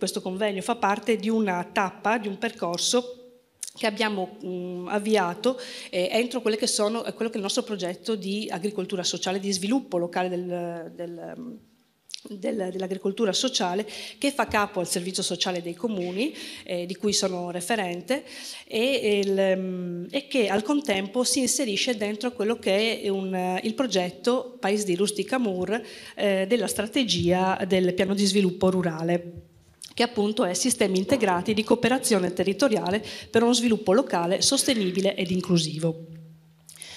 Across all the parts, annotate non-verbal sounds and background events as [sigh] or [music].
Questo convegno fa parte di una tappa, di un percorso che abbiamo mh, avviato eh, entro che sono, eh, quello che è il nostro progetto di agricoltura sociale, di sviluppo locale del, del dell'agricoltura sociale che fa capo al servizio sociale dei comuni eh, di cui sono referente e, il, e, che al contempo si inserisce dentro quello che è un, eh, il progetto Paese di Rustica Mur eh, della strategia del piano di sviluppo rurale che appunto è Sistemi integrati di cooperazione territoriale per uno sviluppo locale sostenibile ed inclusivo.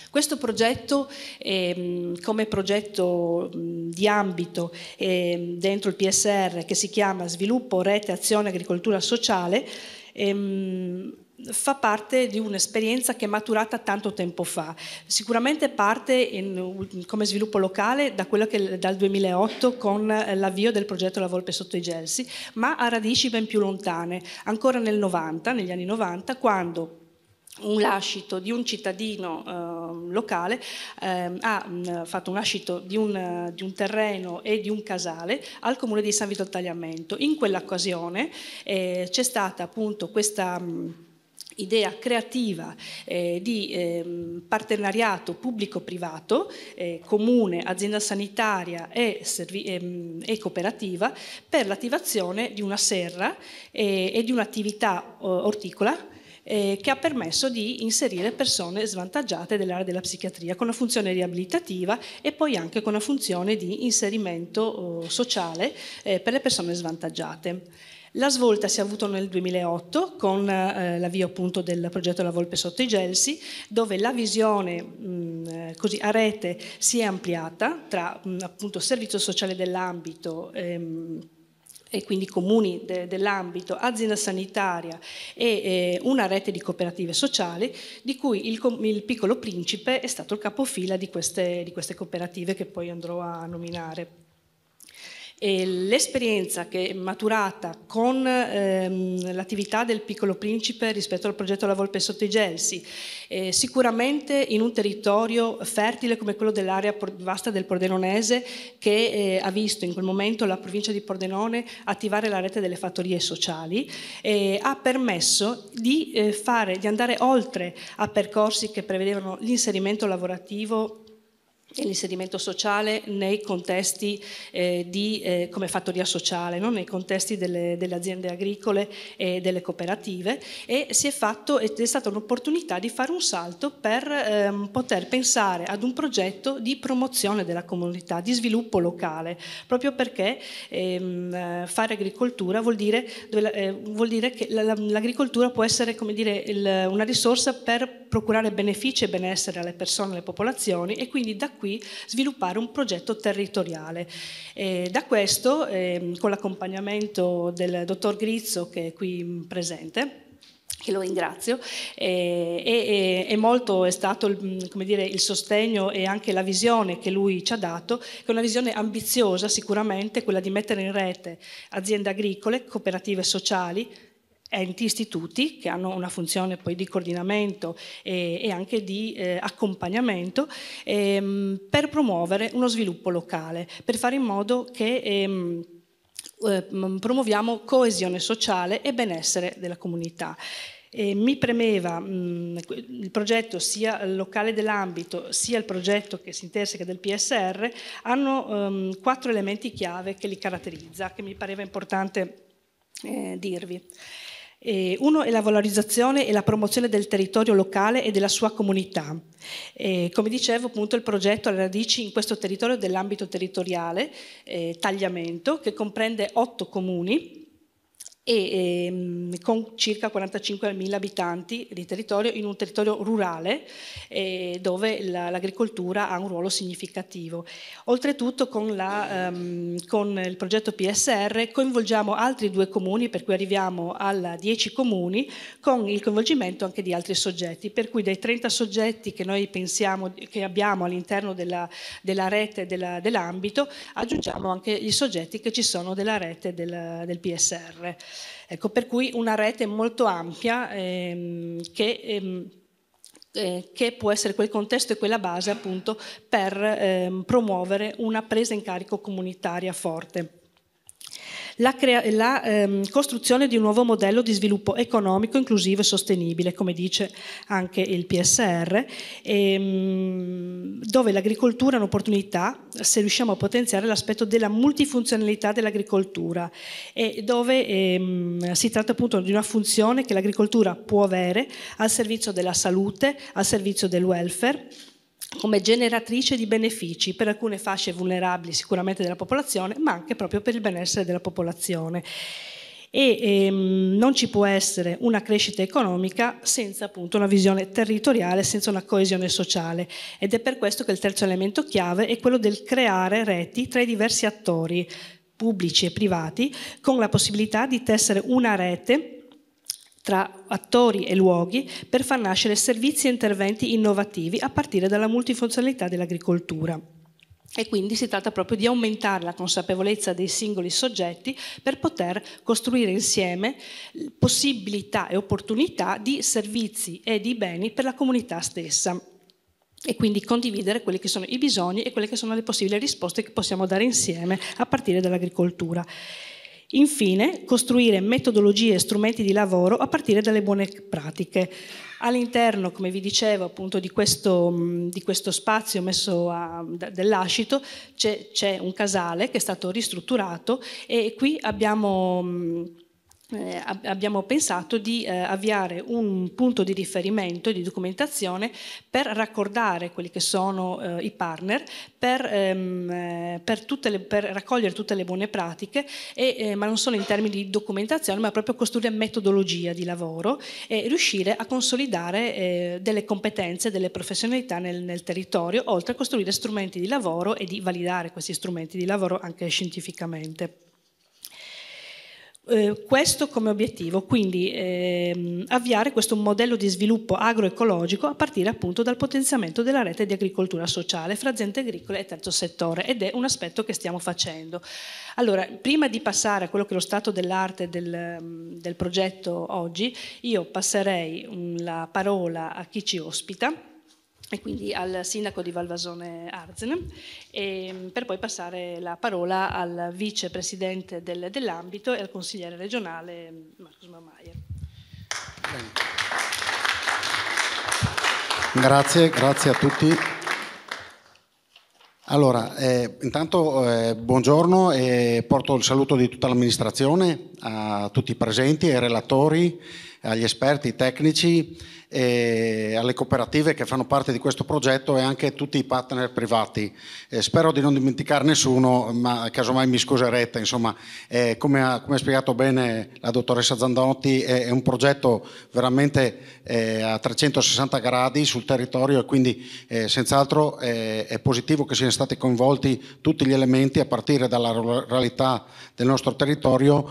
Questo progetto, ehm, come progetto di ambito ehm, dentro il PSR, che si chiama Sviluppo, Rete, Azione, Agricoltura Sociale, ehm, fa parte di un'esperienza che è maturata tanto tempo fa. Sicuramente parte in, come sviluppo locale da quello che dal 2008 con eh, l'avvio del progetto La Volpe sotto i Gelsi, ma ha radici ben più lontane, ancora nel 90, negli anni 90, quando un lascito di un cittadino eh, locale eh, ha mh, mm, fatto un lascito di un, di un, terreno e di un casale al comune di San Vito al Tagliamento. In quell'occasione eh, c'è stata appunto questa... Mh, mm, idea creativa eh, di eh, partenariato pubblico-privato, eh, comune, azienda sanitaria e, servi- ehm, e, cooperativa per l'attivazione di una serra eh, e di un'attività orticola eh, che ha permesso di inserire persone svantaggiate dell'area della psichiatria con una funzione riabilitativa e poi anche con una funzione di inserimento eh, sociale eh, per le persone svantaggiate. La svolta si è avuta nel 2008 con eh, l'avvio appunto del progetto La Volpe sotto i gelsi, dove la visione mh, mm, eh, così a rete si è ampliata tra mh, mm, appunto servizio sociale dell'ambito. Ehm, e quindi comuni de, dell'ambito, azienda sanitaria e eh, una rete di cooperative sociali, di cui il, il piccolo principe è stato il capofila di queste, di queste cooperative che poi andrò a nominare e l'esperienza che è maturata con ehm, l'attività del Piccolo Principe rispetto al progetto La Volpe sotto i Gelsi, eh, sicuramente in un territorio fertile come quello dell'area vasta del Pordenonese che eh, ha visto in quel momento la provincia di Pordenone attivare la rete delle fattorie sociali, eh, ha permesso di, eh, fare, di andare oltre a percorsi che prevedevano l'inserimento lavorativo l'inserimento sociale nei contesti eh, di, eh, come fattoria sociale, no? nei contesti delle, delle, aziende agricole e delle cooperative e si è fatto, ed è stata un'opportunità di fare un salto per ehm, poter pensare ad un progetto di promozione della comunità, di sviluppo locale, proprio perché ehm, fare agricoltura vuol dire, eh, vuol dire che l'agricoltura può essere dire, il, una risorsa per procurare benefici e benessere alle persone, alle popolazioni e quindi da qui qui sviluppare un progetto territoriale. E da questo, ehm, con l'accompagnamento del dottor Grizzo che è qui presente, che lo ringrazio, e, e, e molto è stato il, dire, il, sostegno e anche la visione che lui ci ha dato, che è una visione ambiziosa sicuramente, quella di mettere in rete aziende agricole, cooperative sociali, enti istituti che hanno una funzione poi di coordinamento e, e anche di eh, accompagnamento ehm, per promuovere uno sviluppo locale, per fare in modo che ehm, eh, promuoviamo coesione sociale e benessere della comunità. E mi premeva mh, mm, il progetto sia locale dell'ambito sia il progetto che si interseca del PSR hanno um, quattro elementi chiave che li caratterizza che mi pareva importante eh, dirvi. Eh, uno è la valorizzazione e la promozione del territorio locale e della sua comunità. Eh, come dicevo, appunto, il progetto ha le radici in questo territorio dell'ambito territoriale, eh, Tagliamento, che comprende otto comuni e ehm, con circa 45.000 abitanti di territorio in un territorio rurale eh, dove la, l'agricoltura ha un ruolo significativo. Oltretutto con, la, ehm, con, il progetto PSR coinvolgiamo altri due comuni, per cui arriviamo a 10 comuni, con il coinvolgimento anche di altri soggetti, per cui dai 30 soggetti che noi pensiamo che abbiamo all'interno della, della rete della, dell'ambito aggiungiamo anche gli soggetti che ci sono della rete del, del PSR. Ecco, per cui una rete molto ampia ehm, che... Ehm, eh, che può essere quel contesto e quella base appunto per ehm, promuovere una presa in carico comunitaria forte la, la ehm, costruzione di un nuovo modello di sviluppo economico inclusivo e sostenibile, come dice anche il PSR, ehm, dove l'agricoltura è un'opportunità se riusciamo a potenziare l'aspetto della multifunzionalità dell'agricoltura e dove ehm, si tratta appunto di una funzione che l'agricoltura può avere al servizio della salute, al servizio del welfare come generatrice di benefici per alcune fasce vulnerabili sicuramente della popolazione, ma anche proprio per il benessere della popolazione. E ehm, non ci può essere una crescita economica senza appunto una visione territoriale, senza una coesione sociale. Ed è per questo che il terzo elemento chiave è quello del creare reti tra i diversi attori, pubblici e privati, con la possibilità di tessere una rete tra attori e luoghi per far nascere servizi e interventi innovativi a partire dalla multifunzionalità dell'agricoltura. E quindi si tratta proprio di aumentare la consapevolezza dei singoli soggetti per poter costruire insieme possibilità e opportunità di servizi e di beni per la comunità stessa e quindi condividere quelli che sono i bisogni e quelle che sono le possibili risposte che possiamo dare insieme a partire dall'agricoltura. Infine, costruire metodologie e strumenti di lavoro a partire dalle buone pratiche. All'interno, come vi dicevo, appunto di questo, mm, di questo spazio messo a, dell'ascito c'è, un casale che è stato ristrutturato e qui abbiamo mm, eh, abbiamo pensato di eh, avviare un punto di riferimento e di documentazione per raccordare quelli che sono eh, i partner, per, ehm, eh, per, le, per, raccogliere tutte le buone pratiche, e, eh, ma non solo in termini di documentazione, ma proprio costruire metodologia di lavoro e riuscire a consolidare eh, delle competenze, delle professionalità nel, nel territorio, oltre a costruire strumenti di lavoro e di validare questi strumenti di lavoro anche scientificamente. Eh, questo come obiettivo, quindi ehm, avviare questo modello di sviluppo agroecologico a partire appunto dal potenziamento della rete di agricoltura sociale fra aziende agricole e terzo settore ed è un aspetto che stiamo facendo. Allora, prima di passare a quello che è lo stato dell'arte del, mm, del progetto oggi, io passerei la parola a chi ci ospita e quindi al sindaco di Valvasone Arzene, ehm, per poi passare la parola al vicepresidente del, dell'ambito e al consigliere regionale Marcos Mamaier. Grazie, grazie a tutti. Allora, eh, intanto eh, buongiorno e porto il saluto di tutta l'amministrazione a tutti i presenti, ai relatori, agli esperti tecnici eh, alle cooperative che fanno parte di questo progetto e anche tutti i partner privati. Eh, spero di non dimenticare nessuno, ma casomai mi scuserete, insomma, eh, come, ha, come, ha, spiegato bene la dottoressa Zandonotti, è, è un progetto veramente eh, a 360 gradi sul territorio e quindi eh, senz'altro eh, è positivo che siano stati coinvolti tutti gli elementi a partire dalla ruralità del nostro territorio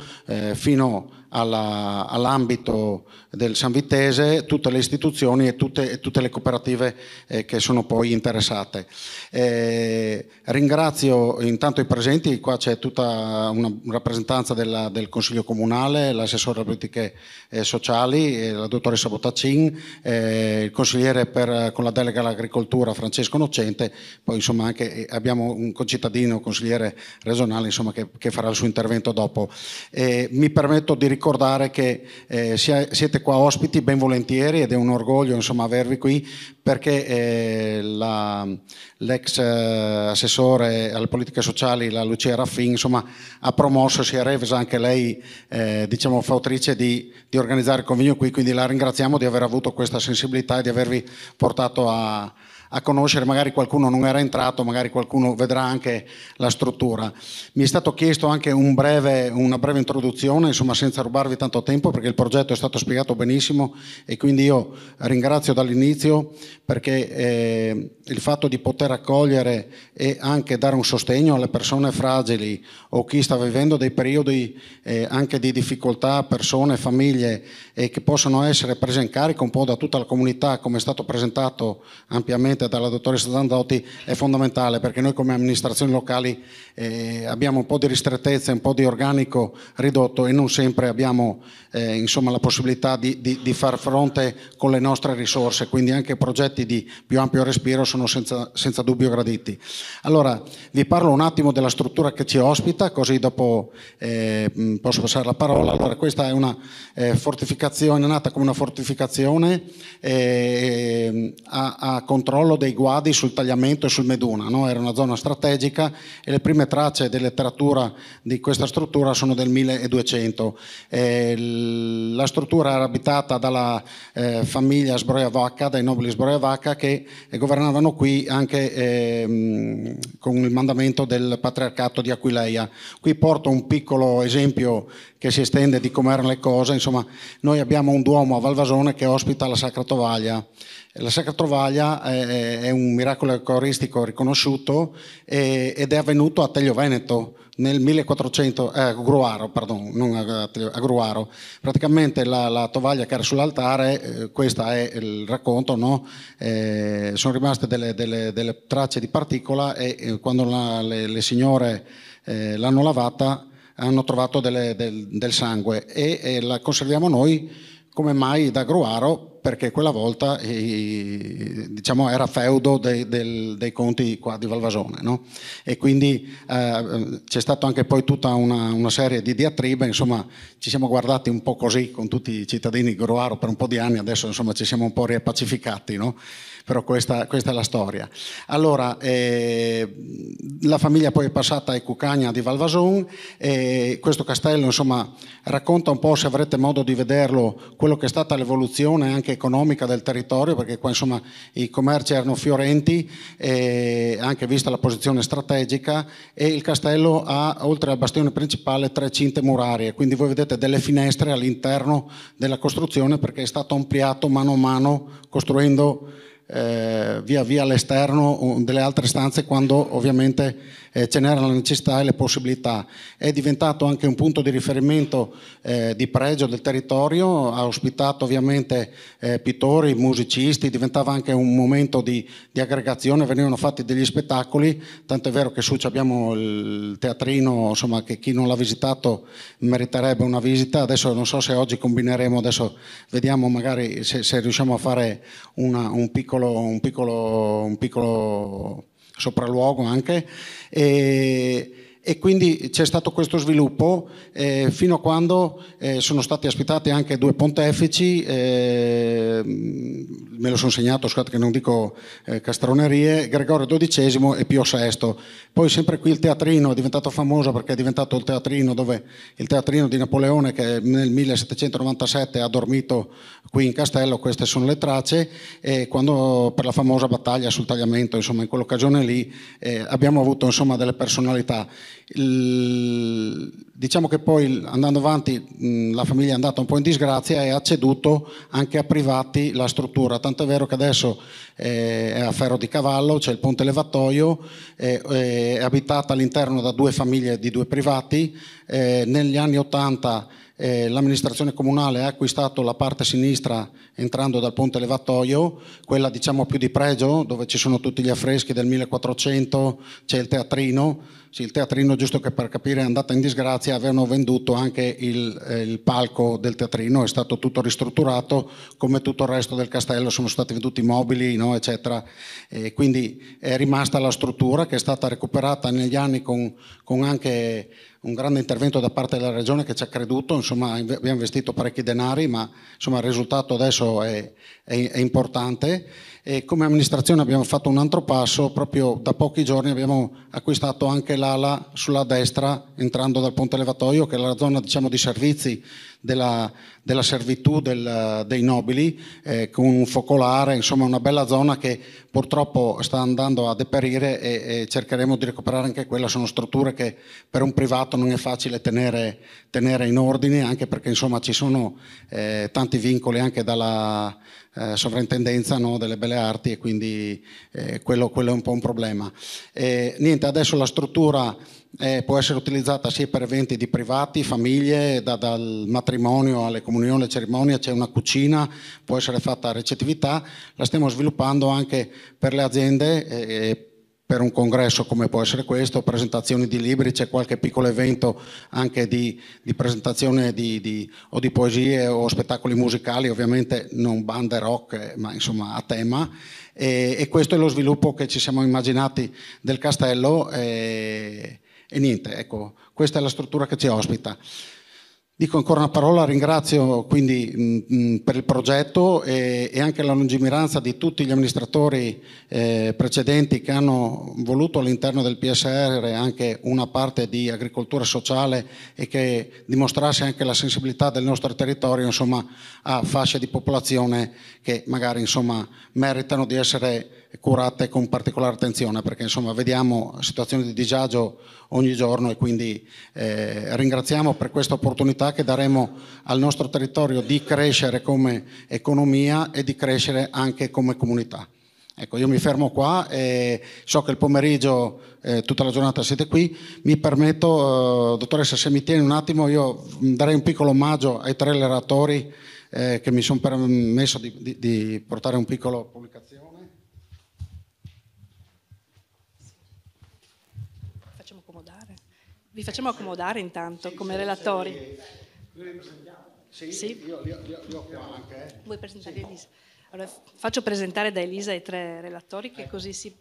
fino all'ambito del San Vitese, tutte le istituzioni istituzioni e tutte, e tutte le cooperative eh, che sono poi interessate. Eh, ringrazio intanto i presenti, qua c'è tutta una rappresentanza della, del Consiglio Comunale, l'assessore alle politiche eh, sociali, eh, la dottoressa Bottaccin, eh, il consigliere per, con la delega all'agricoltura Francesco Nocente, poi insomma anche eh, abbiamo un concittadino, consigliere regionale insomma, che, che farà il suo intervento dopo. mi permetto di ricordare che siete qua ospiti ben volentieri ed è un un orgoglio insomma, avervi qui perché eh, la, l'ex eh, assessore alle politiche sociali, la Lucia Raffin, insomma, ha promosso, si è resa anche lei eh, diciamo, fautrice di, di organizzare il convegno qui, quindi la ringraziamo di aver avuto questa sensibilità e di avervi portato a, a conoscere, magari qualcuno non era entrato, magari qualcuno vedrà anche la struttura. Mi è stato chiesto anche un breve, una breve introduzione, insomma senza rubarvi tanto tempo perché il progetto è stato spiegato benissimo e quindi io ringrazio dall'inizio perché eh, il fatto di poter accogliere e anche dare un sostegno alle persone fragili o chi sta vivendo dei periodi eh, anche di difficoltà, persone, famiglie e che possono essere prese in carico un po' da tutta la comunità come è stato presentato ampiamente descritta dalla dottoressa Zandotti è fondamentale perché noi come amministrazioni locali eh, abbiamo un po' di ristrettezza, un po' di organico ridotto e non sempre abbiamo eh, insomma, la possibilità di, di, di, far fronte con le nostre risorse, quindi anche progetti di più ampio respiro sono senza, senza dubbio graditi. Allora vi parlo un attimo della struttura che ci ospita, così dopo eh, mm, posso passare la parola. Allora, questa è una eh, fortificazione, nata come una fortificazione eh, a, a controllo controllo dei guadi sul tagliamento e sul Meduna, no? era una zona strategica e le prime tracce di letteratura di questa struttura sono del 1200. Eh, la struttura era abitata dalla eh, famiglia Sbroiavacca, dai nobili Sbroiavacca che eh, governavano qui anche eh, con il mandamento del patriarcato di Aquileia. Qui porto un piccolo esempio che si estende di come erano le cose, insomma noi abbiamo un duomo a Valvasone che ospita la Sacra Tovaglia. La Sacra Trovaglia è, un miracolo eucaristico riconosciuto ed è avvenuto a Teglio Veneto nel 1400, eh, a Gruaro, pardon, non a, a Gruaro. Praticamente la, la, tovaglia che era sull'altare, eh, questo è il racconto, no? eh, sono rimaste delle, delle, delle, tracce di particola e eh, quando la, le, le, signore eh, l'hanno lavata hanno trovato delle, del, del, sangue e, e la conserviamo noi come mai da Gruaro perché quella volta eh, diciamo, era feudo dei, del, dei conti di Valvasone no? e quindi eh, c'è stata anche poi tutta una, una, serie di diatribe, insomma ci siamo guardati un po' così con tutti i cittadini di Groaro per un po' di anni, adesso insomma ci siamo un po' riappacificati, no? però questa, questa, è la storia. Allora, eh, la famiglia poi è passata ai Cucagna di Valvasone e questo castello insomma racconta un po' se avrete modo di vederlo quello che è stata l'evoluzione anche anche economica del territorio, perché qua insomma i commerci erano fiorenti, eh, anche vista la posizione strategica, e il castello ha, oltre al bastione principale, tre cinte murarie, quindi voi vedete delle finestre all'interno della costruzione perché è stato ampliato mano a mano costruendo eh, via via all'esterno delle altre stanze quando ovviamente eh, ce n'era la necessità e le possibilità. È diventato anche un punto di riferimento eh, di pregio del territorio, ha ospitato ovviamente eh, pittori, musicisti, diventava anche un momento di, di, aggregazione, venivano fatti degli spettacoli, tanto è vero che su abbiamo il teatrino, insomma che chi non l'ha visitato meriterebbe una visita, adesso non so se oggi combineremo, adesso vediamo magari se, se riusciamo a fare una, un piccolo, un piccolo, un piccolo sopralluogo anche, e e quindi c'è stato questo sviluppo eh, fino a quando eh, sono stati ospitati anche due pontefici, eh, me lo sono segnato, scusate che non dico eh, castronerie, Gregorio XII e Pio VI. Poi sempre qui il teatrino è diventato famoso perché è diventato il teatrino, dove, il teatrino di Napoleone che nel 1797 ha dormito qui in castello, queste sono le tracce, quando, per la famosa battaglia sul tagliamento, insomma in quell'occasione lì eh, abbiamo avuto insomma, delle personalità. Il, diciamo che poi andando avanti mm, la famiglia è andata un po' in disgrazia e ha ceduto anche a privati la struttura, tant'è vero che adesso eh, è a Ferro di Cavallo, c'è il ponte levatoio, eh, è abitata all'interno da due famiglie di due privati, eh, negli anni 80 eh, l'amministrazione comunale ha acquistato la parte sinistra entrando dal ponte levatoio, quella diciamo più di pregio dove ci sono tutti gli affreschi del 1400, c'è il teatrino sì, il teatrino, giusto che per capire, è andata in disgrazia, avevano venduto anche il, eh, il, palco del teatrino, è stato tutto ristrutturato come tutto il resto del castello, sono stati venduti i mobili, no, eccetera. E quindi è rimasta la struttura che è stata recuperata negli anni con, con anche un grande intervento da parte della regione che ci ha creduto, insomma abbiamo investito parecchi denari, ma insomma, il risultato adesso è, è, è importante e come amministrazione abbiamo fatto un altro passo, proprio da pochi giorni abbiamo acquistato anche l'ala sulla destra entrando dal ponte levatoio che è la zona diciamo, di servizi della, della servitù del, dei nobili, eh, con un focolare, insomma una bella zona che purtroppo sta andando a deperire e, e, cercheremo di recuperare anche quella. Sono strutture che per un privato non è facile tenere, tenere in ordine, anche perché insomma ci sono eh, tanti vincoli anche dalla... Eh, sovrintendenza no, delle belle arti e quindi eh, quello, quello, è un po' un problema. Eh, niente, adesso la struttura eh, può essere utilizzata sia per eventi di privati, famiglie, da, dal matrimonio alle comunioni, alle cerimonie, c'è una cucina, può essere fatta a recettività, la stiamo sviluppando anche per le aziende. Eh, per un congresso come può essere questo, presentazioni di libri, c'è qualche piccolo evento anche di, di presentazione di, di, o di poesie o spettacoli musicali, ovviamente non bande rock, eh, ma insomma a tema. E, e questo è lo sviluppo che ci siamo immaginati del castello. E, eh, e niente, ecco, questa è la struttura che ci ospita. Dico ancora una parola, ringrazio quindi mh, per il progetto e, e, anche la lungimiranza di tutti gli amministratori eh, precedenti che hanno voluto all'interno del PSR anche una parte di agricoltura sociale e che dimostrasse anche la sensibilità del nostro territorio insomma, a fasce di popolazione che magari insomma, meritano di essere curate con particolare attenzione perché insomma vediamo situazioni di disagio ogni giorno e quindi eh, ringraziamo per questa opportunità che daremo al nostro territorio di crescere come economia e di crescere anche come comunità. Ecco, io mi fermo qua e so che il pomeriggio, eh, tutta la giornata siete qui. Mi permetto, eh, dottoressa, se mi tieni un attimo, io darei un piccolo omaggio ai tre relatori eh, che mi sono permesso di, di, di portare un piccolo pubblicazione. Vi facciamo accomodare intanto come relatori. Sì, sì. Io, io, io, io qua anche. Eh. Vuoi presentare sì. Elisa? Allora, faccio presentare da Elisa i tre relatori che ecco. così si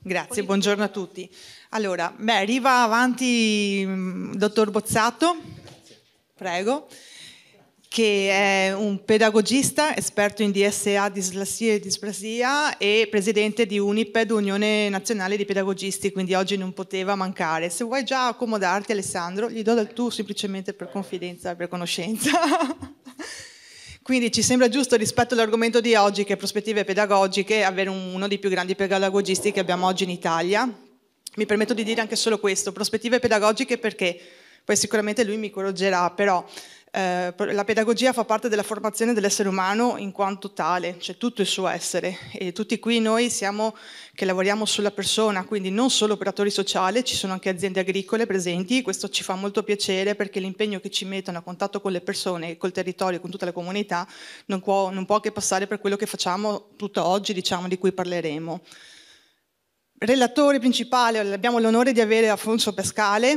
Grazie, buongiorno a tutti. Allora, beh, arriva avanti il mm, dottor Bozzato, prego, che è un pedagogista esperto in DSA, dislessia e displasia e presidente di Uniped, Unione Nazionale di Pedagogisti, quindi oggi non poteva mancare. Se vuoi già accomodarti Alessandro, gli do del tu semplicemente per confidenza, per conoscenza. [laughs] Quindi ci sembra giusto rispetto all'argomento di oggi, che è prospettive pedagogiche, avere uno dei più grandi pedagogisti che abbiamo oggi in Italia. Mi permetto di dire anche solo questo, prospettive pedagogiche perché poi sicuramente lui mi correggerà, però eh, la pedagogia fa parte della formazione dell'essere umano in quanto tale, cioè tutto il suo essere. E tutti qui noi siamo che lavoriamo sulla persona, quindi non solo operatori sociali, ci sono anche aziende agricole presenti, questo ci fa molto piacere perché l'impegno che ci mettono a contatto con le persone, col territorio, con tutta la comunità, non può, non può che passare per quello che facciamo tutto oggi, diciamo, di cui parleremo relatore principale, abbiamo l'onore di avere Alfonso Pescale,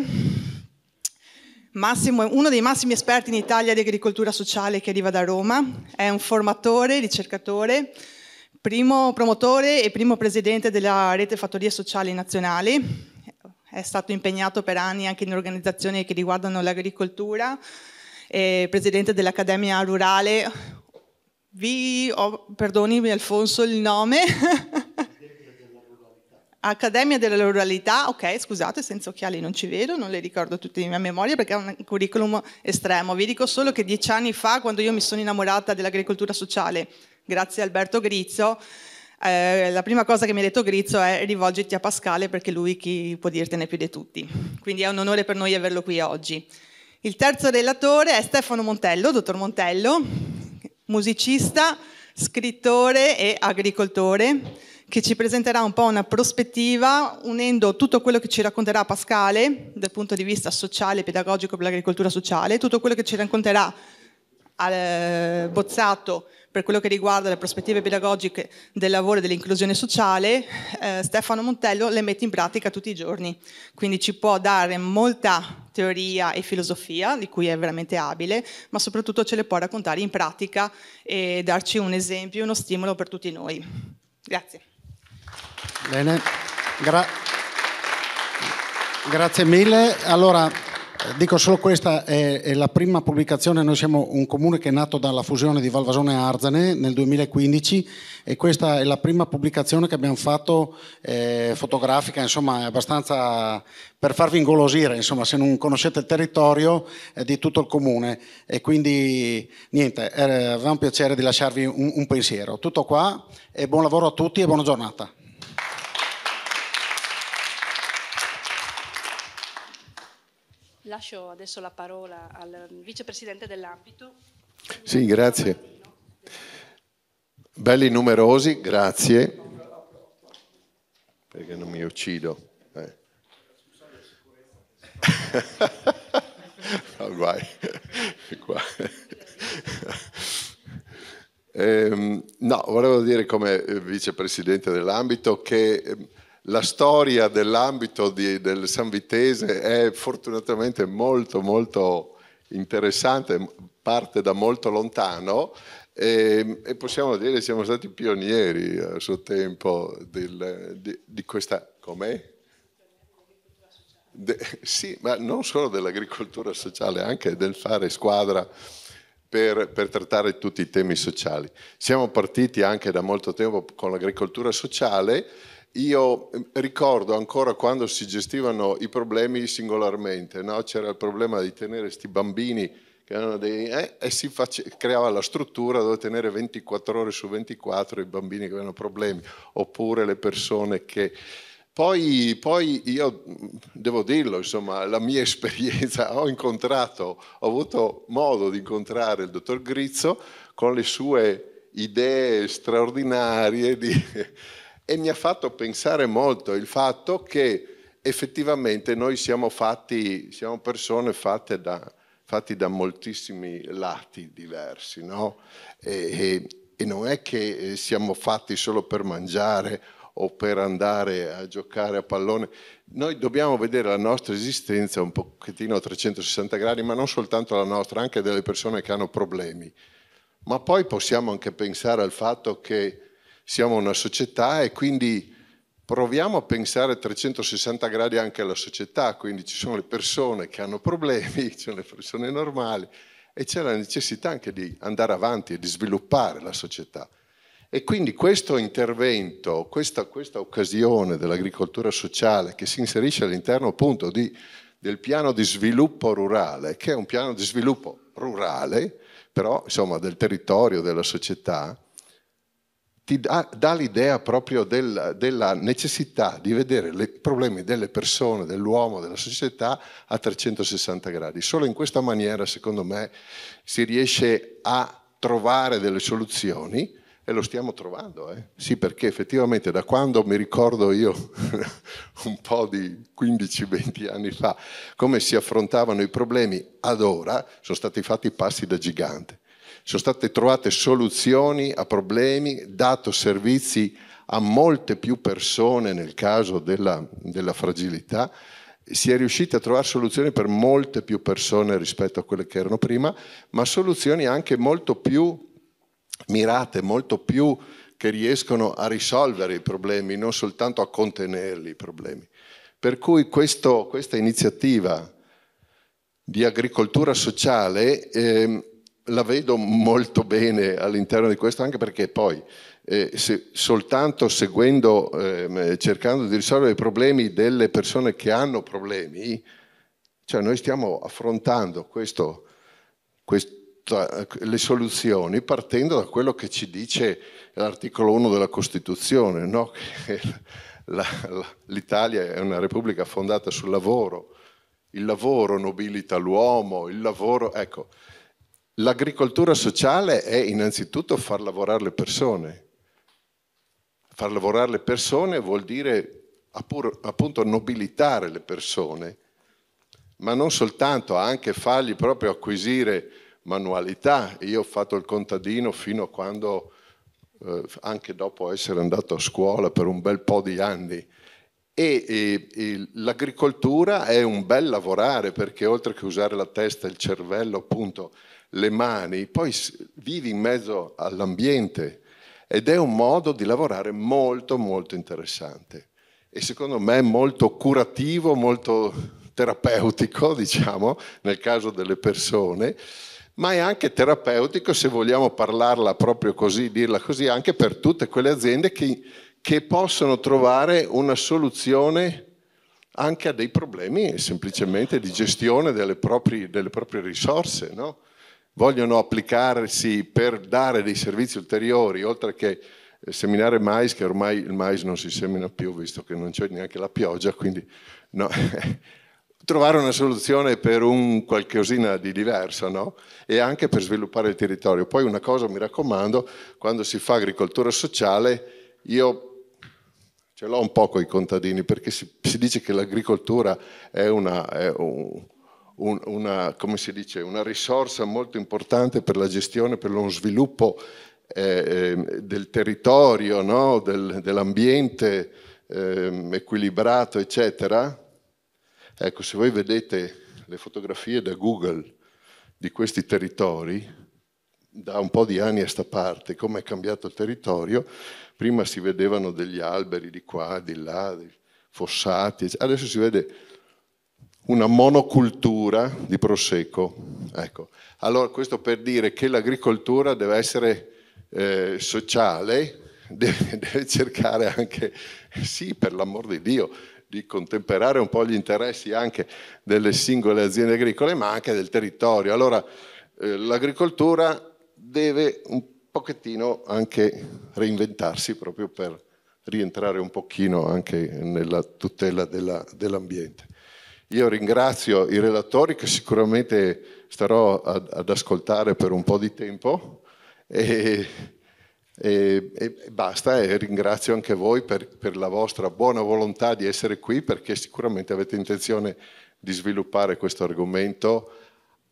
Massimo è uno dei massimi esperti in Italia di agricoltura sociale che arriva da Roma, è un formatore, ricercatore, primo promotore e primo presidente della rete Fattorie Sociali Nazionali, è stato impegnato per anni anche in organizzazioni che riguardano l'agricoltura, è presidente dell'Accademia Rurale. Vi oh, perdoni Alfonso il nome. [laughs] Accademia della Ruralità, ok, scusate, senza occhiali non ci vedo, non le ricordo tutte a memoria perché è un curriculum estremo. Vi dico solo che dieci anni fa, quando io mi sono innamorata dell'agricoltura sociale, grazie a Alberto Grizzo, eh, la prima cosa che mi ha detto Grizzo è rivolgiti a Pascale perché lui chi può dirtene più di tutti. Quindi è un onore per noi averlo qui oggi. Il terzo relatore è Stefano Montello, dottor Montello, musicista, scrittore e agricoltore che ci presenterà un po' una prospettiva unendo tutto quello che ci racconterà Pascale dal punto di vista sociale e pedagogico per l'agricoltura sociale, tutto quello che ci racconterà al, Bozzato per quello che riguarda le prospettive pedagogiche del lavoro e dell'inclusione sociale, eh, Stefano Montello le mette in pratica tutti i giorni, quindi ci può dare molta teoria e filosofia, di cui è veramente abile, ma soprattutto ce le può raccontare in pratica e darci un esempio, uno stimolo per tutti noi. Grazie. Bene, Gra- grazie mille. Allora, dico solo questa è, è, la prima pubblicazione, noi siamo un comune che è nato dalla fusione di Valvasone e Arzane nel 2015 e questa è la prima pubblicazione che abbiamo fatto eh, fotografica, insomma, è abbastanza per farvi ingolosire, insomma, se non conoscete il territorio eh, di tutto il comune e quindi niente, aveva un piacere di lasciarvi un, un pensiero. Tutto qua e buon lavoro a tutti e buona giornata. Lascio adesso la parola al vicepresidente dell'ambito. Sì, grazie. Belli numerosi, grazie. Perché non mi uccido. Eh. [laughs] No, guai. Qua. Eh, no, volevo dire come vicepresidente dell'ambito che ehm, la storia dell'ambito di, del San Vitese è fortunatamente molto molto interessante, parte da molto lontano e, ehm, e possiamo dire che siamo stati pionieri a suo tempo del, di, di, questa... Com'è? De, sì, ma non solo dell'agricoltura sociale, anche del fare squadra per, per, trattare tutti i temi sociali. Siamo partiti anche da molto tempo con l'agricoltura sociale io ehm, ricordo ancora quando si gestivano i problemi singolarmente, no? c'era il problema di tenere questi bambini che erano dei, eh, e si face, creava la struttura dove tenere 24 ore su 24 i bambini che avevano problemi, oppure le persone che... Poi, poi, io devo dirlo, insomma, la mia [laughs] esperienza, ho incontrato, ho avuto modo di incontrare il dottor Grizzo con le sue idee straordinarie di, e mi ha fatto pensare molto il fatto che effettivamente noi siamo fatti, siamo persone fatte da, fatti da moltissimi lati diversi, no? E, e, e non è che eh, siamo fatti solo per mangiare o per andare a giocare a pallone. Noi dobbiamo vedere la nostra esistenza un pochettino a 360 gradi, ma non soltanto la nostra, anche delle persone che hanno problemi. Ma poi possiamo anche pensare al fatto che siamo una società e quindi proviamo a pensare a 360 gradi anche alla società, quindi ci sono le persone che hanno problemi, [laughs] ci sono le persone normali e c'è la necessità anche di andare avanti e di sviluppare la società. E quindi questo intervento, questa, questa occasione dell'agricoltura sociale che si inserisce all'interno appunto di, del piano di sviluppo rurale, che è un piano di sviluppo rurale, però insomma del territorio, della società, ti dà, dà l'idea proprio del, della necessità di vedere i problemi delle persone, dell'uomo, della società a 360 gradi. Solo in questa maniera, secondo me, si riesce a trovare delle soluzioni e lo stiamo trovando. Eh? Sì, perché effettivamente da quando mi ricordo io, [laughs] un po' di 15-20 anni fa, come si affrontavano i problemi, ad ora sono stati fatti passi da gigante sono state trovate soluzioni a problemi, dato servizi a molte più persone nel caso della, della fragilità, si è riusciti a trovare soluzioni per molte più persone rispetto a quelle che erano prima, ma soluzioni anche molto più mirate, molto più che riescono a risolvere i problemi, non soltanto a contenerli i problemi. Per cui questo, questa iniziativa di agricoltura sociale eh, la vedo molto bene all'interno di questo, anche perché poi eh, se, soltanto seguendo, eh, cercando di risolvere i problemi delle persone che hanno problemi, cioè noi stiamo affrontando questo, questa, le soluzioni partendo da quello che ci dice l'articolo 1 della Costituzione, no? [laughs] la, la, l'Italia è una repubblica fondata sul lavoro, il lavoro nobilita l'uomo, il lavoro... Ecco, L'agricoltura sociale è innanzitutto far lavorare le persone. Far lavorare le persone vuol dire appunto nobilitare le persone, ma non soltanto, anche fargli proprio acquisire manualità. Io ho fatto il contadino fino a quando, eh, anche dopo essere andato a scuola per un bel po' di anni, e, e, e, l'agricoltura è un bel lavorare perché oltre che usare la testa e il cervello appunto le mani, poi vivi in mezzo all'ambiente ed è un modo di lavorare molto molto interessante e secondo me molto curativo, molto terapeutico, [laughs] diciamo, nel caso delle persone, ma è anche terapeutico, se vogliamo parlarla proprio così, dirla così, anche per tutte quelle aziende che, che possono trovare una soluzione anche a dei problemi semplicemente di gestione delle proprie, delle proprie risorse, no? vogliono applicarsi per dare dei servizi ulteriori, oltre che eh, seminare mais, che ormai il mais non si semina più, visto che non c'è neanche la pioggia, quindi no. [laughs] trovare una soluzione per un qualcosina di diverso no? e anche per sviluppare il territorio. Poi una cosa, mi raccomando, quando si fa agricoltura sociale, io ce l'ho un po' con i contadini perché si, si dice che l'agricoltura è, una, è un, un, una, dice, una, risorsa molto importante per la gestione, per lo sviluppo eh, ehm, del territorio, no? del, dell'ambiente eh, equilibrato, eccetera. Ecco, se voi vedete le fotografie da Google di questi territori, da un po' di anni a sta parte, come è cambiato il territorio, prima si vedevano degli alberi di qua, di là, fossati, adesso si vede una monocultura di prosecco. Ecco. Allora questo per dire che l'agricoltura deve essere eh, sociale, [laughs] deve, deve cercare anche, sì per l'amor di Dio, di contemperare un po' gli interessi anche delle singole aziende agricole, ma anche del territorio. Allora eh, l'agricoltura deve un pochettino anche reinventarsi proprio per rientrare un pochino anche nella tutela della, dell'ambiente. Io ringrazio i relatori che sicuramente starò ad, ad ascoltare per un po' di tempo e, e, e basta e ringrazio anche voi per, per, la vostra buona volontà di essere qui perché sicuramente avete intenzione di sviluppare questo argomento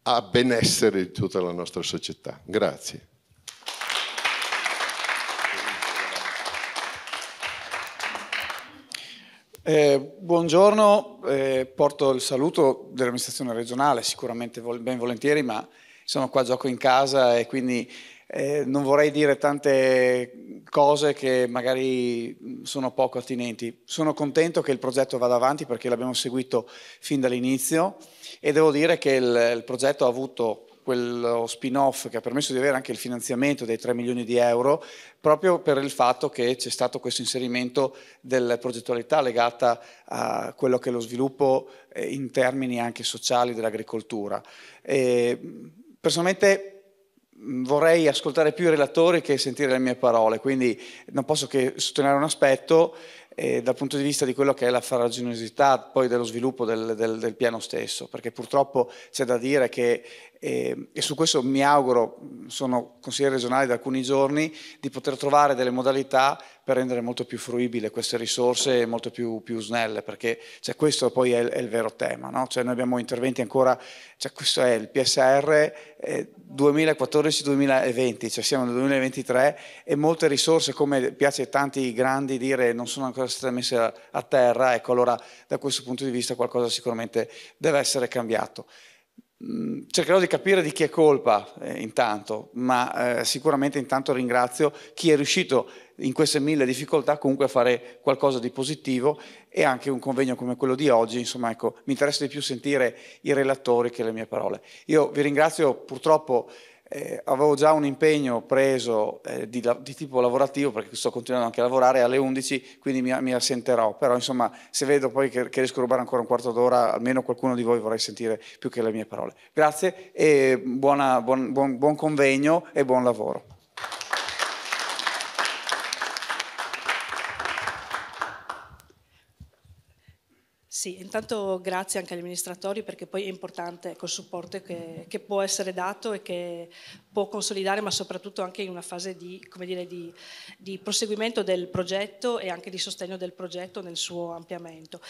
a benessere di tutta la nostra società. Grazie. Eh, buongiorno, eh, porto il saluto dell'amministrazione regionale, sicuramente vol ben volentieri, ma sono qua gioco in casa e quindi eh, non vorrei dire tante cose che magari mm, sono poco attinenti. Sono contento che il progetto vada avanti perché l'abbiamo seguito fin dall'inizio e devo dire che il, il progetto ha avuto quello spin-off che ha permesso di avere anche il finanziamento dei 3 milioni di euro, proprio per il fatto che c'è stato questo inserimento della progettualità legata a quello che è lo sviluppo eh, in termini anche sociali dell'agricoltura. personalmente mm, vorrei ascoltare più i relatori che sentire le mie parole, quindi non posso che sottolineare un aspetto eh, dal punto di vista di quello che è la farraginosità poi dello sviluppo del, del, del piano stesso, perché purtroppo c'è da dire che e, ehm, e, su questo mi auguro, sono consigliere regionale da alcuni giorni, di poter trovare delle modalità per rendere molto più fruibile queste risorse e molto più, più, snelle, perché cioè, questo poi è, è, il vero tema. No? Cioè, noi abbiamo interventi ancora, cioè, questo è il PSR eh, 2014-2020, cioè siamo nel 2023 e molte risorse, come piace a tanti grandi dire, non sono ancora state messe a, a terra, ecco allora da questo punto di vista qualcosa sicuramente deve essere cambiato. Mm, cercherò di capire di chi è colpa eh, intanto, ma eh, sicuramente intanto ringrazio chi è riuscito in queste mille difficoltà comunque a fare qualcosa di positivo e anche un convegno come quello di oggi, insomma ecco, mi interessa di più sentire i relatori che le mie parole. Io vi ringrazio purtroppo eh, avevo già un impegno preso eh, di, di, tipo lavorativo perché sto continuando anche a lavorare alle 11 quindi mi, mi assenterò però insomma se vedo poi che, che, riesco a rubare ancora un quarto d'ora almeno qualcuno di voi vorrei sentire più che le mie parole grazie e buona, buon, buon, buon convegno e buon lavoro Sì, intanto grazie anche agli amministratori perché poi è importante quel supporto che, che può essere dato e che può consolidare, ma soprattutto anche in una fase di, dire, di, di proseguimento del progetto e anche di sostegno del progetto nel suo ampliamento.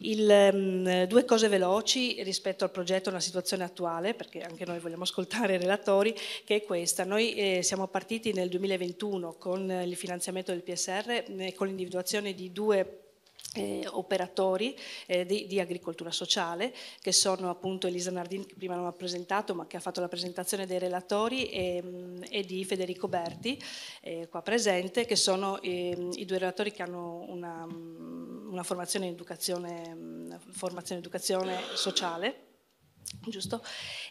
Il, um, due cose veloci rispetto al progetto una situazione attuale, perché anche noi vogliamo ascoltare i relatori, che è questa. Noi eh, siamo partiti nel 2021 con il finanziamento del PSR e eh, con l'individuazione di due eh, operatori eh, di, di, agricoltura sociale che sono appunto Elisa Nardini che prima non ha presentato ma che ha fatto la presentazione dei relatori e, mm, e di Federico Berti eh, qua presente che sono ehm, i due relatori che hanno una, mm, una formazione in educazione, mm, formazione educazione sociale giusto?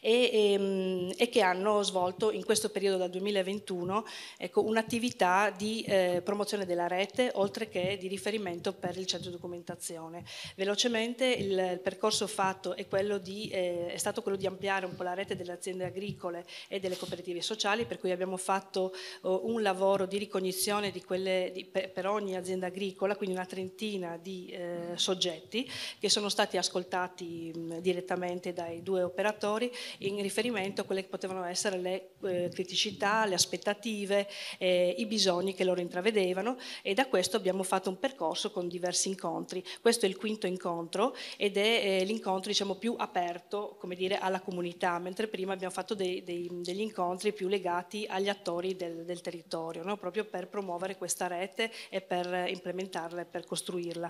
E, e, ehm, e, che hanno svolto in questo periodo dal 2021 ecco, un'attività di eh, promozione della rete oltre che di riferimento per il centro documentazione. Velocemente il, il percorso fatto è, di, eh, è, stato quello di ampliare un po' la rete delle aziende agricole e delle cooperative sociali per cui abbiamo fatto oh, un lavoro di ricognizione di quelle, di, per, per, ogni azienda agricola, quindi una trentina di eh, soggetti che sono stati ascoltati mh, direttamente dai due due operatori in riferimento a quelle che potevano essere le eh, criticità, le aspettative, eh, i bisogni che loro intravedevano e da questo abbiamo fatto un percorso con diversi incontri. Questo è il quinto incontro ed è eh, l'incontro diciamo, più aperto come dire, alla comunità, mentre prima abbiamo fatto dei, dei, degli incontri più legati agli attori del, del territorio, no? proprio per promuovere questa rete e per implementarla e per costruirla.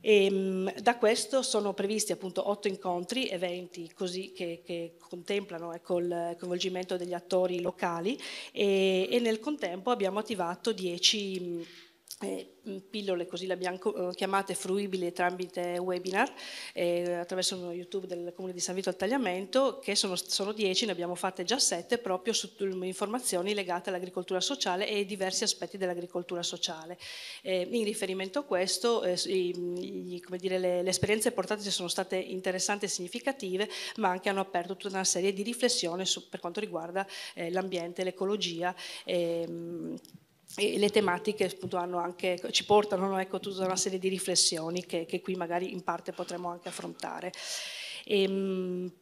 E, ehm, da questo sono previsti appunto otto incontri, eventi così che, che contemplano ecco, il coinvolgimento degli attori locali e, e nel contempo abbiamo attivato dieci eh, pillole, così le abbiamo eh, chiamate, fruibili tramite webinar eh, attraverso YouTube del Comune di San Vito al Tagliamento, che sono, sono 10, ne abbiamo fatte già 7 proprio su informazioni legate all'agricoltura sociale e diversi aspetti dell'agricoltura sociale. Eh, in riferimento a questo, eh, i, dire, le, le, esperienze portate sono state interessanti e significative, ma anche hanno aperto tutta una serie di riflessioni su, per quanto riguarda eh, l'ambiente, l'ecologia. Ehm, e le tematiche appunto, anche, ci portano ecco, tutta una serie di riflessioni che, che qui magari in parte potremo anche affrontare. E, ehm,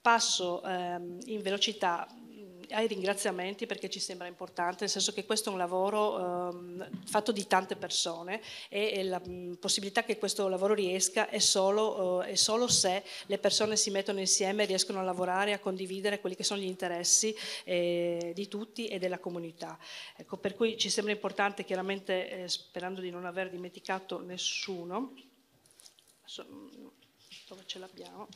passo ehm, in velocità ai ringraziamenti perché ci sembra importante, nel senso che questo è un lavoro eh, fatto di tante persone e, e la mh, mm, possibilità che questo lavoro riesca è solo, eh, è solo, se le persone si mettono insieme e riescono a lavorare, e a condividere quelli che sono gli interessi eh, di tutti e della comunità. Ecco, per cui ci sembra importante, chiaramente eh, sperando di non aver dimenticato nessuno, mm, dove ce l'abbiamo?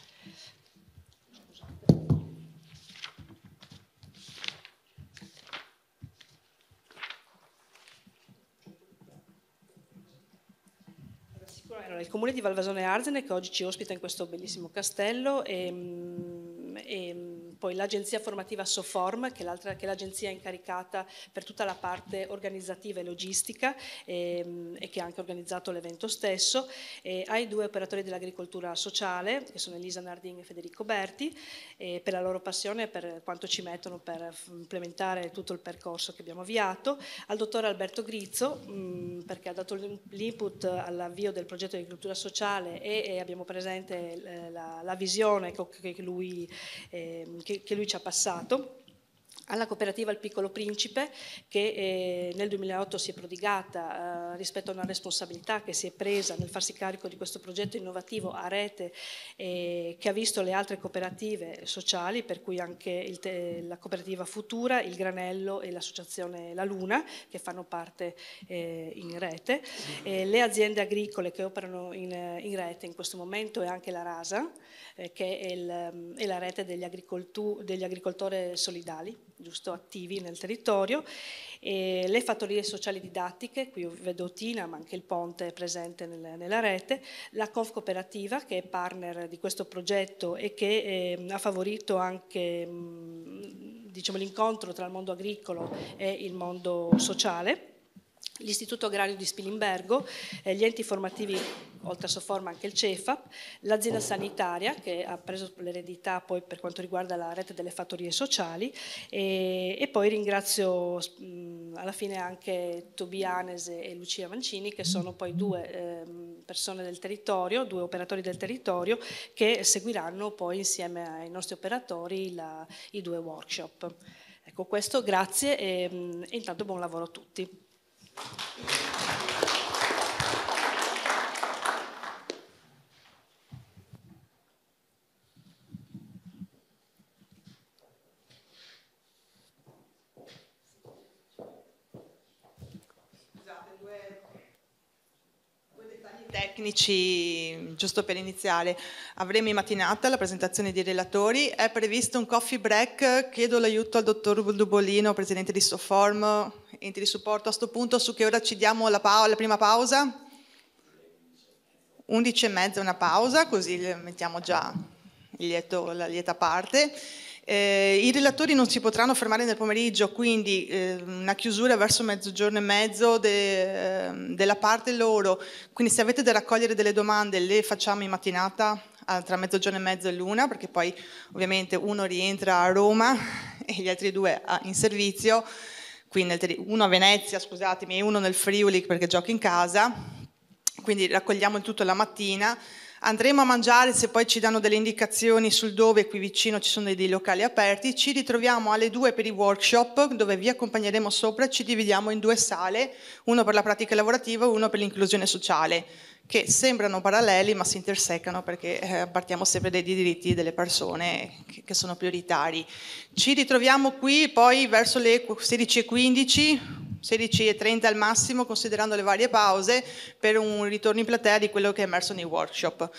allora, il comune di Valvasone Arzene che oggi ci ospita in questo bellissimo castello e, ehm, e ehm, poi l'agenzia formativa Soform, che è l'agenzia incaricata per tutta la parte organizzativa e logistica e, ehm, e che ha anche organizzato l'evento stesso, e ai due operatori dell'agricoltura sociale, che sono Elisa Nardin e Federico Berti, e per la loro passione e per quanto ci mettono per implementare tutto il percorso che abbiamo avviato, al dottor Alberto Grizzo, mh, mm, perché ha dato l'input all'avvio del progetto di agricoltura sociale e, e abbiamo presente la, la visione che lui... Eh, che, che lui ci ha passato alla cooperativa Il Piccolo Principe che eh, nel 2008 si è prodigata eh, rispetto a una responsabilità che si è presa nel farsi carico di questo progetto innovativo a rete eh, che ha visto le altre cooperative sociali per cui anche la cooperativa Futura, il Granello e l'associazione La Luna che fanno parte eh, in rete, le aziende agricole che operano in, in, rete in questo momento e anche la RASA eh, che è, il, mm, è la rete degli, degli agricoltori solidali giusto, attivi nel territorio, e le fattorie sociali didattiche, qui vedo Tina, ma anche il Ponte è presente nel, nella rete, la Conf Cooperativa che è partner di questo progetto e che eh, ha favorito anche mh, diciamo, l'incontro tra il mondo agricolo e il mondo sociale l'Istituto Agrario di Spilimbergo, eh, gli enti formativi, oltre a Soforma anche il CEFAP, l'azienda sanitaria che ha preso l'eredità poi per quanto riguarda la rete delle fattorie sociali e, e poi ringrazio mh, alla fine anche Tobianes e Lucia Mancini che sono poi due eh, persone del territorio, due operatori del territorio che seguiranno poi insieme ai nostri operatori la, i due workshop. Ecco questo, grazie e, e intanto buon lavoro a tutti tecnici, giusto per iniziare. Avremo in mattinata la presentazione dei relatori, è previsto un coffee break, chiedo l'aiuto al dottor Dubolino, presidente di Soform, enti di supporto a questo punto, su che ora ci diamo la, pa- la prima pausa? 11 e mezza una pausa, così mettiamo già lieto, la lieta parte. Eh, I relatori non si potranno fermare nel pomeriggio, quindi eh, una chiusura verso mezzogiorno e mezzo de, eh, della parte loro. Quindi se avete da raccogliere delle domande le facciamo in mattinata tra mezzogiorno e mezzo e l'una, perché poi ovviamente uno rientra a Roma [laughs] e gli altri due in servizio. Tele- uno a Venezia, scusatemi, e uno nel Friuli perché gioco in casa, quindi raccogliamo il tutto la mattina. Andremo a mangiare, se poi ci danno delle indicazioni sul dove, qui vicino ci sono dei, locali aperti, ci ritroviamo alle due per i workshop dove vi accompagneremo sopra, e ci dividiamo in due sale, uno per la pratica lavorativa e uno per l'inclusione sociale che sembrano paralleli ma si intersecano perché eh, partiamo sempre dai diritti delle persone che, che, sono prioritari. Ci ritroviamo qui poi verso le 16.15. 16.30 al massimo, considerando le varie pause, per un ritorno in platea di quello che è emerso nei workshop.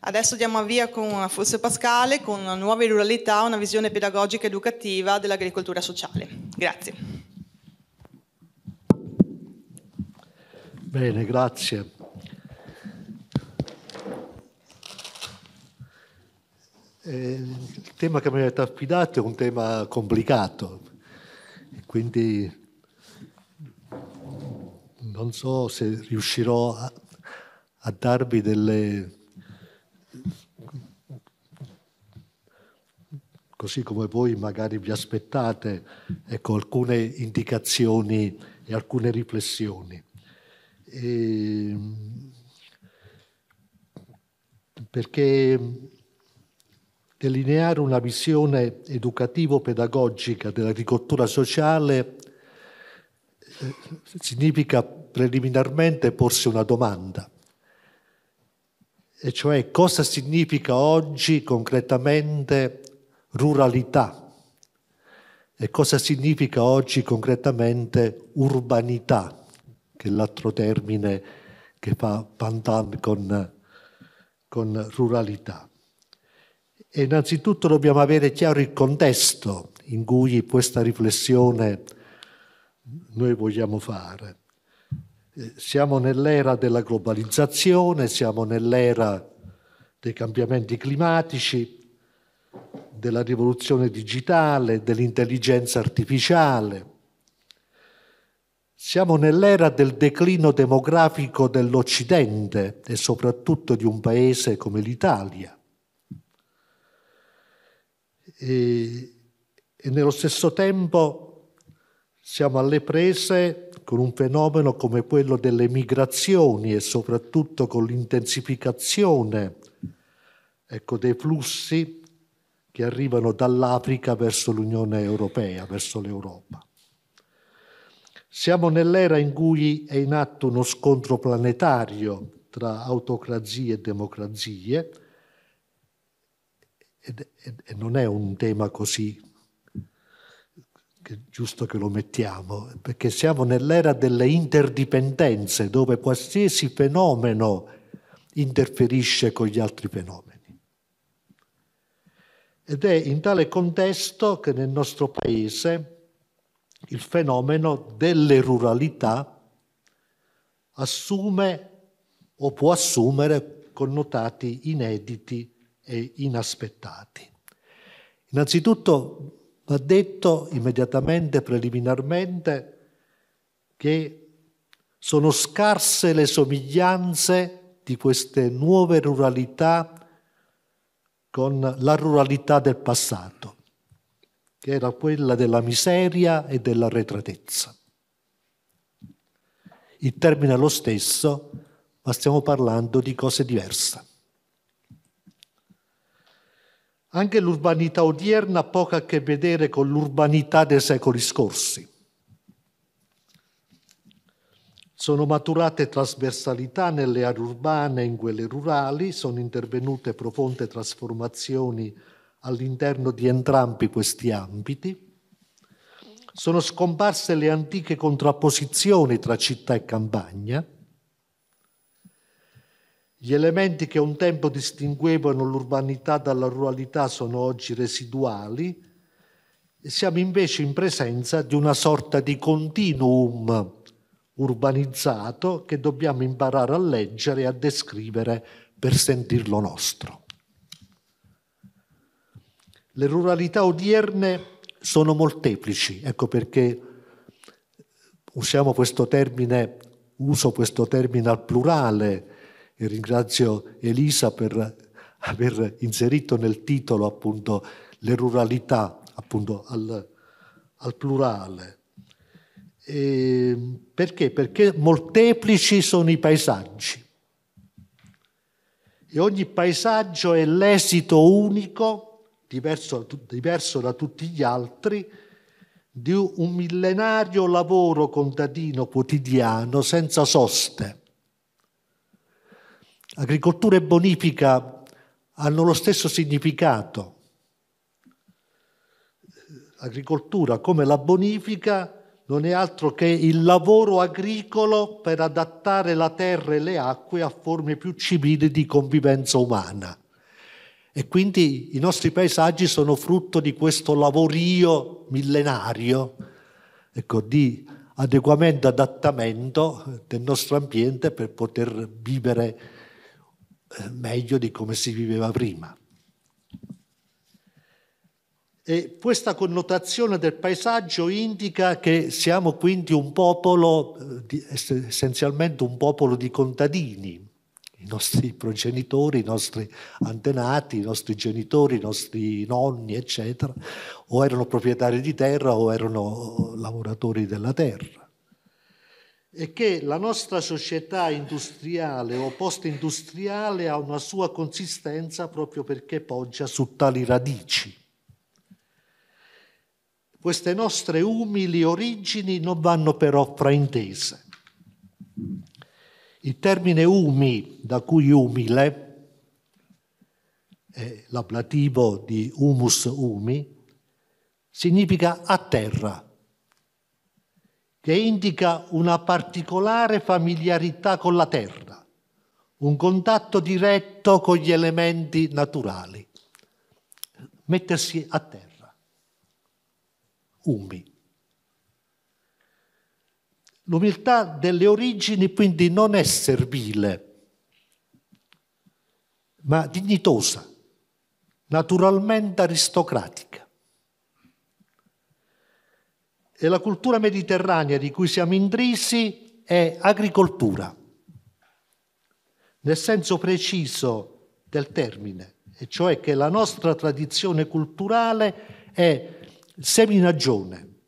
Adesso diamo via con Fulse Pascale, con nuove ruralità, una visione pedagogica ed educativa dell'agricoltura sociale. Grazie. Bene, grazie. Eh, il tema che mi avete affidato è un tema complicato, quindi non so se riuscirò a, a darvi delle... così come voi magari vi aspettate, ecco, alcune indicazioni e alcune riflessioni. E... Ehm, perché delineare una visione educativo-pedagogica dell'agricoltura sociale eh, significa preliminarmente porsi una domanda, e cioè cosa significa oggi concretamente ruralità e cosa significa oggi concretamente urbanità, che è l'altro termine che fa Pantan con, con ruralità. E innanzitutto dobbiamo avere chiaro il contesto in cui questa riflessione noi vogliamo fare. Eh, siamo nell'era della globalizzazione, siamo nell'era dei cambiamenti climatici, della rivoluzione digitale, dell'intelligenza artificiale. Siamo nell'era del declino demografico dell'Occidente e soprattutto di un paese come l'Italia e, e nello stesso tempo siamo alle prese con un fenomeno come quello delle migrazioni e soprattutto con l'intensificazione ecco, dei flussi che arrivano dall'Africa verso l'Unione Europea, verso l'Europa. Siamo nell'era in cui è in atto uno scontro planetario tra autocrazie e democrazie, ed, ed, e non è un tema così che giusto che lo mettiamo, perché siamo nell'era delle interdipendenze, dove qualsiasi fenomeno interferisce con gli altri fenomeni. Ed è in tale contesto che nel nostro paese il fenomeno delle ruralità assume o può assumere connotati inediti e inaspettati. Innanzitutto va detto immediatamente, preliminarmente, che sono scarse le somiglianze di queste nuove ruralità con la ruralità del passato, che era quella della miseria e dell'arretratezza. Il termine è lo stesso, ma stiamo parlando di cose diverse. Anche l'urbanità odierna ha poco a che vedere con l'urbanità dei secoli scorsi. Sono maturate trasversalità nelle aree urbane e in quelle rurali, sono intervenute profonde trasformazioni all'interno di entrambi questi ambiti. Sono scomparse le antiche contrapposizioni tra città e campagna gli elementi che un tempo distinguevano l'urbanità dalla ruralità sono oggi residuali e siamo invece in presenza di una sorta di continuum urbanizzato che dobbiamo imparare a leggere e a descrivere per sentirlo nostro. Le ruralità odierne sono molteplici, ecco perché usiamo questo termine, uso questo termine al plurale, e ringrazio Elisa per aver inserito nel titolo appunto le ruralità appunto al, al plurale. E ehm, perché? Perché molteplici sono i paesaggi e ogni paesaggio è l'esito unico, diverso, diverso da tutti gli altri, di un millenario lavoro contadino quotidiano senza soste Agricoltura e bonifica hanno lo stesso significato. Agricoltura come la bonifica non è altro che il lavoro agricolo per adattare la terra e le acque a forme più civili di convivenza umana. E quindi i nostri paesaggi sono frutto di questo lavorio millenario, ecco, di adeguamento, adattamento del nostro ambiente per poter vivere meglio di come si viveva prima. E questa connotazione del paesaggio indica che siamo quindi un popolo, eh, essenzialmente un popolo di contadini, i nostri progenitori, i nostri antenati, i nostri genitori, i nostri nonni, eccetera, o erano proprietari di terra o erano lavoratori della terra è che la nostra società industriale o post-industriale ha una sua consistenza proprio perché poggia su tali radici. Queste nostre umili origini non vanno però fraintese. Il termine umi, da cui umile, è l'ablativo di humus umi, significa a terra, che indica una particolare familiarità con la terra, un contatto diretto con gli elementi naturali. Mettersi a terra, umi. L'umiltà delle origini quindi non è servile, ma dignitosa, naturalmente aristocratica e la cultura mediterranea di cui siamo intrisi è agricoltura, nel senso preciso del termine, e cioè che la nostra tradizione culturale è seminagione,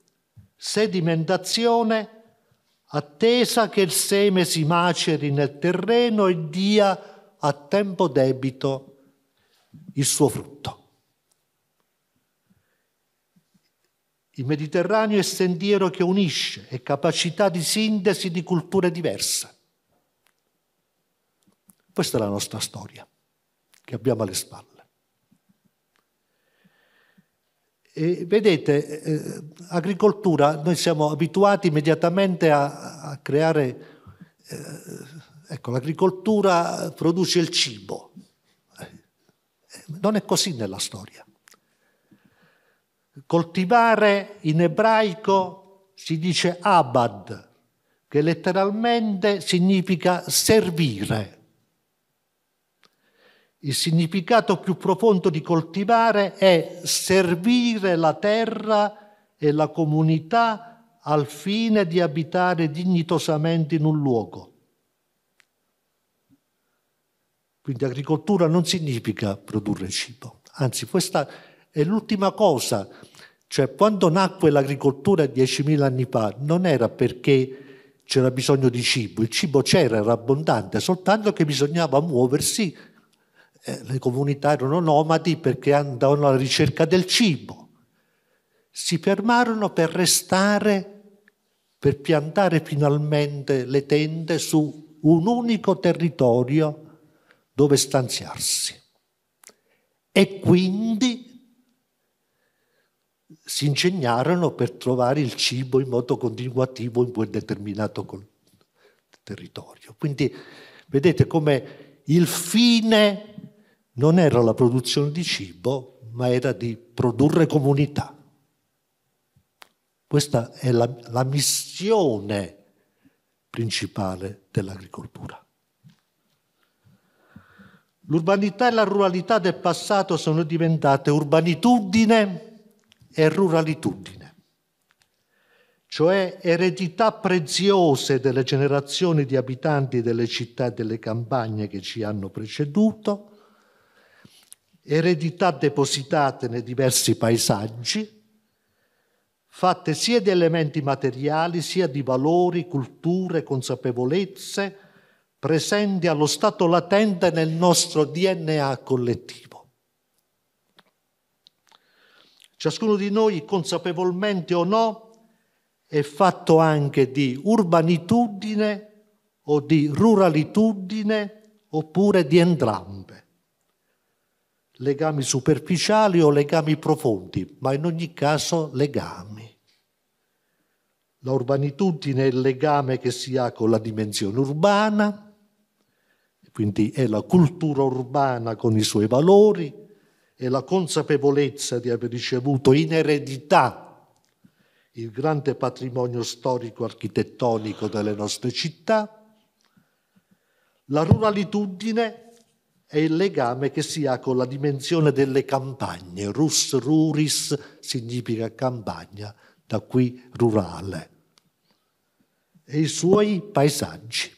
sedimentazione, attesa che il seme si maceri nel terreno e dia a tempo debito il suo frutto. Il Mediterraneo è sentiero che unisce, e capacità di sintesi di culture diverse. Questa è la nostra storia che abbiamo alle spalle. E vedete, eh, agricoltura, noi siamo abituati immediatamente a, a creare, eh, ecco, l'agricoltura produce il cibo. Eh, non è così nella storia. Coltivare in ebraico si dice abad, che letteralmente significa servire. Il significato più profondo di coltivare è servire la terra e la comunità al fine di abitare dignitosamente in un luogo. Quindi agricoltura non significa produrre cibo, anzi questa e l'ultima cosa, cioè quando nacque l'agricoltura 10.000 anni fa, non era perché c'era bisogno di cibo, il cibo c'era, era abbondante, soltanto che bisognava muoversi, eh, le comunità erano nomadi perché andavano alla ricerca del cibo. Si fermarono per restare, per piantare finalmente le tende su un unico territorio dove stanziarsi. E quindi si ingegnarono per trovare il cibo in modo continuativo in quel determinato territorio. Quindi vedete come il fine non era la produzione di cibo, ma era di produrre comunità. Questa è la, la missione principale dell'agricoltura. L'urbanità e la ruralità del passato sono diventate urbanitudine e ruralitudine, cioè eredità preziose delle generazioni di abitanti delle città e delle campagne che ci hanno preceduto, eredità depositate nei diversi paesaggi, fatte sia di elementi materiali sia di valori, culture, consapevolezze presenti allo stato latente nel nostro DNA collettivo. Ciascuno di noi, consapevolmente o no, è fatto anche di urbanitudine o di ruralitudine oppure di entrambe. Legami superficiali o legami profondi, ma in ogni caso legami. La urbanitudine è il legame che si ha con la dimensione urbana, quindi è la cultura urbana con i suoi valori, e la consapevolezza di aver ricevuto in eredità il grande patrimonio storico-architettonico delle nostre città, la ruralitudine è il legame che si ha con la dimensione delle campagne. Rus ruris significa campagna, da qui rurale, e i suoi paesaggi.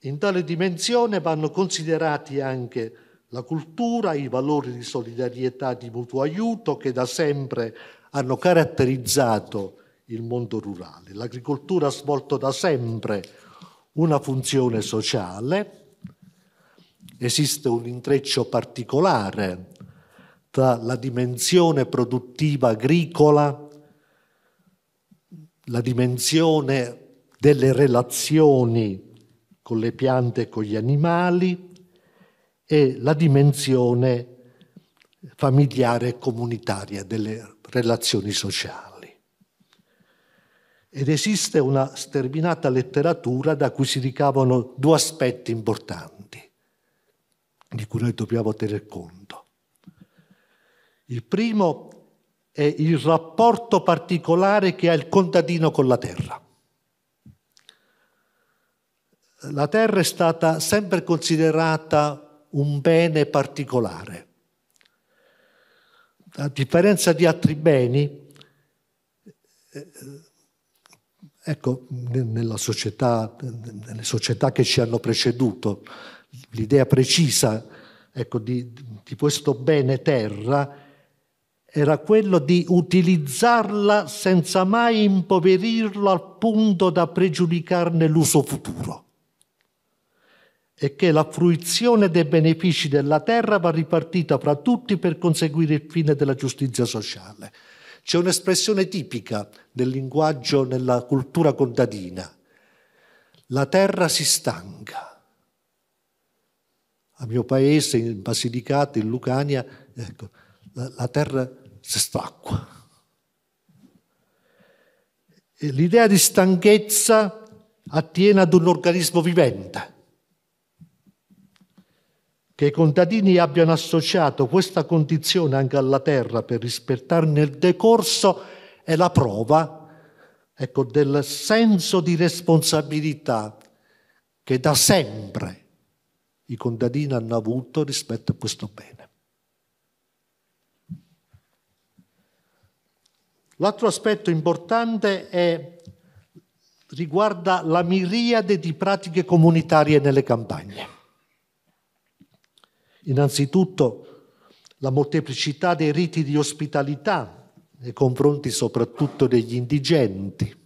In tale dimensione vanno considerati anche la cultura, i valori di solidarietà, di mutuo aiuto che da sempre hanno caratterizzato il mondo rurale. L'agricoltura ha svolto da sempre una funzione sociale, esiste un intreccio particolare tra la dimensione produttiva agricola, la dimensione delle relazioni con le piante e con gli animali, e la dimensione familiare e comunitaria delle relazioni sociali. Ed esiste una sterminata letteratura da cui si ricavano due aspetti importanti, di cui noi dobbiamo tener conto. Il primo è il rapporto particolare che ha il contadino con la terra. La terra è stata sempre considerata un bene particolare. A differenza di altri beni, eh, ecco, società, nelle società che ci hanno preceduto, l'idea precisa ecco, di, di questo bene terra era quello di utilizzarla senza mai impoverirlo al punto da pregiudicarne l'uso futuro e che la fruizione dei benefici della terra va ripartita fra tutti per conseguire il fine della giustizia sociale. C'è un'espressione tipica del linguaggio nella cultura contadina. La terra si stanca. A mio paese, in Basilicata, in Lucania, ecco, la, la terra si stacqua. E l'idea di stanchezza attiene ad un organismo vivente che i contadini abbiano associato questa condizione anche alla terra per rispettarne il decorso è la prova ecco, del senso di responsabilità che da sempre i contadini hanno avuto rispetto a questo bene. L'altro aspetto importante è, riguarda la miriade di pratiche comunitarie nelle campagne. Innanzitutto la molteplicità dei riti di ospitalità nei confronti soprattutto degli indigenti.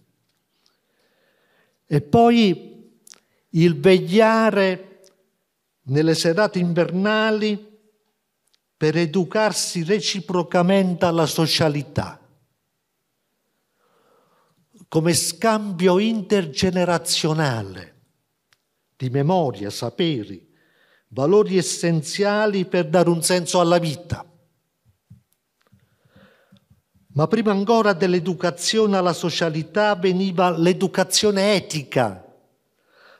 E poi il vegliare nelle serate invernali per educarsi reciprocamente alla socialità, come scambio intergenerazionale di memoria, saperi, valori essenziali per dare un senso alla vita, ma prima ancora dell'educazione alla socialità veniva l'educazione etica,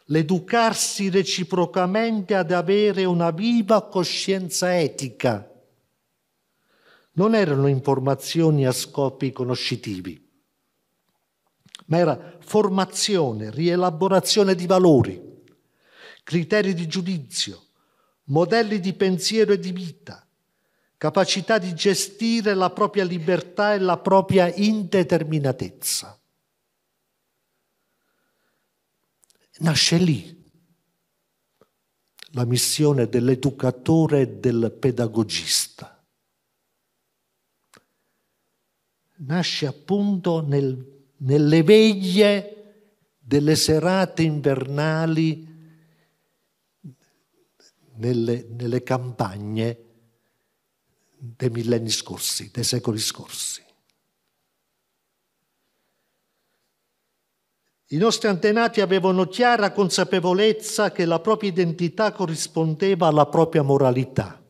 l'educarsi reciprocamente ad avere una viva coscienza etica. Non erano informazioni a scopi conoscitivi, ma era formazione, rielaborazione di valori, criteri di giudizio, modelli di pensiero e di vita, capacità di gestire la propria libertà e la propria indeterminatezza. Nasce lì la missione dell'educatore e del pedagogista. Nasce appunto nel, nelle veglie delle serate invernali nelle, nelle campagne dei millenni scorsi, dei secoli scorsi. I nostri antenati avevano chiara consapevolezza che la propria identità corrispondeva alla propria moralità.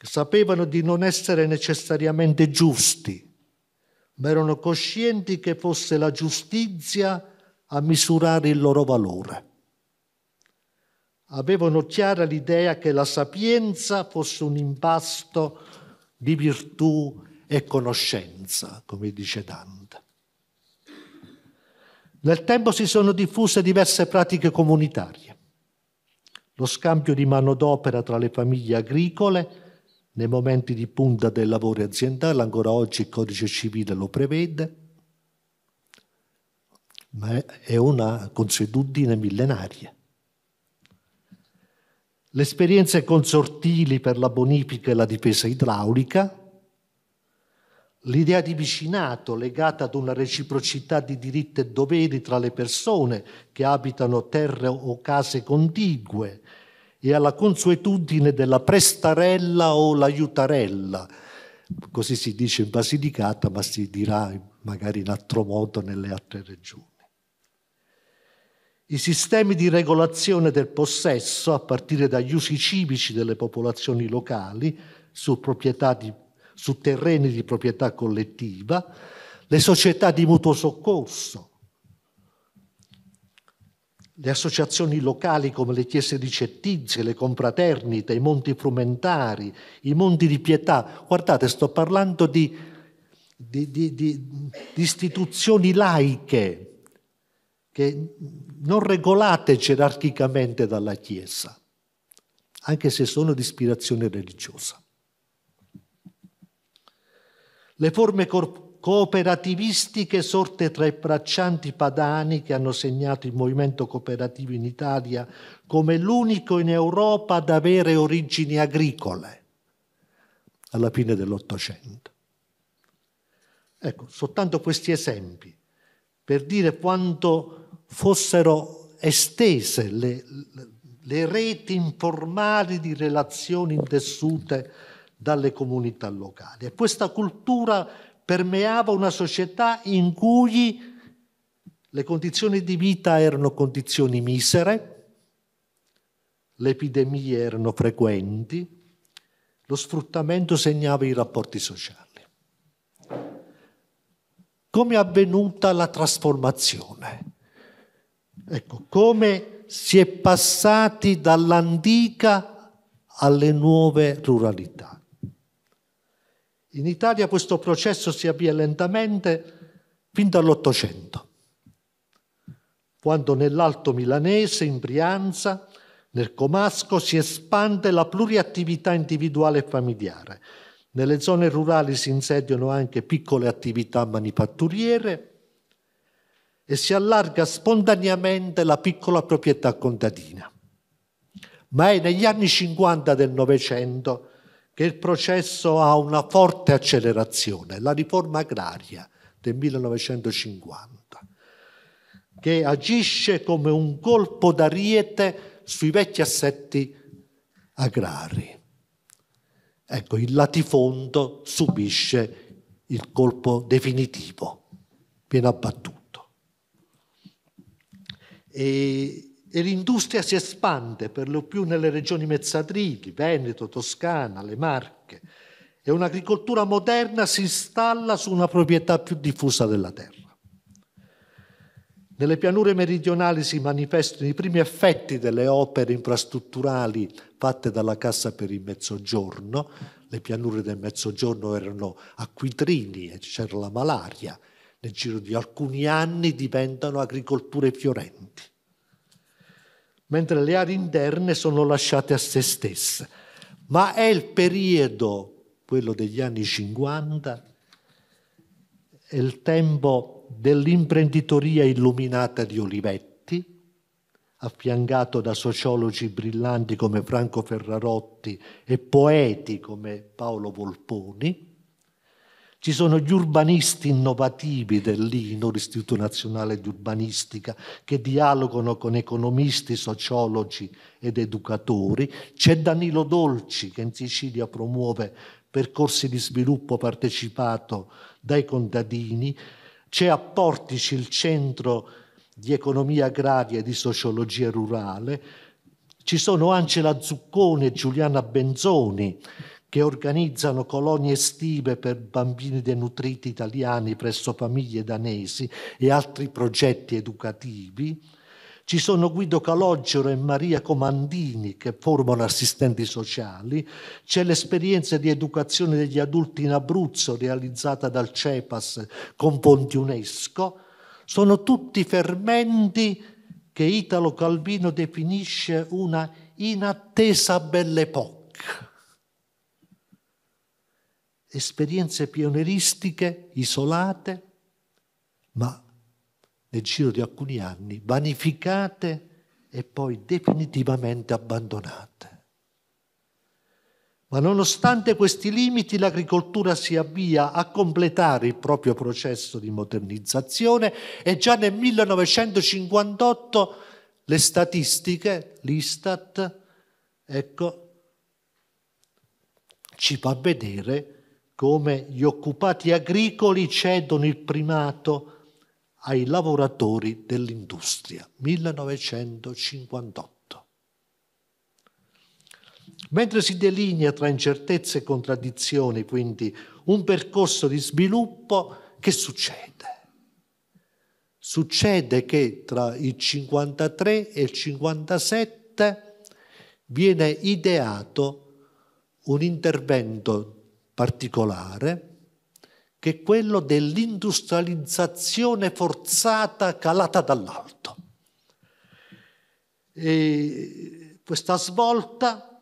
Sapevano di non essere necessariamente giusti, ma erano coscienti che fosse la giustizia a misurare il loro valore avevano chiara l'idea che la sapienza fosse un impasto di virtù e conoscenza, come dice Dante. Nel tempo si sono diffuse diverse pratiche comunitarie, lo scambio di manodopera tra le famiglie agricole nei momenti di punta del lavoro aziendale, ancora oggi il codice civile lo prevede, ma è una consuetudine millenaria le esperienze consortili per la bonifica e la difesa idraulica, l'idea di vicinato legata ad una reciprocità di diritti e doveri tra le persone che abitano terre o case contigue e alla consuetudine della prestarella o l'aiutarella, così si dice in Basilicata, ma si dirà magari in altro modo nelle altre regioni. I sistemi di regolazione del possesso, a partire dagli usi civici delle popolazioni locali su, di, su terreni di proprietà collettiva, le società di mutuo soccorso, le associazioni locali come le chiese ricettizie, le confraternite, i monti frumentari, i monti di pietà. Guardate, sto parlando di, di, di, di istituzioni laiche che non regolate gerarchicamente dalla Chiesa, anche se sono di ispirazione religiosa. Le forme co- cooperativistiche sorte tra i braccianti padani che hanno segnato il movimento cooperativo in Italia come l'unico in Europa ad avere origini agricole alla fine dell'Ottocento. Ecco, soltanto questi esempi per dire quanto fossero estese le, le reti informali di relazioni intessute dalle comunità locali. E questa cultura permeava una società in cui le condizioni di vita erano condizioni misere, le epidemie erano frequenti, lo sfruttamento segnava i rapporti sociali. Come è avvenuta la trasformazione? Ecco, come si è passati dall'antica alle nuove ruralità. In Italia questo processo si avvia lentamente fin dall'Ottocento, quando nell'Alto Milanese, in Brianza, nel Comasco si espande la pluriattività individuale e familiare. Nelle zone rurali si insediano anche piccole attività manifatturiere, e si allarga spontaneamente la piccola proprietà contadina. Ma è negli anni 50 del Novecento che il processo ha una forte accelerazione, la riforma agraria del 1950, che agisce come un colpo d'ariete sui vecchi assetti agrari. Ecco, il latifondo subisce il colpo definitivo, viene abbattuto e, e l'industria si espande per lo più nelle regioni mezzatriti, Veneto, Toscana, le Marche e un'agricoltura moderna si installa su una proprietà più diffusa della terra. Nelle pianure meridionali si manifestano i primi effetti delle opere infrastrutturali fatte dalla Cassa per il Mezzogiorno. Le pianure del Mezzogiorno erano acquitrini e c'era la malaria nel giro di alcuni anni diventano agricolture fiorenti, mentre le aree interne sono lasciate a se stesse. Ma è il periodo, quello degli anni 50, è il tempo dell'imprenditoria illuminata di Olivetti, affiancato da sociologi brillanti come Franco Ferrarotti e poeti come Paolo Volponi, ci sono gli urbanisti innovativi dell'INOR, l'Istituto Nazionale di Urbanistica, che dialogano con economisti, sociologi ed educatori. C'è Danilo Dolci che in Sicilia promuove percorsi di sviluppo partecipato dai contadini. C'è a Portici il centro di economia agraria e di sociologia rurale. Ci sono Angela Zuccone e Giuliana Benzoni che organizzano colonie estive per bambini denutriti italiani presso famiglie danesi e altri progetti educativi. Ci sono Guido Calogero e Maria Comandini che formano assistenti sociali, c'è l'esperienza di educazione degli adulti in Abruzzo realizzata dal CEPAS con Ponti UNESCO, sono tutti fermenti che Italo Calvino definisce una inattesa belle époque esperienze pionieristiche isolate, ma nel giro di alcuni anni vanificate e poi definitivamente abbandonate. Ma nonostante questi limiti, l'agricoltura si avvia a completare il proprio processo di modernizzazione e già nel 1958 le statistiche, l'Istat, ecco, ci fa vedere come gli occupati agricoli cedono il primato ai lavoratori dell'industria, 1958. Mentre si delinea tra incertezze e contraddizioni, quindi, un percorso di sviluppo, che succede? Succede che tra il 53 e il 57 viene ideato un intervento particolare, che è quello dell'industrializzazione forzata calata dall'alto. E questa svolta,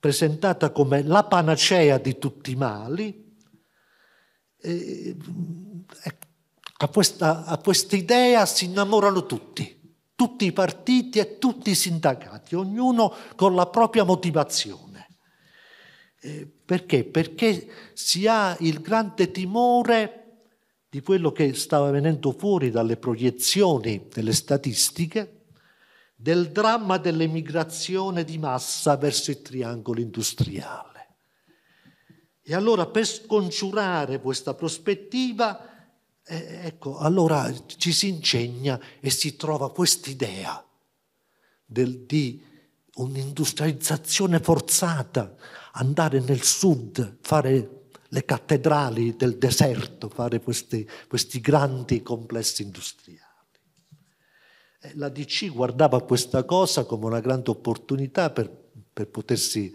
presentata come la panacea di tutti i mali, eh, a, questa, idea si innamorano tutti tutti i partiti e tutti i sindacati, ognuno con la propria motivazione. Perché? Perché si ha il grande timore di quello che stava venendo fuori dalle proiezioni delle statistiche del dramma dell'emigrazione di massa verso il triangolo industriale. E allora per scongiurare questa prospettiva, eh, ecco, allora ci si ingegna e si trova quest'idea del, di un'industrializzazione forzata, andare nel sud, fare le cattedrali del deserto, fare questi, questi grandi complessi industriali. E la DC guardava questa cosa come una grande opportunità per, per potersi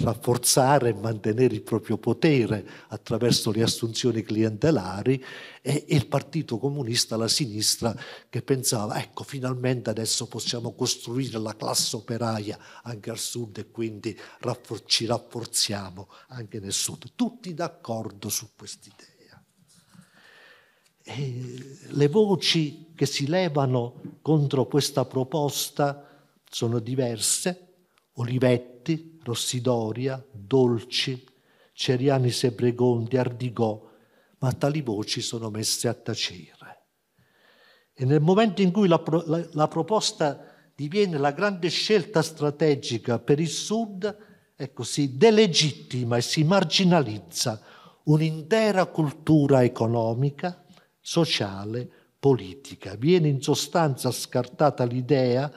rafforzare e mantenere il proprio potere attraverso le assunzioni clientelari e il Partito Comunista, la sinistra, che pensava ecco finalmente adesso possiamo costruire la classe operaia anche al sud e quindi raffor- ci rafforziamo anche nel sud. Tutti d'accordo su quest'idea. E le voci che si levano contro questa proposta sono diverse. Olivetti, Rossidoria, Dolci, Ceriani Sebregondi, Ardigò, ma tali voci sono messe a tacere. E nel momento in cui la, la, la proposta diviene la grande scelta strategica per il Sud, ecco, si delegittima e si marginalizza un'intera cultura economica, sociale, politica. Viene in sostanza scartata l'idea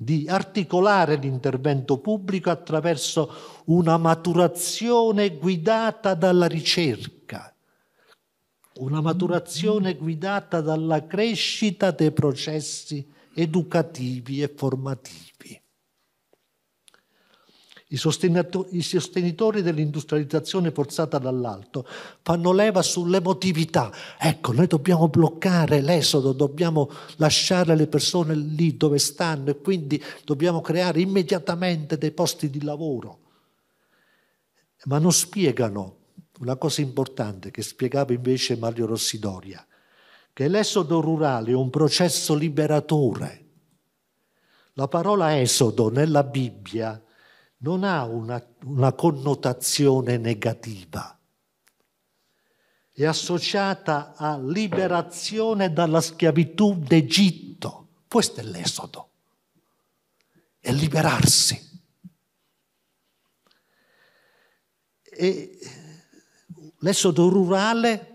di articolare l'intervento pubblico attraverso una maturazione guidata dalla ricerca, una maturazione guidata dalla crescita dei processi educativi e formativi. I, i sostenitori dell'industrializzazione forzata dall'alto fanno leva sull'emotività. Ecco, noi dobbiamo bloccare l'esodo, dobbiamo lasciare le persone lì dove stanno e quindi dobbiamo creare immediatamente dei posti di lavoro. Ma non spiegano una cosa importante che spiegava invece Mario Rossidoria, che l'esodo rurale è un processo liberatore. La parola esodo nella Bibbia non ha una, una connotazione negativa, è associata a liberazione dalla schiavitù d'Egitto. Questo è l'esodo, è liberarsi. E l'esodo rurale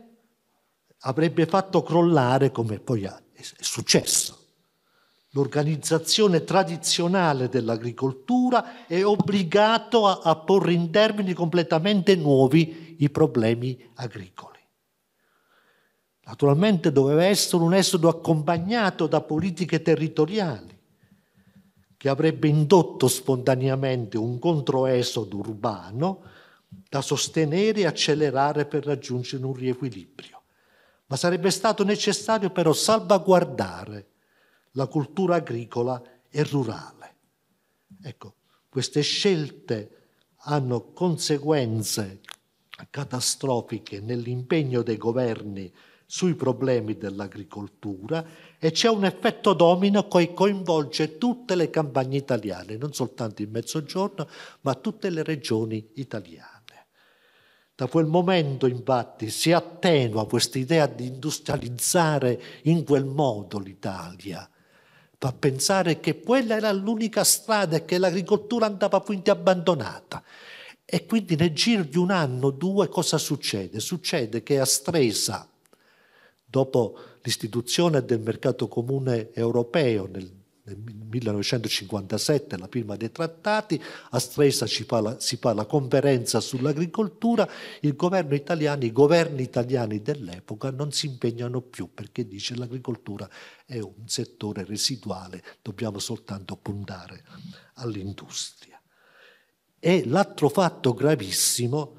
avrebbe fatto crollare, come poi è successo, l'organizzazione tradizionale dell'agricoltura è obbligato a, a, porre in termini completamente nuovi i problemi agricoli. Naturalmente doveva essere un esodo accompagnato da politiche territoriali che avrebbe indotto spontaneamente un controesodo urbano da sostenere e accelerare per raggiungere un riequilibrio. Ma sarebbe stato necessario però salvaguardare la cultura agricola e rurale. Ecco, queste scelte hanno conseguenze catastrofiche nell'impegno dei governi sui problemi dell'agricoltura e c'è un effetto domino che coinvolge tutte le campagne italiane, non soltanto il Mezzogiorno, ma tutte le regioni italiane. Da quel momento infatti si attenua questa idea di industrializzare in quel modo l'Italia, ma pensare che quella era l'unica strada e che l'agricoltura andava quindi abbandonata. E quindi nel giro di un anno o due cosa succede? Succede che a Stresa, dopo l'istituzione del mercato comune europeo nel nel 1957 la firma dei trattati, a Stresa si fa, la, si fa la conferenza sull'agricoltura, il governo italiano, i governi italiani dell'epoca non si impegnano più perché dice l'agricoltura è un settore residuale, dobbiamo soltanto puntare all'industria. E l'altro fatto gravissimo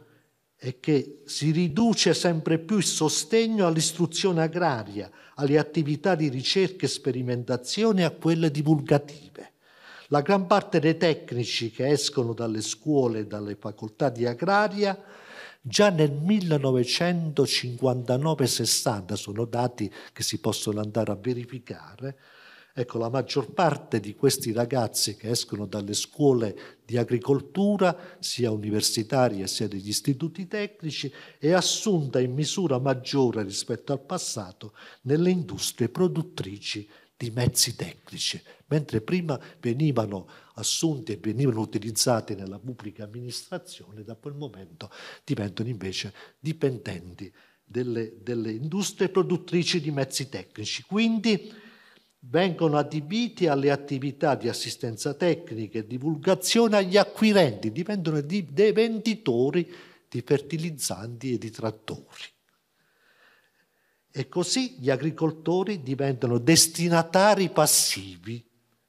è che si riduce sempre più il sostegno all'istruzione agraria, alle attività di ricerca e sperimentazione a quelle divulgative. La gran parte dei tecnici che escono dalle scuole e dalle facoltà di agraria già nel 1959-60, sono dati che si possono andare a verificare, Ecco, la maggior parte di questi ragazzi che escono dalle scuole di agricoltura, sia universitarie sia degli istituti tecnici, è assunta in misura maggiore rispetto al passato nelle industrie produttrici di mezzi tecnici, mentre prima venivano assunti e venivano utilizzati nella pubblica amministrazione, da quel momento diventano invece dipendenti delle, delle industrie produttrici di mezzi tecnici. Quindi vengono adibiti alle attività di assistenza tecnica e divulgazione agli acquirenti, diventano di, dei venditori di fertilizzanti e di trattori. E così gli agricoltori diventano destinatari passivi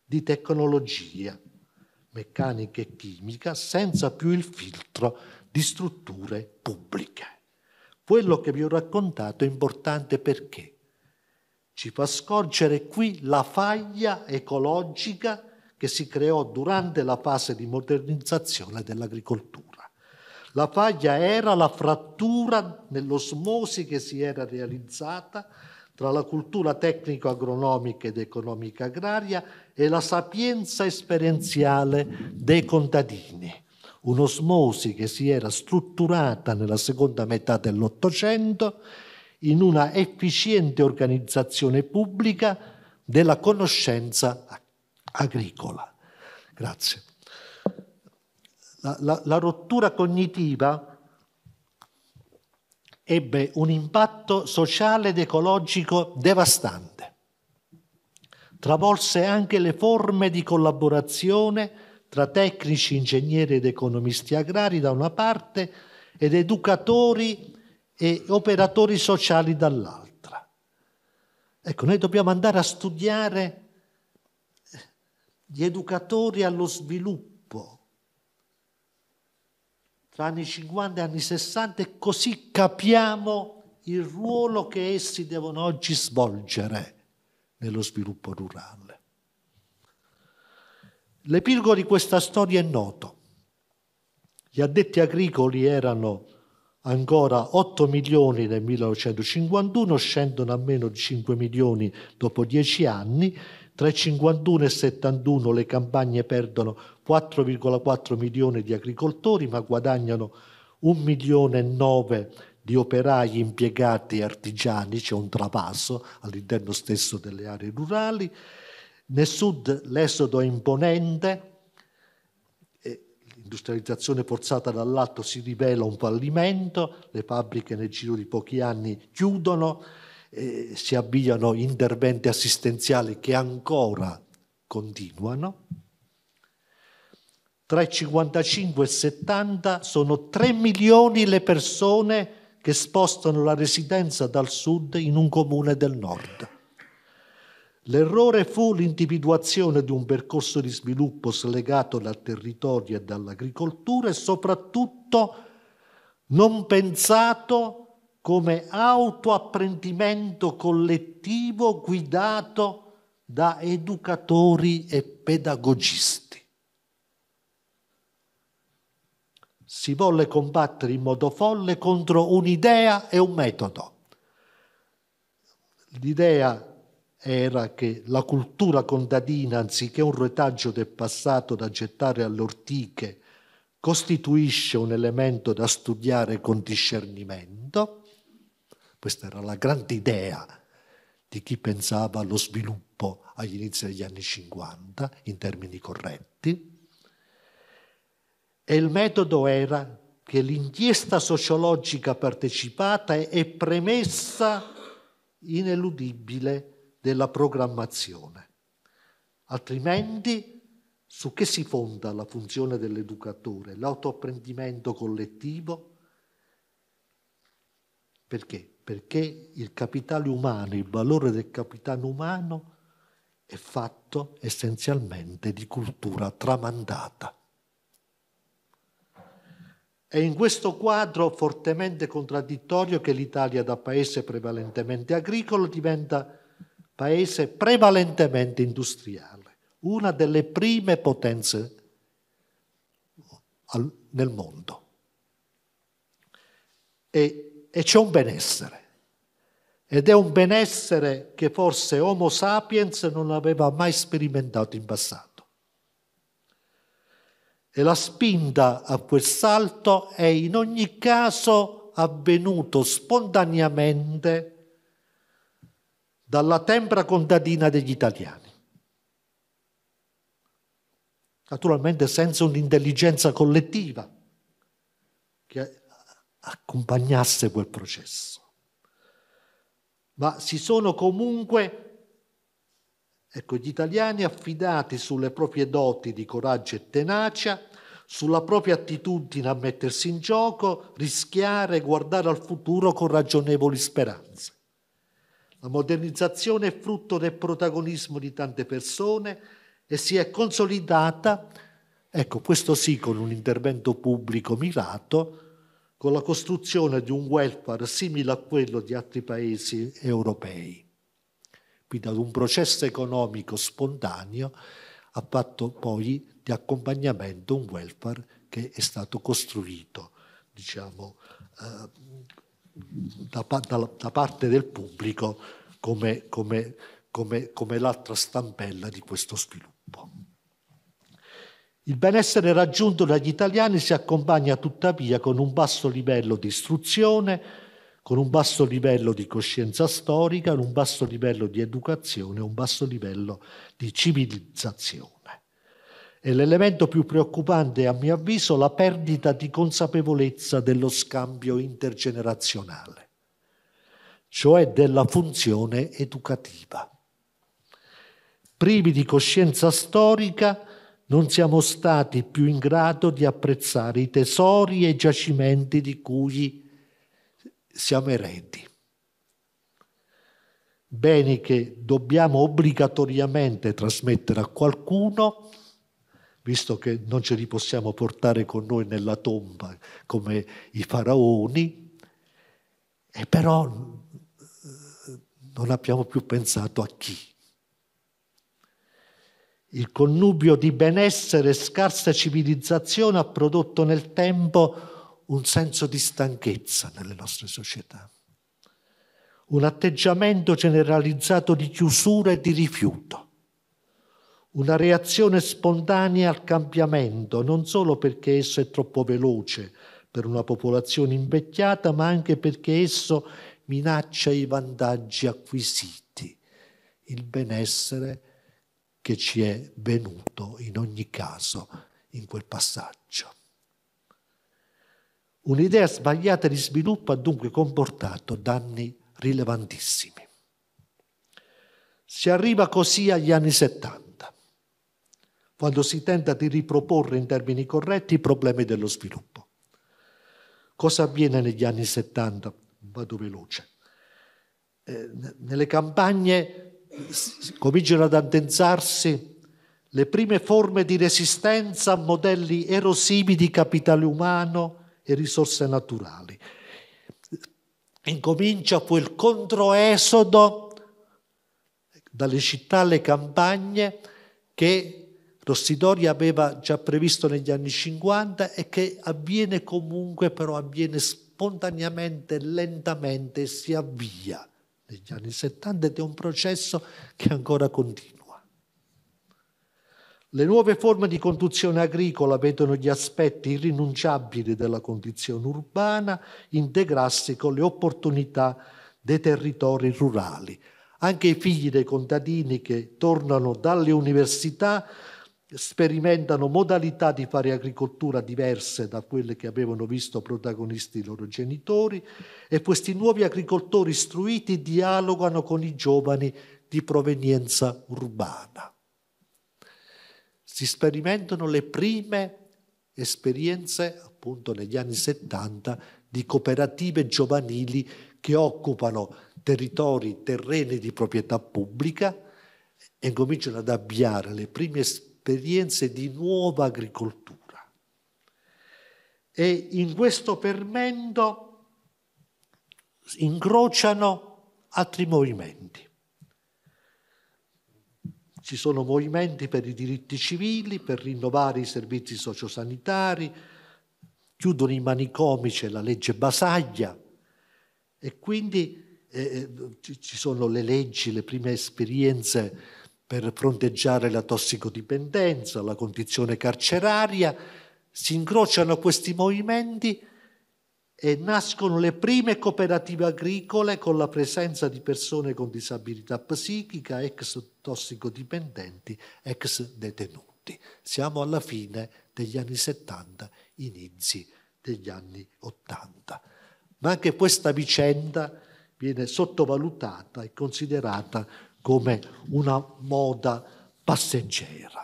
di tecnologia meccanica e chimica senza più il filtro di strutture pubbliche. Quello che vi ho raccontato è importante perché ci fa scorgere qui la faglia ecologica che si creò durante la fase di modernizzazione dell'agricoltura. La faglia era la frattura nell'osmosi che si era realizzata tra la cultura tecnico-agronomica ed economica agraria e la sapienza esperienziale dei contadini, un'osmosi che si era strutturata nella seconda metà dell'Ottocento in una efficiente organizzazione pubblica della conoscenza agricola. Grazie. La, la, la rottura cognitiva ebbe un impatto sociale ed ecologico devastante. Travolse anche le forme di collaborazione tra tecnici, ingegneri ed economisti agrari da una parte ed educatori e operatori sociali dall'altra. Ecco, noi dobbiamo andare a studiare eh, gli educatori allo sviluppo tra anni 50 e anni 60 e così capiamo il ruolo che essi devono oggi svolgere nello sviluppo rurale. L'epilogo di questa storia è noto. Gli addetti agricoli erano ancora 8 milioni nel 1951, scendono a meno di 5 milioni dopo 10 anni, tra il 51 e il 71 le campagne perdono 4,4 milioni di agricoltori ma guadagnano 1 milione e 9 di operai impiegati e artigiani, c'è un trapasso all'interno stesso delle aree rurali. Nel sud l'esodo è imponente, l'industrializzazione forzata dall'alto si rivela un fallimento, le fabbriche nel giro di pochi anni chiudono, eh, si avviano interventi assistenziali che ancora continuano. Tra i 55 e i 70 sono 3 milioni le persone che spostano la residenza dal sud in un comune del nord. L'errore fu l'individuazione di un percorso di sviluppo slegato dal territorio e dall'agricoltura e soprattutto non pensato come autoapprendimento collettivo guidato da educatori e pedagogisti. Si volle combattere in modo folle contro un'idea e un metodo. L'idea era che la cultura contadina, anziché un retaggio del passato da gettare alle ortiche, costituisce un elemento da studiare con discernimento. Questa era la grande idea di chi pensava allo sviluppo agli inizi degli anni 50 in termini corretti. E il metodo era che l'inchiesta sociologica partecipata è premessa ineludibile della programmazione. Altrimenti su che si fonda la funzione dell'educatore? L'autoapprendimento collettivo? Perché? Perché il capitale umano, il valore del capitale umano è fatto essenzialmente di cultura tramandata. È in questo quadro fortemente contraddittorio che l'Italia da paese prevalentemente agricolo diventa paese prevalentemente industriale, una delle prime potenze nel mondo. E, e c'è un benessere, ed è un benessere che forse Homo sapiens non aveva mai sperimentato in passato. E la spinta a quel salto è in ogni caso avvenuto spontaneamente dalla tempra contadina degli italiani. Naturalmente senza un'intelligenza collettiva che accompagnasse quel processo. Ma si sono comunque, ecco, gli italiani affidati sulle proprie doti di coraggio e tenacia, sulla propria attitudine a mettersi in gioco, rischiare e guardare al futuro con ragionevoli speranze. La modernizzazione è frutto del protagonismo di tante persone e si è consolidata, ecco questo sì con un intervento pubblico mirato, con la costruzione di un welfare simile a quello di altri paesi europei. Quindi ad un processo economico spontaneo ha fatto poi di accompagnamento un welfare che è stato costruito, diciamo, eh, da, da, da parte del pubblico come, come, come, come l'altra stampella di questo sviluppo. Il benessere raggiunto dagli italiani si accompagna tuttavia con un basso livello di istruzione, con un basso livello di coscienza storica, un basso livello di educazione, un basso livello di civilizzazione. E l'elemento più preoccupante è, a mio avviso, la perdita di consapevolezza dello scambio intergenerazionale, cioè della funzione educativa. Privi di coscienza storica, non siamo stati più in grado di apprezzare i tesori e i giacimenti di cui siamo eredi. Beni che dobbiamo obbligatoriamente trasmettere a qualcuno, visto che non ce li possiamo portare con noi nella tomba come i faraoni, e però mm, non abbiamo più pensato a chi. Il connubio di benessere e scarsa civilizzazione ha prodotto nel tempo un senso di stanchezza nelle nostre società, un atteggiamento generalizzato di chiusura e di rifiuto una reazione spontanea al cambiamento, non solo perché esso è troppo veloce per una popolazione invecchiata, ma anche perché esso minaccia i vantaggi acquisiti, il benessere che ci è venuto in ogni caso in quel passaggio. Un'idea sbagliata di sviluppo ha dunque comportato danni rilevantissimi. Si arriva così agli anni 70 quando si tenta di riproporre in termini corretti i problemi dello sviluppo. Cosa avviene negli anni 70? Vado veloce. Eh, nelle campagne cominciano ad addensarsi le prime forme di resistenza a modelli erosivi di capitale umano e risorse naturali. Incomincia quel controesodo dalle città alle campagne che Rossidoria aveva già previsto negli anni 50 e che avviene comunque, però avviene spontaneamente, lentamente si avvia negli anni 70 ed è un processo che ancora continua. Le nuove forme di conduzione agricola vedono gli aspetti irrinunciabili della condizione urbana integrarsi con le opportunità dei territori rurali. Anche i figli dei contadini che tornano dalle università sperimentano modalità di fare agricoltura diverse da quelle che avevano visto protagonisti i loro genitori e questi nuovi agricoltori istruiti dialogano con i giovani di provenienza urbana. Si sperimentano le prime esperienze, appunto negli anni 70, di cooperative giovanili che occupano territori, terreni di proprietà pubblica e cominciano ad avviare le prime esperienze esperienze di nuova agricoltura. E in questo fermento incrociano altri movimenti. Ci sono movimenti per i diritti civili, per rinnovare i servizi sociosanitari, chiudono i manicomi, c'è la legge Basaglia e quindi eh, eh ci sono le leggi, le prime esperienze per fronteggiare la tossicodipendenza, la condizione carceraria, si incrociano questi movimenti e nascono le prime cooperative agricole con la presenza di persone con disabilità psichica, ex tossicodipendenti, ex detenuti. Siamo alla fine degli anni 70, inizi degli anni 80. Ma anche questa vicenda viene sottovalutata e considerata come una moda passeggera.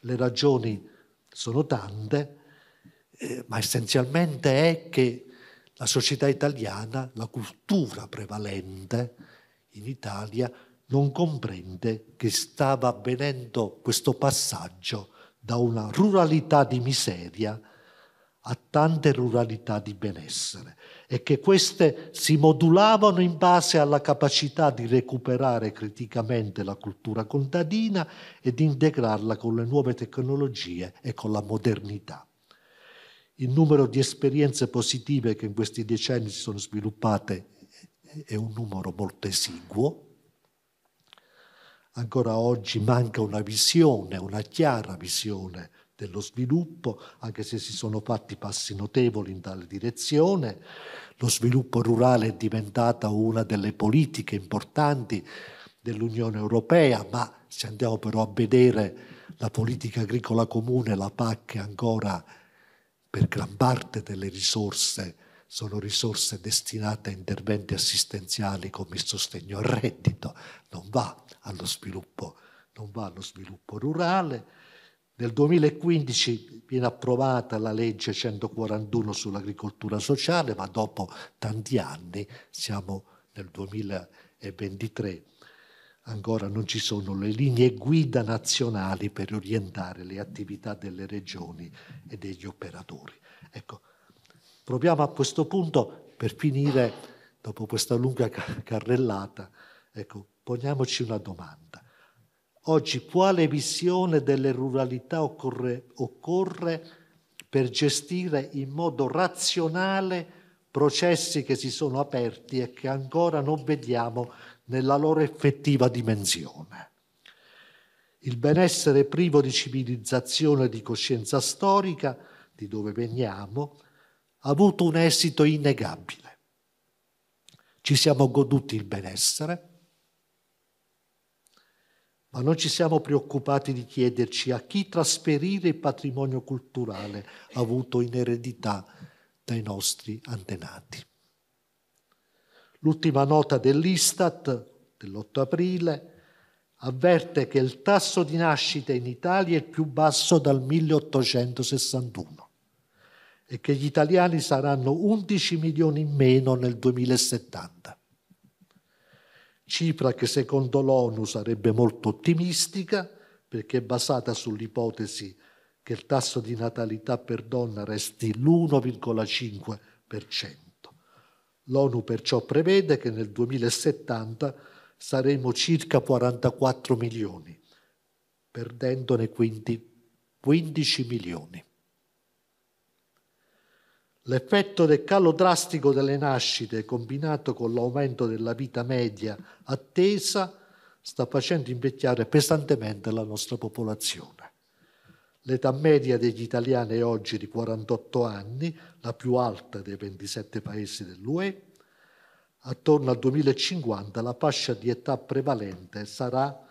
Le ragioni sono tante, eh, ma essenzialmente è che la società italiana, la cultura prevalente in Italia, non comprende che stava avvenendo questo passaggio da una ruralità di miseria a tante ruralità di benessere e che queste si modulavano in base alla capacità di recuperare criticamente la cultura contadina e di integrarla con le nuove tecnologie e con la modernità. Il numero di esperienze positive che in questi decenni si sono sviluppate è un numero molto esiguo. Ancora oggi manca una visione, una chiara visione dello sviluppo, anche se si sono fatti passi notevoli in tale direzione. Lo sviluppo rurale è diventata una delle politiche importanti dell'Unione Europea, ma se andiamo però a vedere la politica agricola comune, la PAC è ancora per gran parte delle risorse sono risorse destinate a interventi assistenziali come il sostegno al reddito, non va allo sviluppo, non va allo sviluppo rurale nel 2015 viene approvata la legge 141 sull'agricoltura sociale, ma dopo tanti anni, siamo nel 2023, ancora non ci sono le linee guida nazionali per orientare le attività delle regioni e degli operatori. Ecco, proviamo a questo punto, per finire, dopo questa lunga carrellata, ecco, poniamoci una domanda Oggi quale visione delle ruralità occorre, occorre per gestire in modo razionale processi che si sono aperti e che ancora non vediamo nella loro effettiva dimensione. Il benessere privo di civilizzazione e di coscienza storica, di dove veniamo, ha avuto un esito innegabile. Ci siamo goduti il benessere, ma non ci siamo preoccupati di chiederci a chi trasferire il patrimonio culturale avuto in eredità dai nostri antenati. L'ultima nota dell'Istat dell'8 aprile avverte che il tasso di nascita in Italia è il più basso dal 1861 e che gli italiani saranno 11 milioni in meno nel 2070 cifra che secondo l'ONU sarebbe molto ottimistica perché è basata sull'ipotesi che il tasso di natalità per donna resti l'1,5%. L'ONU perciò prevede che nel 2070 saremo circa 44 milioni, perdendone quindi 15 milioni. L'effetto del calo drastico delle nascite, combinato con l'aumento della vita media attesa, sta facendo invecchiare pesantemente la nostra popolazione. L'età media degli italiani è oggi di 48 anni, la più alta dei 27 paesi dell'UE. Attorno al 2050 la fascia di età prevalente sarà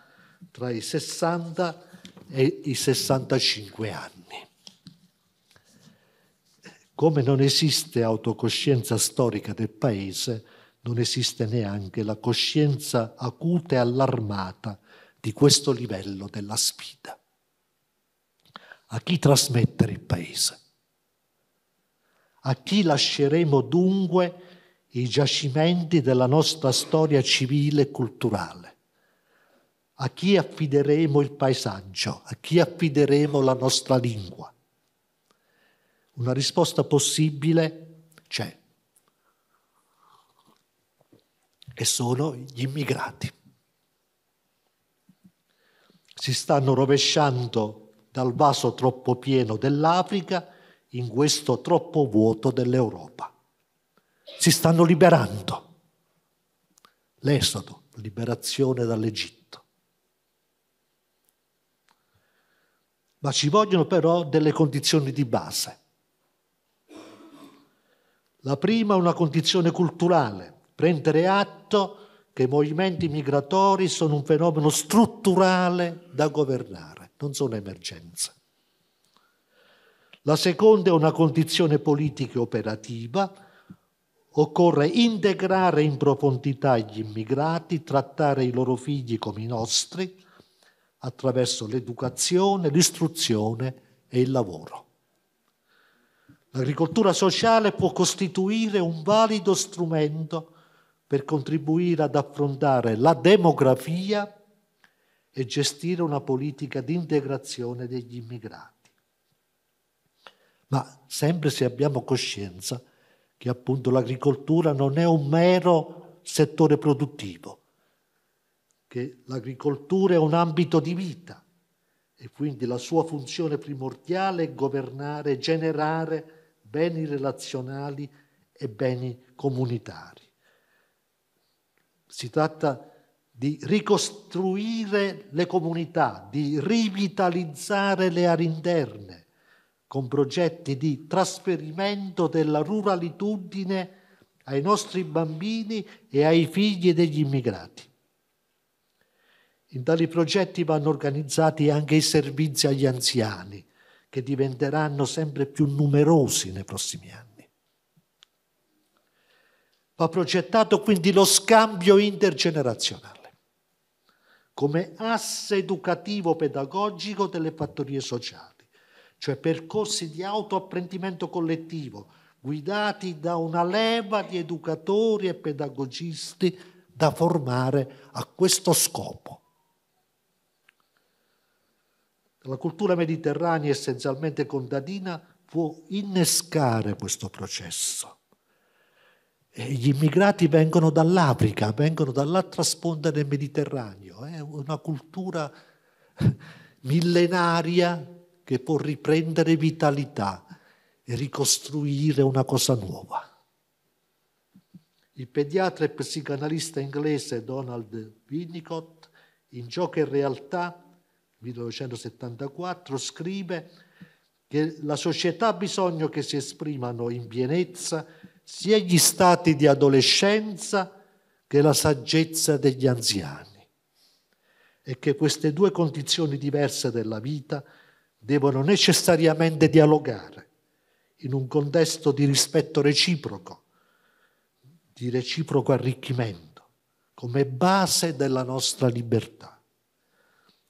tra i 60 e i 65 anni. Come non esiste autocoscienza storica del paese, non esiste neanche la coscienza acuta e allarmata di questo livello della sfida. A chi trasmettere il paese? A chi lasceremo dunque i giacimenti della nostra storia civile e culturale? A chi affideremo il paesaggio? A chi affideremo la nostra lingua? Una risposta possibile c'è. E sono gli immigrati. Si stanno rovesciando dal vaso troppo pieno dell'Africa in questo troppo vuoto dell'Europa. Si stanno liberando. L'esodo, liberazione dall'Egitto. Ma ci vogliono però delle condizioni di base. La prima è una condizione culturale, prendere atto che i movimenti migratori sono un fenomeno strutturale da governare, non sono emergenze. La seconda è una condizione politica e operativa. Occorre integrare in profondità gli immigrati, trattare i loro figli come i nostri, attraverso l'educazione, l'istruzione e il lavoro. L'agricoltura sociale può costituire un valido strumento per contribuire ad affrontare la demografia e gestire una politica di integrazione degli immigrati. Ma sempre se abbiamo coscienza che appunto l'agricoltura non è un mero settore produttivo, che l'agricoltura è un ambito di vita e quindi la sua funzione primordiale è governare, generare, beni relazionali e beni comunitari. Si tratta di ricostruire le comunità, di rivitalizzare le aree interne con progetti di trasferimento della ruralitudine ai nostri bambini e ai figli degli immigrati. In tali progetti vanno organizzati anche i servizi agli anziani, che diventeranno sempre più numerosi nei prossimi anni. Va progettato quindi lo scambio intergenerazionale come asse educativo pedagogico delle fattorie sociali, cioè percorsi di autoapprendimento collettivo guidati da una leva di educatori e pedagogisti da formare a questo scopo la cultura mediterranea essenzialmente contadina può innescare questo processo. E gli immigrati vengono dall'Africa, vengono dall'altra sponda del Mediterraneo, è eh? una cultura millenaria che può riprendere vitalità e ricostruire una cosa nuova. Il pediatra e psicanalista inglese Donald Winnicott in ciò che e realtà 1974, scrive che la società ha bisogno che si esprimano in pienezza sia gli stati di adolescenza che la saggezza degli anziani e che queste due condizioni diverse della vita devono necessariamente dialogare in un contesto di rispetto reciproco, di reciproco arricchimento, come base della nostra libertà.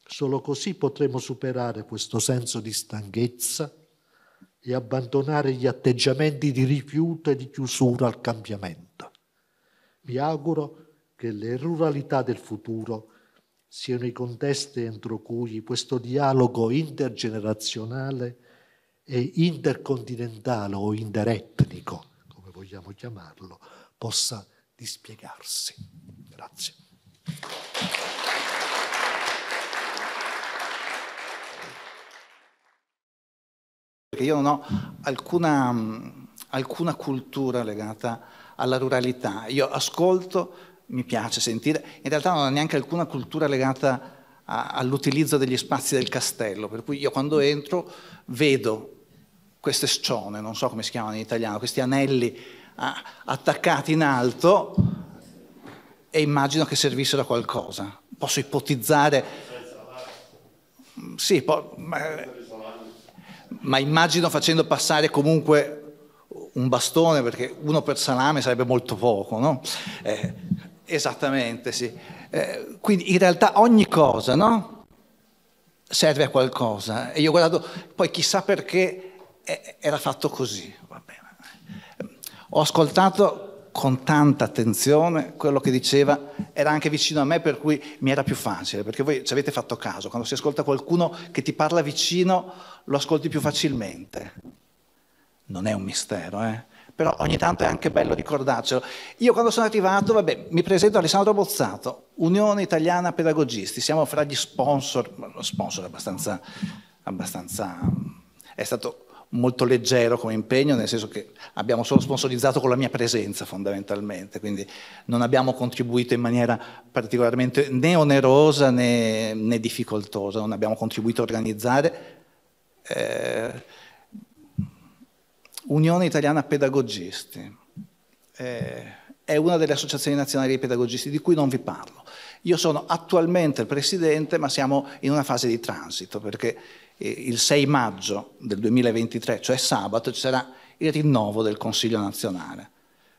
Solo così potremo superare questo senso di stanchezza e abbandonare gli atteggiamenti di rifiuto e di chiusura al cambiamento. Mi auguro che le ruralità del futuro siano i contesti entro cui questo dialogo intergenerazionale e intercontinentale o interetnico, come vogliamo chiamarlo, possa dispiegarsi. Grazie. perché io non ho alcuna, alcuna, cultura legata alla ruralità. Io ascolto, mi piace sentire, in realtà non ho neanche alcuna cultura legata all'utilizzo degli spazi del castello, per cui io quando entro vedo queste scione, non so come si chiamano in italiano, questi anelli attaccati in alto e immagino che servissero a qualcosa. Posso ipotizzare... Sì, po- ma immagino facendo passare comunque un bastone, perché uno per salame sarebbe molto poco, no? Eh, esattamente, sì. Eh, quindi in realtà ogni cosa, no? Serve a qualcosa. E io ho guardato, poi chissà perché eh, era fatto così. Ho ascoltato con tanta attenzione quello che diceva, era anche vicino a me per cui mi era più facile, perché voi ci avete fatto caso, quando si ascolta qualcuno che ti parla vicino lo ascolti più facilmente. Non è un mistero, eh? però ogni tanto è anche bello ricordarcelo. Io quando sono arrivato, vabbè, mi presento Alessandro Bozzato, Unione Italiana Pedagogisti, siamo fra gli sponsor, lo sponsor è abbastanza, abbastanza, è stato molto leggero come impegno, nel senso che abbiamo solo sponsorizzato con la mia presenza fondamentalmente, quindi non abbiamo contribuito in maniera particolarmente né onerosa né, né difficoltosa, non abbiamo contribuito a organizzare, eh, Unione Italiana Pedagogisti, eh, è una delle associazioni nazionali dei pedagogisti di cui non vi parlo. Io sono attualmente il presidente, ma siamo in una fase di transito, perché eh, il 6 maggio del 2023, cioè sabato, ci sarà il rinnovo del Consiglio nazionale.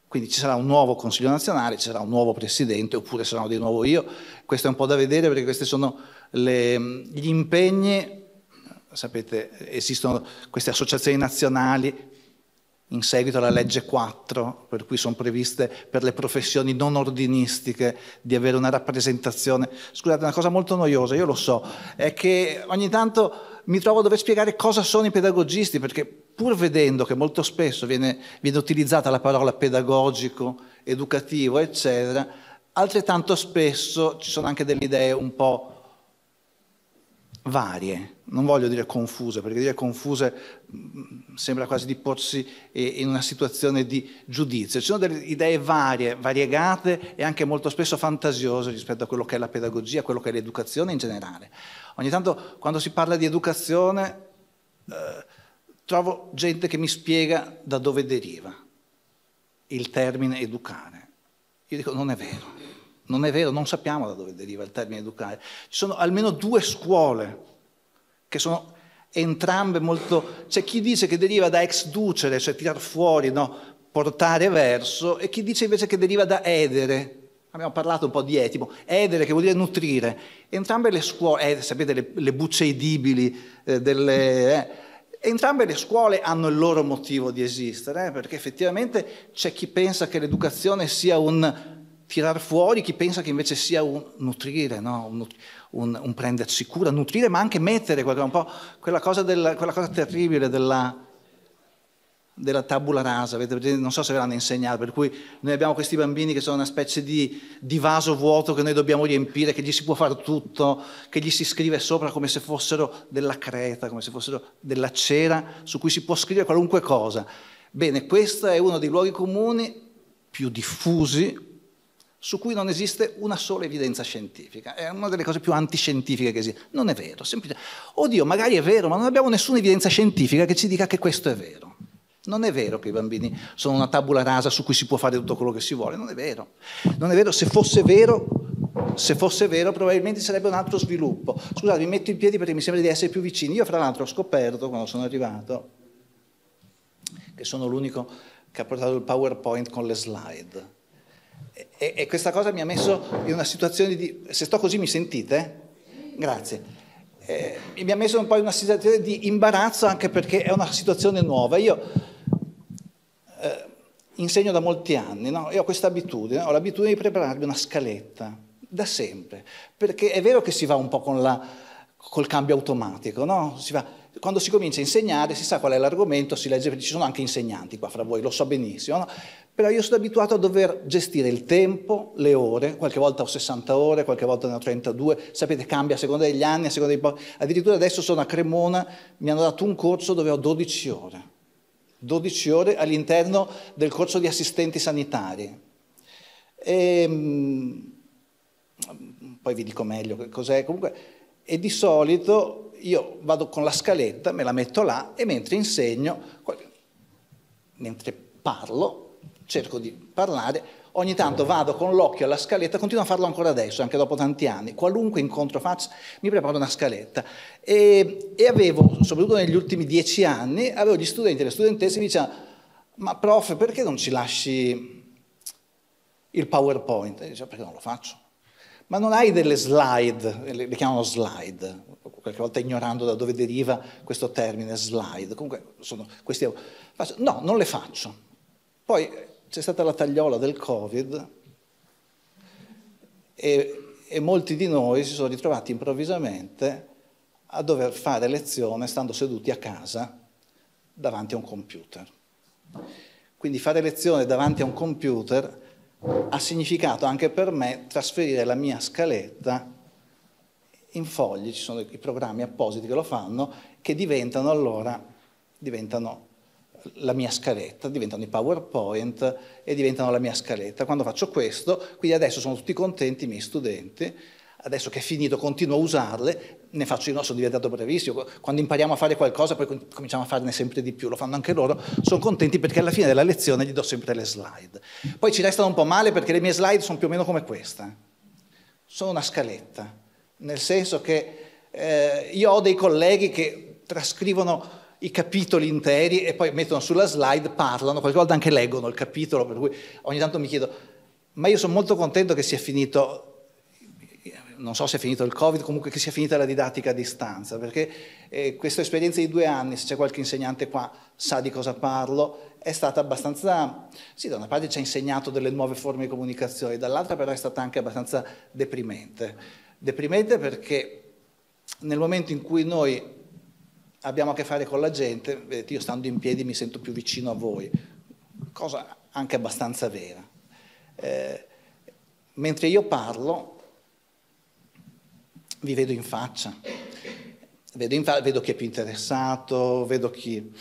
Quindi ci sarà un nuovo Consiglio nazionale, ci sarà un nuovo presidente, oppure sarò di nuovo io. Questo è un po' da vedere perché questi sono le, gli impegni sapete, esistono queste associazioni nazionali in seguito alla legge 4, per cui sono previste per le professioni non ordinistiche di avere una rappresentazione. Scusate, una cosa molto noiosa, io lo so, è che ogni tanto mi trovo a dover spiegare cosa sono i pedagogisti, perché pur vedendo che molto spesso viene, viene utilizzata la parola pedagogico, educativo, eccetera, altrettanto spesso ci sono anche delle idee un po' varie, non voglio dire confuse, perché dire confuse mm, sembra quasi di porsi eh, in una situazione di giudizio. Ci sono delle idee varie, variegate e anche molto spesso fantasiose rispetto a quello che è la pedagogia, quello che è l'educazione in generale. Ogni tanto quando si parla di educazione eh, trovo gente che mi spiega da dove deriva il termine educare. Io dico non è vero non è vero, non sappiamo da dove deriva il termine educare. Ci sono almeno due scuole che sono entrambe molto... C'è chi dice che deriva da ex ducere, cioè tirar fuori, no? portare verso, e chi dice invece che deriva da edere. Abbiamo parlato un po' di etimo, edere che vuol dire nutrire. Entrambe le scuole, eh, sapete le, le bucce edibili, eh, delle, eh, Entrambe le scuole hanno il loro motivo di esistere, eh, perché effettivamente c'è chi pensa che l'educazione sia un tirar fuori chi pensa che invece sia un nutrire, no? un, un, un, prendersi cura, nutrire ma anche mettere quella, quella, cosa, del, quella cosa, terribile della, della tabula rasa, non so se ve l'hanno insegnato, per cui noi abbiamo questi bambini che sono una specie di, di, vaso vuoto che noi dobbiamo riempire, che gli si può fare tutto, che gli si scrive sopra come se fossero della creta, come se fossero della cera su cui si può scrivere qualunque cosa. Bene, questo è uno dei luoghi comuni più diffusi su cui non esiste una sola evidenza scientifica. È una delle cose più antiscientifiche che esiste. Non è vero. Semplice. Oddio, magari è vero, ma non abbiamo nessuna evidenza scientifica che ci dica che questo è vero. Non è vero che i bambini sono una tabula rasa su cui si può fare tutto quello che si vuole, non è vero. Non è vero, se fosse vero, se fosse vero probabilmente sarebbe un altro sviluppo. Scusate, mi metto in piedi perché mi sembra di essere più vicini. Io fra l'altro ho scoperto quando sono arrivato che sono l'unico che ha portato il PowerPoint con le slide e, e, questa cosa mi ha messo in una situazione di... Se sto così mi sentite? Grazie. Eh, mi ha messo un po' in una situazione di imbarazzo anche perché è una situazione nuova. Io eh, insegno da molti anni, no? io ho questa abitudine, ho l'abitudine di prepararmi una scaletta, da sempre, perché è vero che si va un po' la, col cambio automatico, no? Si va quando si comincia a insegnare si sa qual è l'argomento, si legge, ci sono anche insegnanti qua fra voi, lo so benissimo, no? però io sono abituato a dover gestire il tempo, le ore, qualche volta ho 60 ore, qualche volta ne ho 32, sapete cambia a seconda degli anni, a seconda dei... addirittura adesso sono a Cremona, mi hanno dato un corso dove ho 12 ore, 12 ore all'interno del corso di assistenti sanitari. E, ehm, poi vi dico meglio cos'è comunque, e di solito io vado con la scaletta, me la metto là e mentre insegno, mentre parlo, cerco di parlare, ogni tanto vado con l'occhio alla scaletta, continuo a farlo ancora adesso, anche dopo tanti anni, qualunque incontro faccio mi preparo una scaletta e, e avevo, soprattutto negli ultimi dieci anni, avevo gli studenti e le studentesse mi dicevano, ma prof perché non ci lasci il PowerPoint? E io dicevo, perché non lo faccio? Ma non hai delle slide, le chiamano slide, qualche volta ignorando da dove deriva questo termine slide, comunque sono questi... No, non le faccio. Poi eh, c'è stata la tagliola del Covid e, e molti di noi si sono ritrovati improvvisamente a dover fare lezione stando seduti a casa davanti a un computer. Quindi fare lezione davanti a un computer ha significato anche per me trasferire la mia scaletta in fogli, ci sono i programmi appositi che lo fanno, che diventano allora, diventano la mia scaletta, diventano i PowerPoint e diventano la mia scaletta. Quando faccio questo, quindi adesso sono tutti contenti i miei studenti, adesso che è finito continuo a usarle, ne faccio io, sono diventato brevissimo, quando impariamo a fare qualcosa poi cominciamo a farne sempre di più, lo fanno anche loro, sono contenti perché alla fine della lezione gli do sempre le slide. Poi ci restano un po' male perché le mie slide sono più o meno come questa, sono una scaletta nel senso che eh, io ho dei colleghi che trascrivono i capitoli interi e poi mettono sulla slide, parlano, qualche volta anche leggono il capitolo, per cui ogni tanto mi chiedo, ma io sono molto contento che sia finito non so se è finito il Covid, comunque che sia finita la didattica a distanza, perché eh, questa esperienza di due anni, se c'è qualche insegnante qua, sa di cosa parlo, è stata abbastanza, sì, da una parte ci ha insegnato delle nuove forme di comunicazione, dall'altra però è stata anche abbastanza deprimente. Deprimente perché nel momento in cui noi abbiamo a che fare con la gente, vedete, io stando in piedi mi sento più vicino a voi, cosa anche abbastanza vera. Eh, mentre io parlo, vi vedo in faccia, vedo, in fa- vedo chi è più interessato, vedo chi,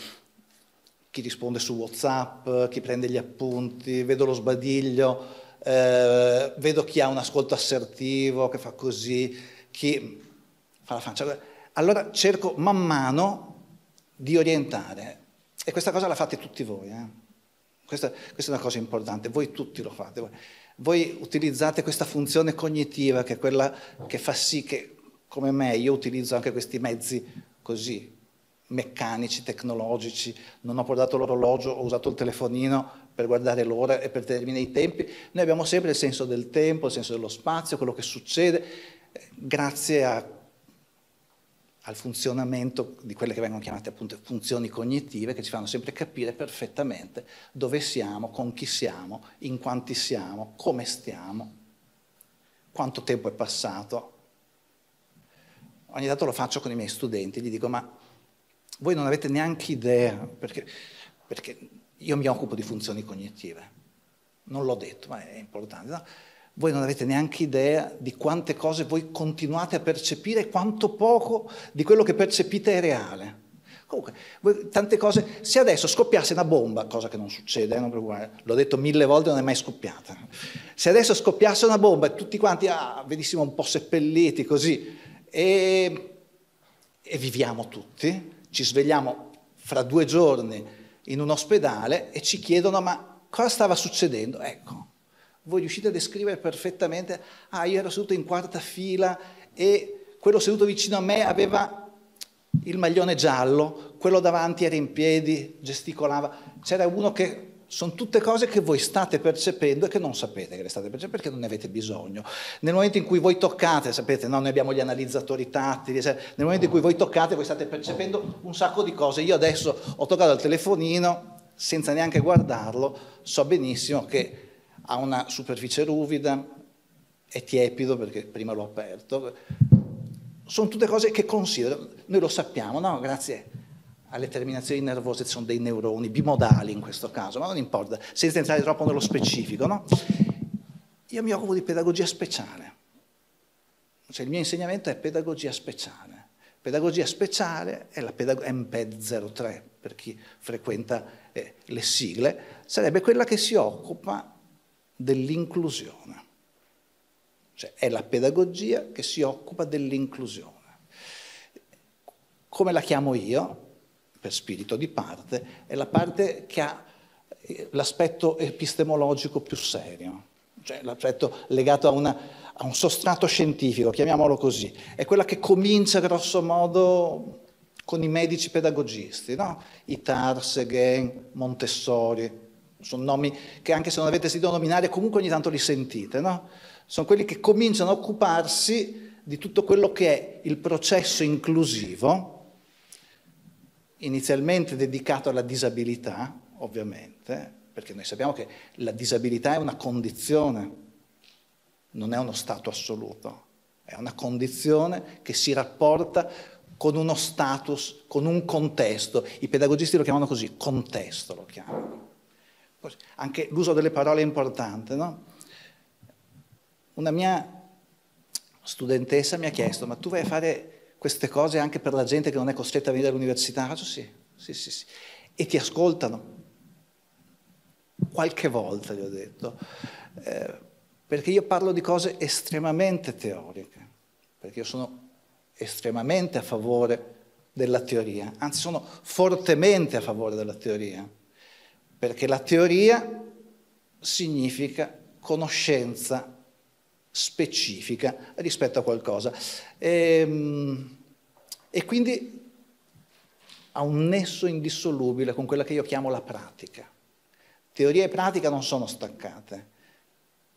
chi risponde su WhatsApp, chi prende gli appunti, vedo lo sbadiglio eh, vedo chi ha un ascolto assertivo, che fa così, chi fa la faccia. Allora cerco man mano di orientare. E questa cosa la fate tutti voi. Eh. Questa, questa, è una cosa importante, voi tutti lo fate. Voi. voi utilizzate questa funzione cognitiva che è quella che fa sì che, come me, io utilizzo anche questi mezzi così, meccanici, tecnologici, non ho portato l'orologio, ho usato il telefonino, per guardare l'ora e per determinare i tempi. Noi abbiamo sempre il senso del tempo, il senso dello spazio, quello che succede, eh, grazie a, al funzionamento di quelle che vengono chiamate appunto funzioni cognitive, che ci fanno sempre capire perfettamente dove siamo, con chi siamo, in quanti siamo, come stiamo, quanto tempo è passato. Ogni tanto lo faccio con i miei studenti, gli dico ma voi non avete neanche idea, perché, perché io mi occupo di funzioni cognitive, non l'ho detto, ma è importante. No? Voi non avete neanche idea di quante cose voi continuate a percepire e quanto poco di quello che percepite è reale. Comunque, voi, tante cose, se adesso scoppiasse una bomba, cosa che non succede, eh, non l'ho detto mille volte, non è mai scoppiata. Se adesso scoppiasse una bomba e tutti quanti, ah, venissimo un po' seppelliti così, e, e viviamo tutti, ci svegliamo fra due giorni in un ospedale e ci chiedono ma cosa stava succedendo? Ecco, voi riuscite a descrivere perfettamente, ah io ero seduto in quarta fila e quello seduto vicino a me aveva il maglione giallo, quello davanti era in piedi, gesticolava, c'era uno che sono tutte cose che voi state percependo e che non sapete che le state percependo perché non ne avete bisogno. Nel momento in cui voi toccate, sapete, no? noi abbiamo gli analizzatori tattili, nel momento in cui voi toccate voi state percependo un sacco di cose. Io adesso ho toccato il telefonino senza neanche guardarlo, so benissimo che ha una superficie ruvida, è tiepido perché prima l'ho aperto. Sono tutte cose che considero, noi lo sappiamo, no? Grazie alle terminazioni nervose ci sono dei neuroni bimodali in questo caso, ma non importa, senza entrare troppo nello specifico. No? Io mi occupo di pedagogia speciale, cioè il mio insegnamento è pedagogia speciale. Pedagogia speciale è la pedag- MPED 03, per chi frequenta eh, le sigle, sarebbe quella che si occupa dell'inclusione. Cioè è la pedagogia che si occupa dell'inclusione. Come la chiamo io? per spirito di parte, è la parte che ha eh, l'aspetto epistemologico più serio, cioè l'aspetto legato a, una, a, un sostrato scientifico, chiamiamolo così, è quella che comincia grosso modo con i medici pedagogisti, no? Itar, Seguin, Montessori, sono nomi che anche se non avete sentito nominare comunque ogni tanto li sentite, no? sono quelli che cominciano a occuparsi di tutto quello che è il processo inclusivo, inizialmente dedicato alla disabilità, ovviamente, perché noi sappiamo che la disabilità è una condizione, non è uno stato assoluto, è una condizione che si rapporta con uno status, con un contesto. I pedagogisti lo chiamano così, contesto lo chiamano. Anche l'uso delle parole è importante, no? Una mia studentessa mi ha chiesto, ma tu vai a fare queste cose anche per la gente che non è costretta a venire all'università? Faccio ah, sì, sì, sì, sì. E ti ascoltano. Qualche volta gli ho detto, eh, perché io parlo di cose estremamente teoriche, perché io sono estremamente a favore della teoria, anzi sono fortemente a favore della teoria, perché la teoria significa conoscenza specifica rispetto a qualcosa. E, ehm, e quindi ha un nesso indissolubile con quella che io chiamo la pratica. Teoria e pratica non sono staccate,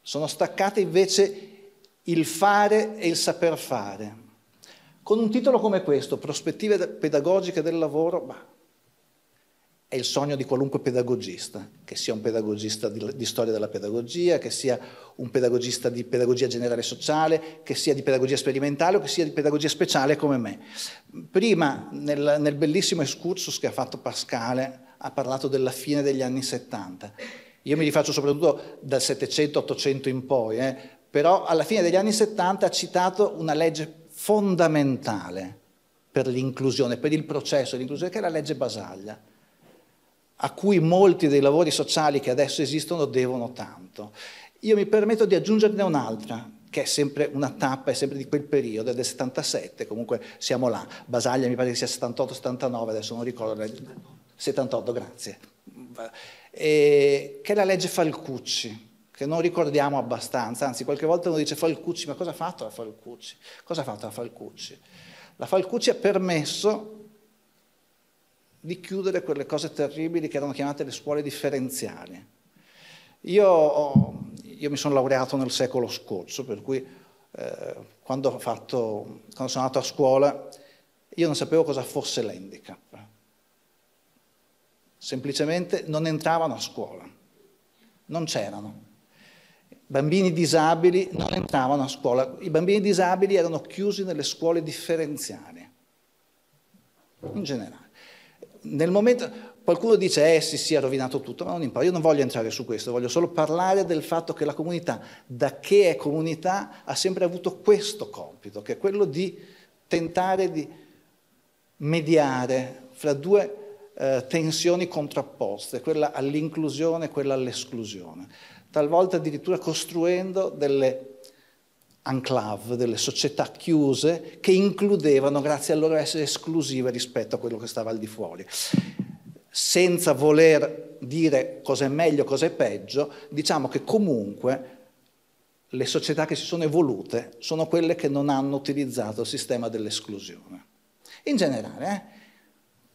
sono staccate invece il fare e il saper fare. Con un titolo come questo, prospettive pedagogiche del lavoro, bah, è il sogno di qualunque pedagogista, che sia un pedagogista di, di, storia della pedagogia, che sia un pedagogista di pedagogia generale sociale, che sia di pedagogia sperimentale o che sia di pedagogia speciale come me. Prima, nel, nel bellissimo excursus che ha fatto Pascale, ha parlato della fine degli anni 70. Io mi rifaccio soprattutto dal 700-800 in poi, eh, però alla fine degli anni 70 ha citato una legge fondamentale per l'inclusione, per il processo di inclusione, che è la legge Basaglia a cui molti dei lavori sociali che adesso esistono devono tanto. Io mi permetto di aggiungerne un'altra, che è sempre una tappa, è sempre di quel periodo, è del 77, comunque siamo là. Basaglia mi pare che sia 78-79, adesso non ricordo. 78, grazie. E, che è la legge Falcucci, che non ricordiamo abbastanza, anzi qualche volta uno dice Falcucci, ma cosa ha fatto la Falcucci? Cosa ha fatto la Falcucci? La Falcucci ha permesso di chiudere quelle cose terribili che erano chiamate le scuole differenziali. Io, io mi sono laureato nel secolo scorso, per cui eh, quando, fatto, quando sono andato a scuola io non sapevo cosa fosse l'handicap. Semplicemente non entravano a scuola, non c'erano. Bambini disabili non entravano a scuola, i bambini disabili erano chiusi nelle scuole differenziali, in generale nel momento, qualcuno dice, eh sì sì, ha rovinato tutto, ma non importa io non voglio entrare su questo, voglio solo parlare del fatto che la comunità, da che è comunità, ha sempre avuto questo compito, che è quello di tentare di mediare fra due eh, tensioni contrapposte, quella all'inclusione e quella all'esclusione, talvolta addirittura costruendo delle enclave, delle società chiuse che includevano grazie al loro essere esclusive rispetto a quello che stava al di fuori. Senza voler dire cosa è meglio, cosa è peggio, diciamo che comunque le società che si sono evolute sono quelle che non hanno utilizzato il sistema dell'esclusione. In generale, eh?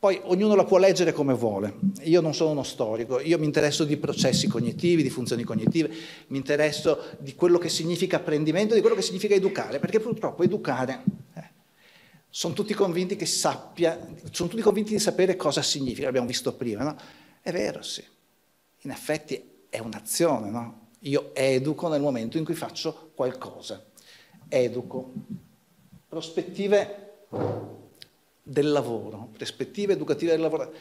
Poi ognuno la può leggere come vuole. Io non sono uno storico, io mi interesso di processi cognitivi, di funzioni cognitive, mi interesso di quello che significa apprendimento, di quello che significa educare, perché purtroppo educare eh, sono tutti convinti che sappia, sono tutti convinti di sapere cosa significa, l'abbiamo visto prima, no? È vero, sì. In effetti è un'azione, no? Io educo nel momento in cui faccio qualcosa. Educo. Prospettive del lavoro, prospettiva educativa del lavoro.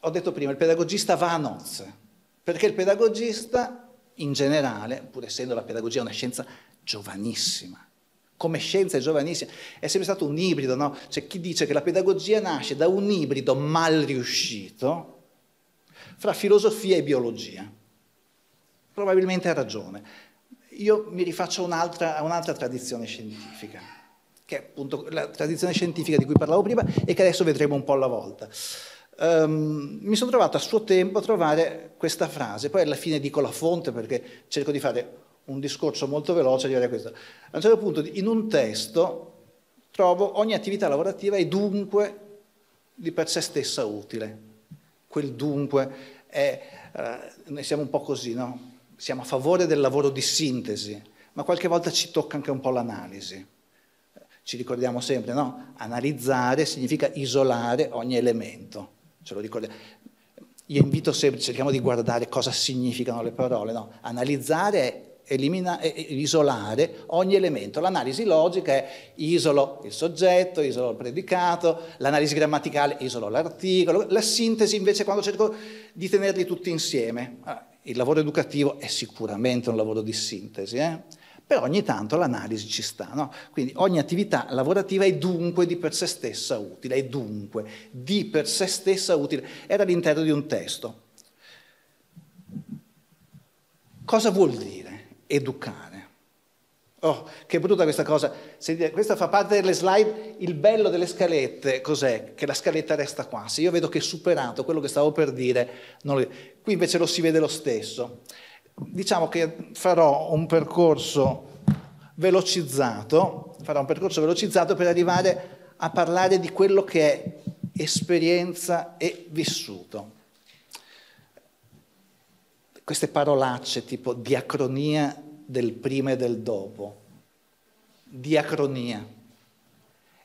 Ho detto prima, il pedagogista va a nozze, perché il pedagogista in generale, pur essendo la pedagogia una scienza giovanissima, come scienza è giovanissima, è sempre stato un ibrido, no? C'è chi dice che la pedagogia nasce da un ibrido mal riuscito fra filosofia e biologia. Probabilmente ha ragione. Io mi rifaccio a un'altra, un'altra tradizione scientifica che è appunto la tradizione scientifica di cui parlavo prima e che adesso vedremo un po' alla volta. Um, mi sono trovato a suo tempo a trovare questa frase, poi alla fine dico la fonte perché cerco di fare un discorso molto veloce e dire questo. A un certo punto in un testo trovo ogni attività lavorativa è dunque di per sé stessa utile. Quel dunque è, uh, noi siamo un po' così, no? Siamo a favore del lavoro di sintesi, ma qualche volta ci tocca anche un po' l'analisi ci ricordiamo sempre, no? Analizzare significa isolare ogni elemento, ce lo ricordiamo. Io invito sempre, cerchiamo di guardare cosa significano le parole, no? Analizzare è Elimina, isolare ogni elemento. L'analisi logica è isolo il soggetto, isolo il predicato, l'analisi grammaticale isolo l'articolo, la sintesi invece quando cerco di tenerli tutti insieme. Ah, il lavoro educativo è sicuramente un lavoro di sintesi, eh? però ogni tanto l'analisi ci sta. No? Quindi ogni attività lavorativa è dunque di per sé stessa utile, è dunque di per sé stessa utile, era all'interno di un testo. Cosa vuol dire educare? Oh, che brutta questa cosa. Se, questa fa parte delle slide. Il bello delle scalette cos'è? Che la scaletta resta qua. Se io vedo che è superato quello che stavo per dire, non... qui invece lo si vede lo stesso diciamo che farò un percorso velocizzato, farò un percorso velocizzato per arrivare a parlare di quello che è esperienza e vissuto. Queste parolacce tipo diacronia del prima e del dopo. Diacronia.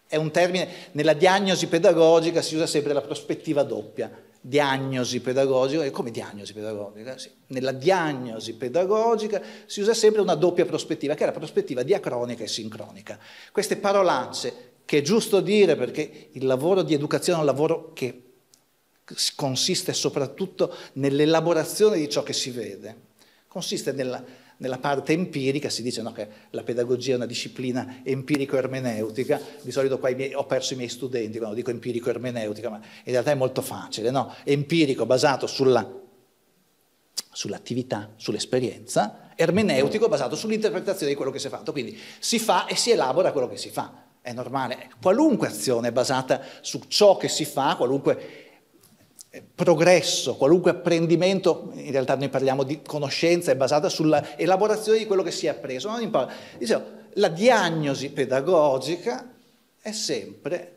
È un termine, nella diagnosi pedagogica si usa sempre la prospettiva doppia, diagnosi pedagogica, e come diagnosi pedagogica? Sì. Nella diagnosi pedagogica si usa sempre una doppia prospettiva, che è la prospettiva diacronica e sincronica. Queste parolacce che è giusto dire perché il lavoro di educazione è un lavoro che consiste soprattutto nell'elaborazione di ciò che si vede, consiste nella nella parte empirica si dice no, che la pedagogia è una disciplina empirico-ermeneutica, di solito qua miei, ho perso i miei studenti quando dico empirico-ermeneutica, ma in realtà è molto facile, no? empirico basato sulla, sull'attività, sull'esperienza, ermeneutico basato sull'interpretazione di quello che si è fatto, quindi si fa e si elabora quello che si fa, è normale, qualunque azione è basata su ciò che si fa, qualunque eh, progresso, qualunque apprendimento, in realtà noi parliamo di conoscenza, è basata sull'elaborazione di quello che si è appreso. No? Dicevo, la diagnosi pedagogica è sempre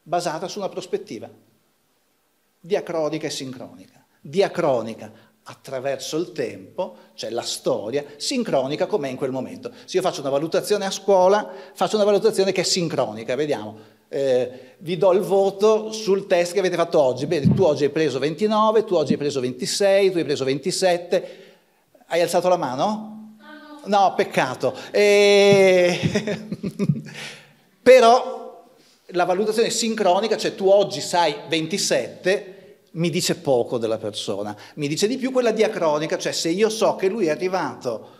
basata su una prospettiva diacronica e sincronica. Diacronica attraverso il tempo, cioè la storia, sincronica com'è in quel momento. Se io faccio una valutazione a scuola, faccio una valutazione che è sincronica, vediamo eh, vi do il voto sul test che avete fatto oggi. Bene, tu oggi hai preso 29, tu oggi hai preso 26, tu hai preso 27. Hai alzato la mano? No, peccato. E... Eh, [laughs] però la valutazione sincronica, cioè tu oggi sai 27, mi dice poco della persona, mi dice di più quella diacronica, cioè se io so che lui è arrivato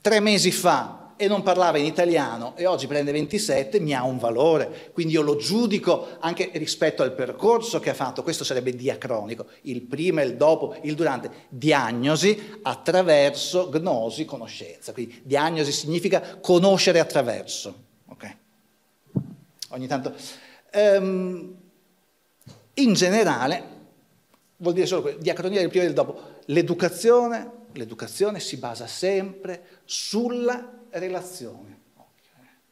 tre mesi fa e non parlava in italiano e oggi prende 27, mi ha un valore, quindi io lo giudico anche rispetto al percorso che ha fatto, questo sarebbe diacronico, il prima, il dopo, il durante, diagnosi attraverso gnosi, conoscenza, quindi diagnosi significa conoscere attraverso, okay. Ogni tanto... Um, in generale, vuol dire solo questo, diacronia del prima e del dopo, l'educazione l'educazione si basa sempre sulla relazione.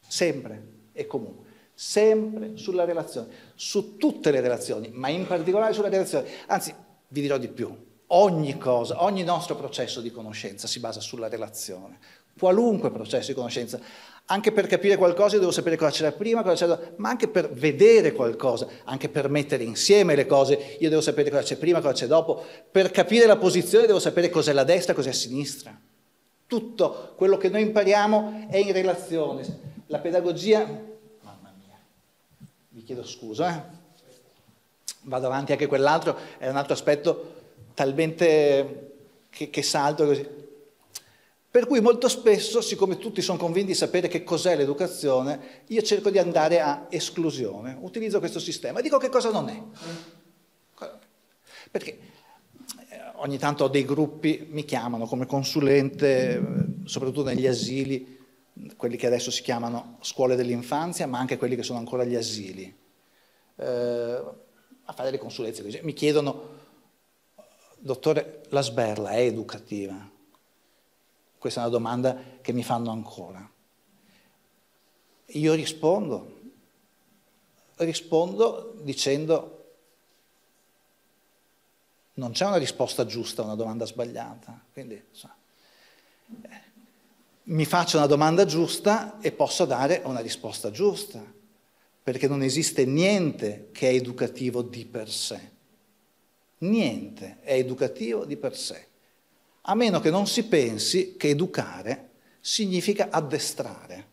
Sempre e comunque. Sempre sulla relazione. Su tutte le relazioni, ma in particolare sulla relazione. Anzi, vi dirò di più. Ogni cosa, ogni nostro processo di conoscenza si basa sulla relazione. Qualunque processo di conoscenza. Anche per capire qualcosa io devo sapere cosa c'era prima, cosa c'era dopo, ma anche per vedere qualcosa, anche per mettere insieme le cose, io devo sapere cosa c'è prima, cosa c'è dopo. Per capire la posizione devo sapere cos'è la destra, cos'è la sinistra. Tutto quello che noi impariamo è in relazione. La pedagogia, mamma mia, vi chiedo scusa, eh? vado avanti anche quell'altro, è un altro aspetto talmente che, che salto così. Per cui molto spesso, siccome tutti sono convinti di sapere che cos'è l'educazione, io cerco di andare a esclusione, utilizzo questo sistema e dico che cosa non è. Perché ogni tanto ho dei gruppi, mi chiamano come consulente, soprattutto negli asili, quelli che adesso si chiamano scuole dell'infanzia, ma anche quelli che sono ancora gli asili, eh, a fare le consulenze. Così. Mi chiedono, dottore, la sberla è educativa? Questa è una domanda che mi fanno ancora. Io rispondo, rispondo dicendo non c'è una risposta giusta a una domanda sbagliata. Quindi insomma, eh, mi faccio una domanda giusta e posso dare una risposta giusta, perché non esiste niente che è educativo di per sé. Niente è educativo di per sé, a meno che non si pensi che educare significa addestrare.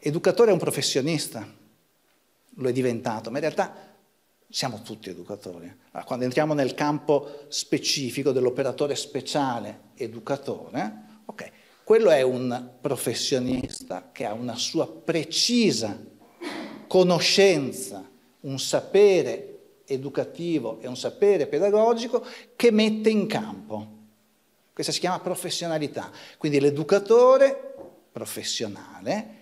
Educatore è un professionista lo è diventato, ma in realtà siamo tutti educatori. Allora, quando entriamo nel campo specifico dell'operatore speciale educatore, okay, quello è un professionista che ha una sua precisa conoscenza, un sapere educativo e un sapere pedagogico che mette in campo. Questa si chiama professionalità. Quindi l'educatore professionale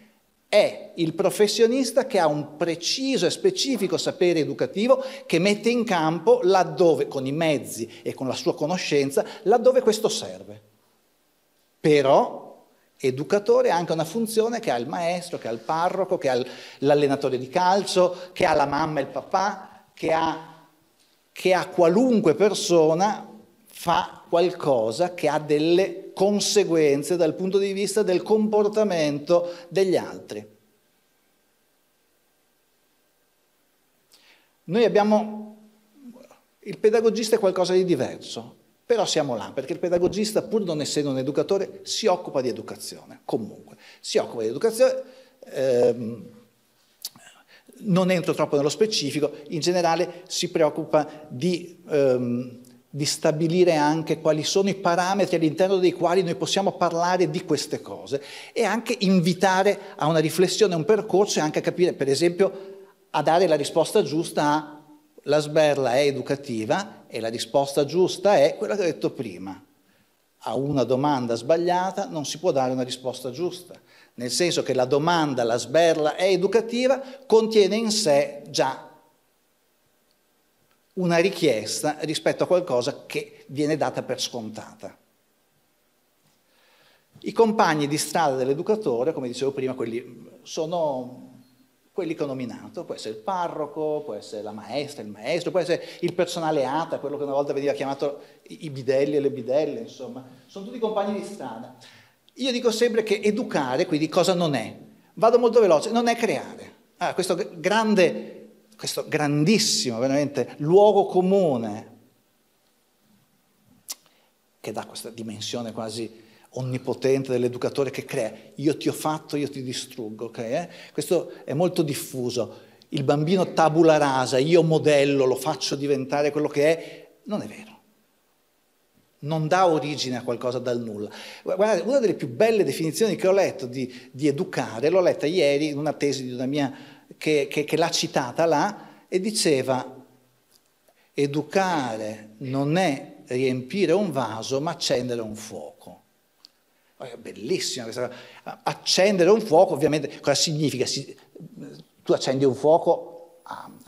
è il professionista che ha un preciso e specifico sapere educativo che mette in campo laddove, con i mezzi e con la sua conoscenza, laddove questo serve. Però educatore ha anche una funzione che ha il maestro, che ha il parroco, che ha l'allenatore di calcio, che ha la mamma e il papà, che ha, che ha qualunque persona fa qualcosa che ha delle conseguenze dal punto di vista del comportamento degli altri. Noi abbiamo, il pedagogista è qualcosa di diverso, però siamo là, perché il pedagogista, pur non essendo un educatore, si occupa di educazione, comunque. Si occupa di educazione, ehm, non entro troppo nello specifico, in generale si preoccupa di ehm, di stabilire anche quali sono i parametri all'interno dei quali noi possiamo parlare di queste cose e anche invitare a una riflessione, un percorso e anche a capire, per esempio, a dare la risposta giusta a la sberla è educativa e la risposta giusta è quella che ho detto prima. A una domanda sbagliata non si può dare una risposta giusta, nel senso che la domanda, la sberla è educativa, contiene in sé già una richiesta rispetto a qualcosa che viene data per scontata. I compagni di strada dell'educatore, come dicevo prima, quelli sono quelli che ho nominato, può essere il parroco, può essere la maestra, il maestro, può essere il personale ATA, quello che una volta veniva chiamato i bidelli e le bidelle, insomma, sono tutti compagni di strada. Io dico sempre che educare, quindi cosa non è? Vado molto veloce, non è creare. Ah, questo grande questo grandissimo, veramente, luogo comune che dà questa dimensione quasi onnipotente dell'educatore che crea, io ti ho fatto, io ti distruggo, ok? eh? Questo è molto diffuso. Il bambino tabula rasa, io modello, lo faccio diventare quello che è, non è vero. Non dà origine a qualcosa dal nulla. Guardate, una delle più belle definizioni che ho letto di, di educare, l'ho letta ieri in una tesi di una mia che, che, che l'ha citata là, e diceva, educare non è riempire un vaso, ma accendere un fuoco. bellissima questa cosa. Accendere un fuoco, ovviamente, cosa significa? Si, tu accendi un fuoco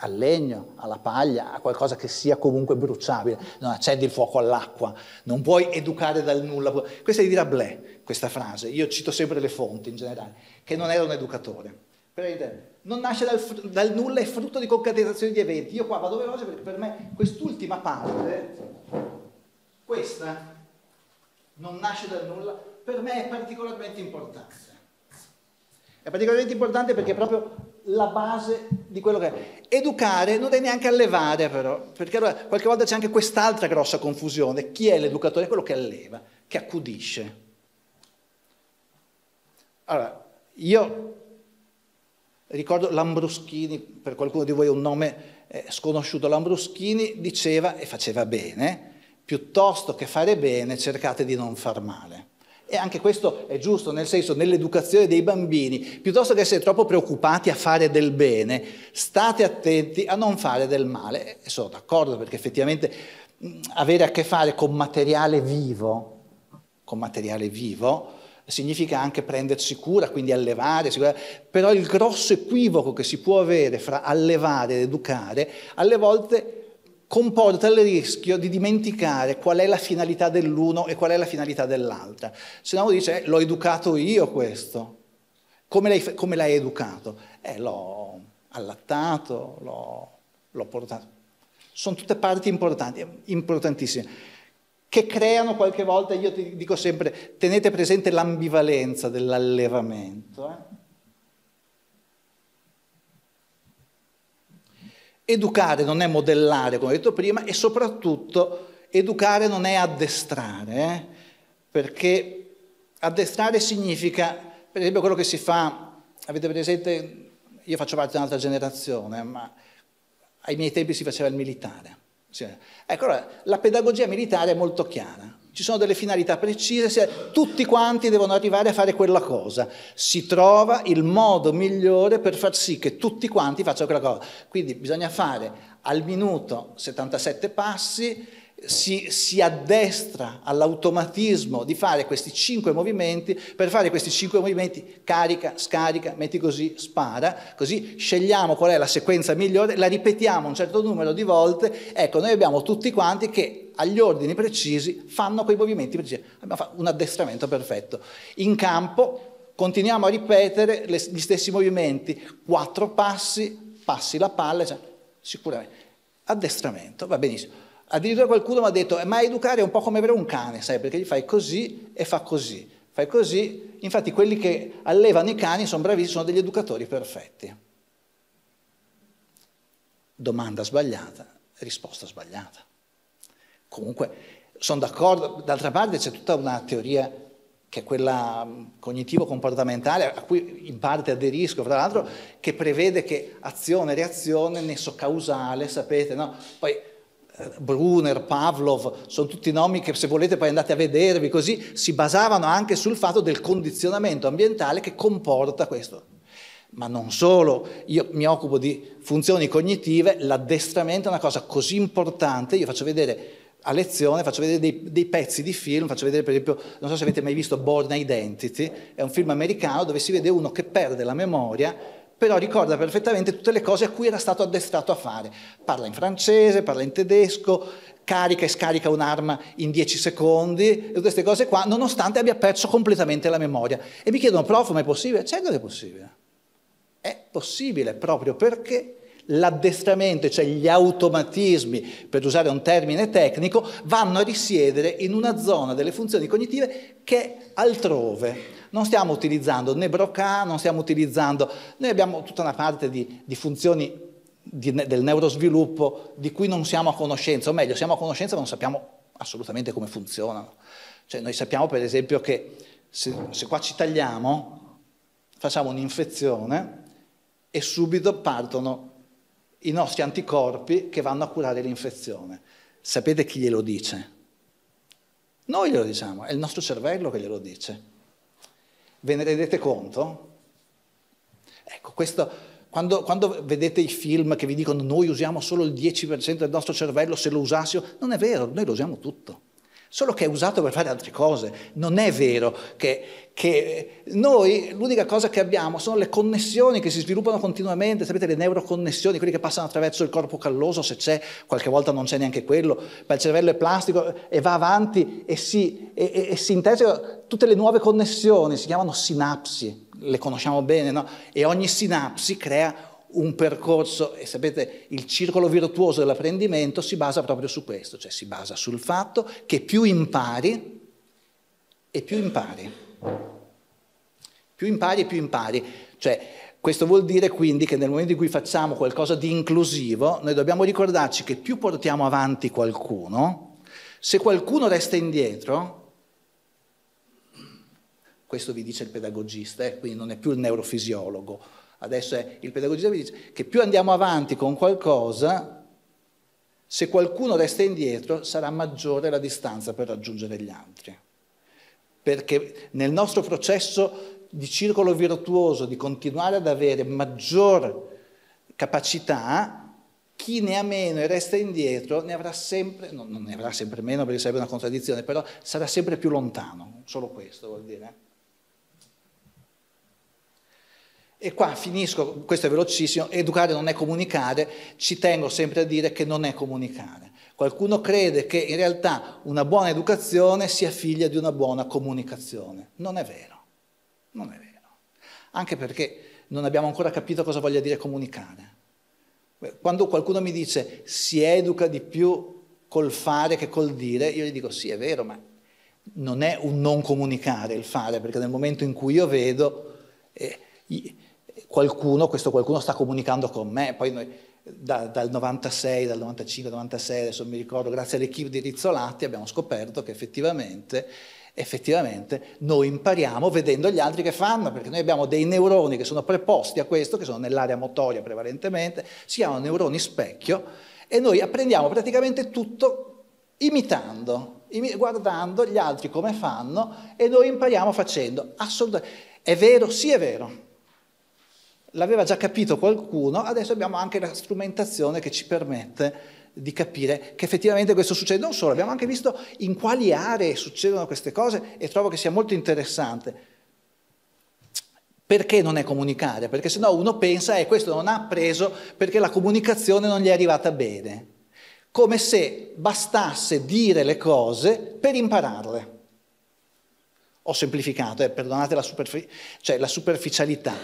al legno, alla paglia, a qualcosa che sia comunque bruciabile. Non accendi il fuoco all'acqua, non puoi educare dal nulla. Questa è di Rabelais, questa frase. Io cito sempre le fonti in generale, che non era un educatore. Prendete non nasce dal, dal, nulla, è frutto di concatenazione di eventi. Io qua vado veloce perché per me quest'ultima parte, questa, non nasce dal nulla, per me è particolarmente importante. È particolarmente importante perché è proprio la base di quello che è. Educare non è neanche allevare però, perché allora qualche volta c'è anche quest'altra grossa confusione. Chi è l'educatore? È quello che alleva, che accudisce. Allora, io Ricordo Lambruschini, per qualcuno di voi è un nome eh, sconosciuto, Lambruschini diceva, e faceva bene, piuttosto che fare bene cercate di non far male. E anche questo è giusto, nel senso, nell'educazione dei bambini, piuttosto che essere troppo preoccupati a fare del bene, state attenti a non fare del male. E sono d'accordo perché effettivamente avere a che fare con materiale vivo, con materiale vivo, significa anche prendersi cura, quindi allevare, però il grosso equivoco che si può avere fra allevare ed educare alle volte comporta il rischio di dimenticare qual è la finalità dell'uno e qual è la finalità dell'altra. Se no uno dice, eh, l'ho educato io questo, come l'hai, come l'hai educato? Eh, l'ho allattato, l'ho, l'ho portato. Sono tutte parti importanti, importantissime che creano qualche volta, io ti dico sempre, tenete presente l'ambivalenza dell'allevamento. Eh? Educare non è modellare, come ho detto prima, e soprattutto educare non è addestrare, eh? perché addestrare significa, per esempio, quello che si fa, avete presente, io faccio parte di un'altra generazione, ma ai miei tempi si faceva il militare Ecco, allora, la pedagogia militare è molto chiara. Ci sono delle finalità precise, tutti quanti devono arrivare a fare quella cosa. Si trova il modo migliore per far sì che tutti quanti facciano quella cosa. Quindi bisogna fare al minuto 77 passi, si, si, addestra all'automatismo di fare questi cinque movimenti, per fare questi cinque movimenti carica, scarica, metti così, spara, così scegliamo qual è la sequenza migliore, la ripetiamo un certo numero di volte, ecco noi abbiamo tutti quanti che agli ordini precisi fanno quei movimenti precisi, abbiamo fatto un addestramento perfetto. In campo continuiamo a ripetere le, gli stessi movimenti, quattro passi, passi la palla, cioè, sicuramente. Addestramento, va benissimo. Addirittura qualcuno mi ha detto, eh, ma educare è un po' come avere un cane, sai, perché gli fai così e fa così, fai così. Infatti quelli che allevano i cani sono bravi, sono degli educatori perfetti. Domanda sbagliata, risposta sbagliata. Comunque, sono d'accordo, d'altra parte c'è tutta una teoria che è quella mm, cognitivo-comportamentale, a cui in parte aderisco, fra l'altro, che prevede che azione, reazione, nesso causale, sapete, no? Poi Brunner, Pavlov, sono tutti nomi che se volete poi andate a vedervi, così si basavano anche sul fatto del condizionamento ambientale che comporta questo. Ma non solo, io mi occupo di funzioni cognitive, l'addestramento è una cosa così importante, io faccio vedere a lezione, faccio vedere dei, dei, pezzi di film, faccio vedere per esempio, non so se avete mai visto Born Identity, è un film americano dove si vede uno che perde la memoria però ricorda perfettamente tutte le cose a cui era stato addestrato a fare. Parla in francese, parla in tedesco, carica e scarica un'arma in 10 secondi, tutte queste cose qua, nonostante abbia perso completamente la memoria. E mi chiedono, prof, ma è possibile? Certo che è possibile. È possibile proprio perché l'addestramento, cioè gli automatismi, per usare un termine tecnico, vanno a risiedere in una zona delle funzioni cognitive che è altrove. Non stiamo utilizzando né Broca, non stiamo utilizzando... Noi abbiamo tutta una parte di, di funzioni di, del neurosviluppo di cui non siamo a conoscenza, o meglio, siamo a conoscenza ma non sappiamo assolutamente come funzionano. Cioè noi sappiamo per esempio che se, se qua ci tagliamo, facciamo un'infezione e subito partono i nostri anticorpi che vanno a curare l'infezione. Sapete chi glielo dice? Noi glielo diciamo, è il nostro cervello che glielo dice. Ve ne rendete conto? Ecco, questo, quando, quando, vedete i film che vi dicono noi usiamo solo il 10% del nostro cervello, se lo usassimo, non è vero, noi lo usiamo tutto solo che è usato per fare altre cose. Non è vero che, che noi l'unica cosa che abbiamo sono le connessioni che si sviluppano continuamente, sapete le neuroconnessioni, quelle che passano attraverso il corpo calloso, se c'è, qualche volta non c'è neanche quello, ma il cervello è plastico e va avanti e si, e, e, e si integra tutte le nuove connessioni, si chiamano sinapsi, le conosciamo bene, no? E ogni sinapsi crea un percorso, e sapete, il circolo virtuoso dell'apprendimento si basa proprio su questo, cioè si basa sul fatto che più impari e più impari. Più impari e più impari. Cioè, questo vuol dire quindi che nel momento in cui facciamo qualcosa di inclusivo, noi dobbiamo ricordarci che più portiamo avanti qualcuno, se qualcuno resta indietro, questo vi dice il pedagogista, eh, quindi non è più il neurofisiologo, Adesso è il pedagogismo mi dice che più andiamo avanti con qualcosa, se qualcuno resta indietro sarà maggiore la distanza per raggiungere gli altri. Perché nel nostro processo di circolo virtuoso, di continuare ad avere maggior capacità, chi ne ha meno e resta indietro ne avrà sempre, non, ne avrà sempre meno perché sarebbe una contraddizione, però sarà sempre più lontano, solo questo vuol dire. E qua finisco, questo è velocissimo, educare non è comunicare, ci tengo sempre a dire che non è comunicare. Qualcuno crede che in realtà una buona educazione sia figlia di una buona comunicazione. Non è vero, non è vero. Anche perché non abbiamo ancora capito cosa voglia dire comunicare. Quando qualcuno mi dice si educa di più col fare che col dire, io gli dico sì è vero, ma non è un non comunicare il fare, perché nel momento in cui io vedo... Eh, qualcuno, questo qualcuno sta comunicando con me, poi noi, da, dal 96, dal 95, 96, adesso mi ricordo, grazie all'equipe di Rizzolatti abbiamo scoperto che effettivamente effettivamente noi impariamo vedendo gli altri che fanno, perché noi abbiamo dei neuroni che sono preposti a questo, che sono nell'area motoria prevalentemente, si chiamano neuroni specchio, e noi apprendiamo praticamente tutto imitando, guardando gli altri come fanno e noi impariamo facendo. Assolutamente. È vero? Sì, è vero l'aveva già capito qualcuno, adesso abbiamo anche la strumentazione che ci permette di capire che effettivamente questo succede. Non solo, abbiamo anche visto in quali aree succedono queste cose e trovo che sia molto interessante. Perché non è comunicare? Perché sennò uno pensa e eh, questo non ha appreso perché la comunicazione non gli è arrivata bene. Come se bastasse dire le cose per impararle. Ho semplificato, eh, perdonate la, superfi- cioè, la superficialità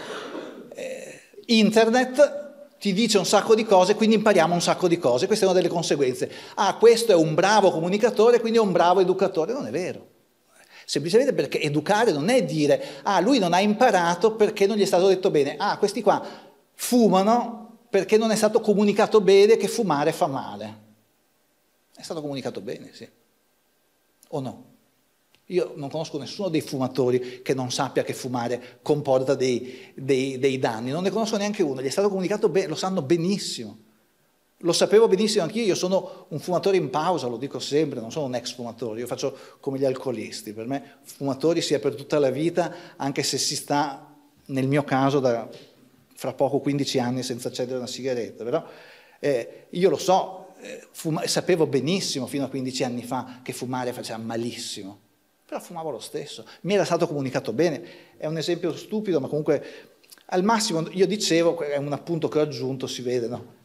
Internet ti dice un sacco di cose, quindi impariamo un sacco di cose. Questa è una delle conseguenze. Ah, questo è un bravo comunicatore, quindi è un bravo educatore. Non è vero. Semplicemente perché educare non è dire, ah, lui non ha imparato perché non gli è stato detto bene. Ah, questi qua fumano perché non è stato comunicato bene che fumare fa male. È stato comunicato bene, sì. O no? Io non conosco nessuno dei fumatori che non sappia che fumare comporta dei, dei, dei danni, non ne conosco neanche uno, gli è stato comunicato, bene, lo sanno benissimo. Lo sapevo benissimo anch'io, io sono un fumatore in pausa, lo dico sempre, non sono un ex fumatore, io faccio come gli alcolisti, per me fumatori si è per tutta la vita, anche se si sta, nel mio caso, da fra poco 15 anni senza accendere una sigaretta, però eh, io lo so, eh, sapevo benissimo fino a 15 anni fa che fumare faceva malissimo, però fumavo lo stesso, mi era stato comunicato bene, è un esempio stupido, ma comunque al massimo io dicevo, è un appunto che ho aggiunto, si vede, no?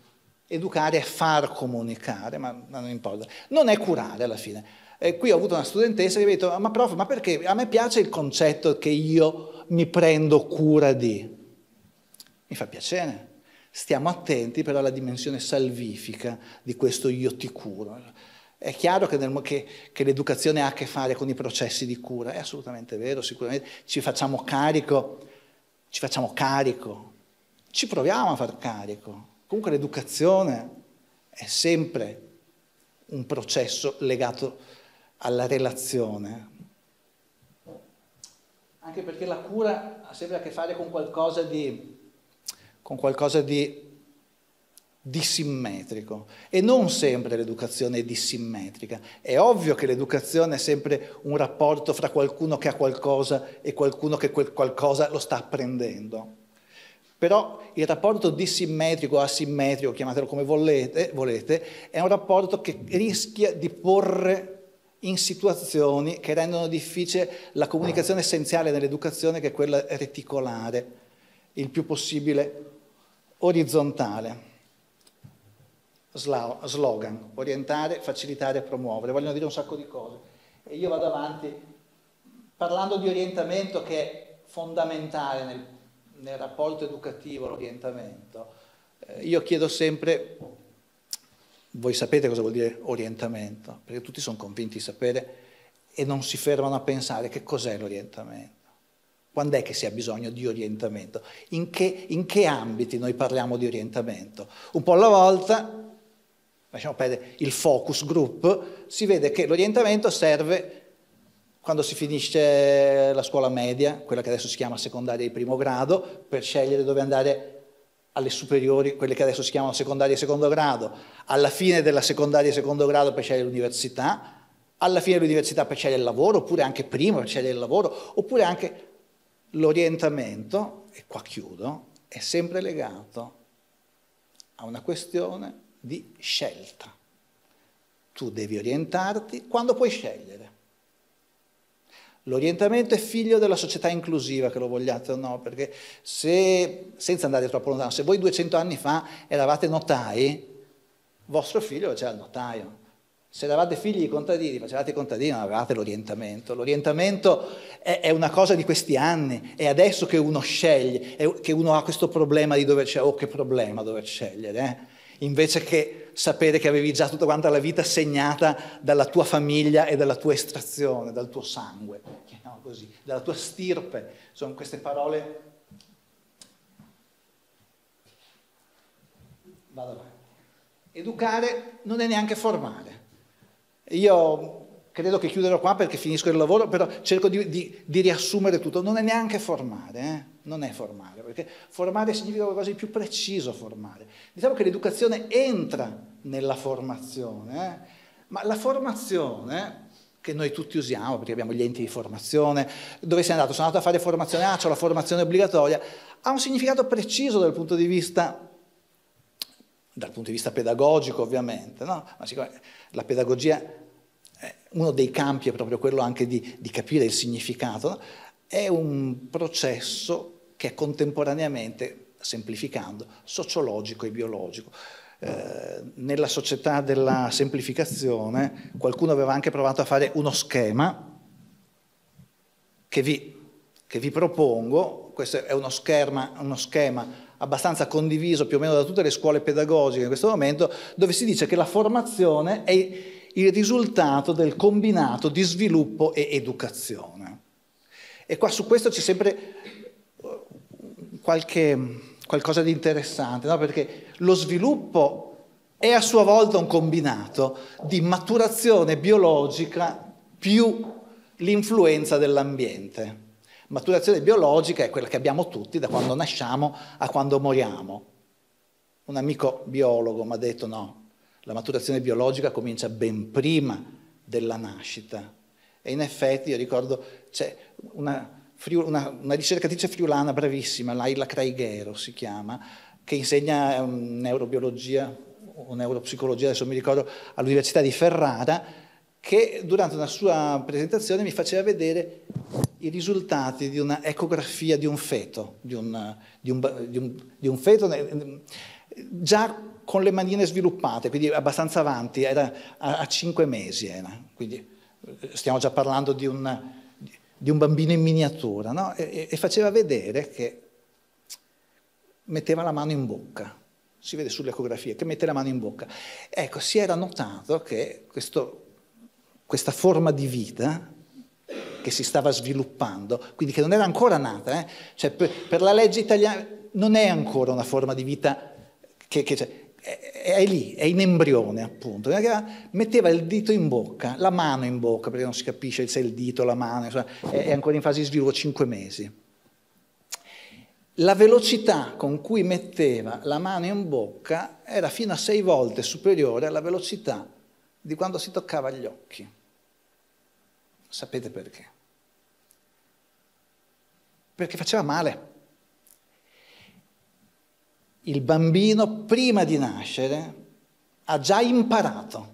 Educare è far comunicare, ma non importa, non è curare alla fine. E qui ho avuto una studentessa che mi ha detto, ma prof, ma perché a me piace il concetto che io mi prendo cura di? Mi fa piacere. Stiamo attenti però alla dimensione salvifica di questo io ti curo. È chiaro che, nel, che, che l'educazione ha a che fare con i processi di cura, è assolutamente vero, sicuramente ci facciamo carico, ci facciamo carico, ci proviamo a far carico. Comunque l'educazione è sempre un processo legato alla relazione. Anche perché la cura ha sempre a che fare con qualcosa di, con qualcosa di disimmetrico e non sempre l'educazione è dissimmetrica. È ovvio che l'educazione è sempre un rapporto fra qualcuno che ha qualcosa e qualcuno che quel qualcosa lo sta apprendendo. Però il rapporto dissimmetrico, asimmetrico, chiamatelo come volete, volete, è un rapporto che rischia di porre in situazioni che rendono difficile la comunicazione essenziale nell'educazione, che è quella reticolare, il più possibile orizzontale slogan, orientare, facilitare e promuovere, vogliono dire un sacco di cose. E io vado avanti parlando di orientamento che è fondamentale nel, nel rapporto educativo, l'orientamento. Eh, io chiedo sempre, voi sapete cosa vuol dire orientamento, perché tutti sono convinti di sapere e non si fermano a pensare che cos'è l'orientamento. Quando è che si ha bisogno di orientamento? In che, in che ambiti noi parliamo di orientamento? Un po' alla volta lasciamo perdere, il focus group, si vede che l'orientamento serve quando si finisce la scuola media, quella che adesso si chiama secondaria di primo grado, per scegliere dove andare alle superiori, quelle che adesso si chiamano secondaria e secondo grado, alla fine della secondaria e secondo grado per scegliere l'università, alla fine dell'università per scegliere il lavoro, oppure anche prima per scegliere il lavoro, oppure anche l'orientamento, e qua chiudo, è sempre legato a una questione di scelta. Tu devi orientarti quando puoi scegliere. L'orientamento è figlio della società inclusiva, che lo vogliate o no, perché se, senza andare troppo lontano, se voi 200 anni fa eravate notai, vostro figlio faceva il notaio. Se eravate figli di contadini, facevate i contadini, non avevate l'orientamento. L'orientamento è, è, una cosa di questi anni, è adesso che uno sceglie, è, che uno ha questo problema di dover scegliere, oh che problema dover scegliere, eh? invece che sapere che avevi già tutta quanta la vita segnata dalla tua famiglia e dalla tua estrazione, dal tuo sangue, no, così, dalla tua stirpe. Sono queste parole... Vado avanti. Educare non è neanche formale. Io credo che chiuderò qua perché finisco il lavoro, però cerco di, di, di riassumere tutto. Non è neanche formale, eh? non è formale perché formare significa qualcosa di più preciso formare. Diciamo che l'educazione entra nella formazione, eh? ma la formazione che noi tutti usiamo, perché abbiamo gli enti di formazione, dove sei andato? Sono andato a fare formazione, ah, c'ho la formazione obbligatoria, ha un significato preciso dal punto di vista dal punto di vista pedagogico ovviamente, no? ma siccome la pedagogia, uno dei campi è proprio quello anche di, di capire il significato, no? è un processo che è contemporaneamente, semplificando, sociologico e biologico. Eh, nella società della semplificazione qualcuno aveva anche provato a fare uno schema che vi, che vi propongo, questo è uno schema, uno schema abbastanza condiviso più o meno da tutte le scuole pedagogiche in questo momento, dove si dice che la formazione è il risultato del combinato di sviluppo e educazione. E qua su questo c'è sempre qualche, qualcosa di interessante, no? perché lo sviluppo è a sua volta un combinato di maturazione biologica più l'influenza dell'ambiente. Maturazione biologica è quella che abbiamo tutti da quando nasciamo a quando moriamo. Un amico biologo mi ha detto no, la maturazione biologica comincia ben prima della nascita. E in effetti io ricordo c'è una, una, una, ricercatrice friulana bravissima, Laila Craighero si chiama, che insegna um, neurobiologia o neuropsicologia, adesso mi ricordo, all'Università di Ferrara, che durante una sua presentazione mi faceva vedere i risultati di una ecografia di un feto, di un, di un, di un, di un feto eh, già con le manine sviluppate, quindi abbastanza avanti, era a, a 5 mesi, era. quindi eh, stiamo già parlando di un di un bambino in miniatura, no? e, e faceva vedere che metteva la mano in bocca, si vede sull'ecografia, che mette la mano in bocca. Ecco, si era notato che questo, questa forma di vita che si stava sviluppando, quindi che non era ancora nata, eh? cioè per, per, la legge italiana non è ancora una forma di vita che, che è lì, è in embrione appunto, metteva il dito in bocca, la mano in bocca, perché non si capisce se è il dito, la mano, insomma, è ancora in fase di sviluppo, 5 mesi. La velocità con cui metteva la mano in bocca era fino a 6 volte superiore alla velocità di quando si toccava gli occhi. Sapete perché? Perché faceva male il bambino prima di nascere ha già imparato,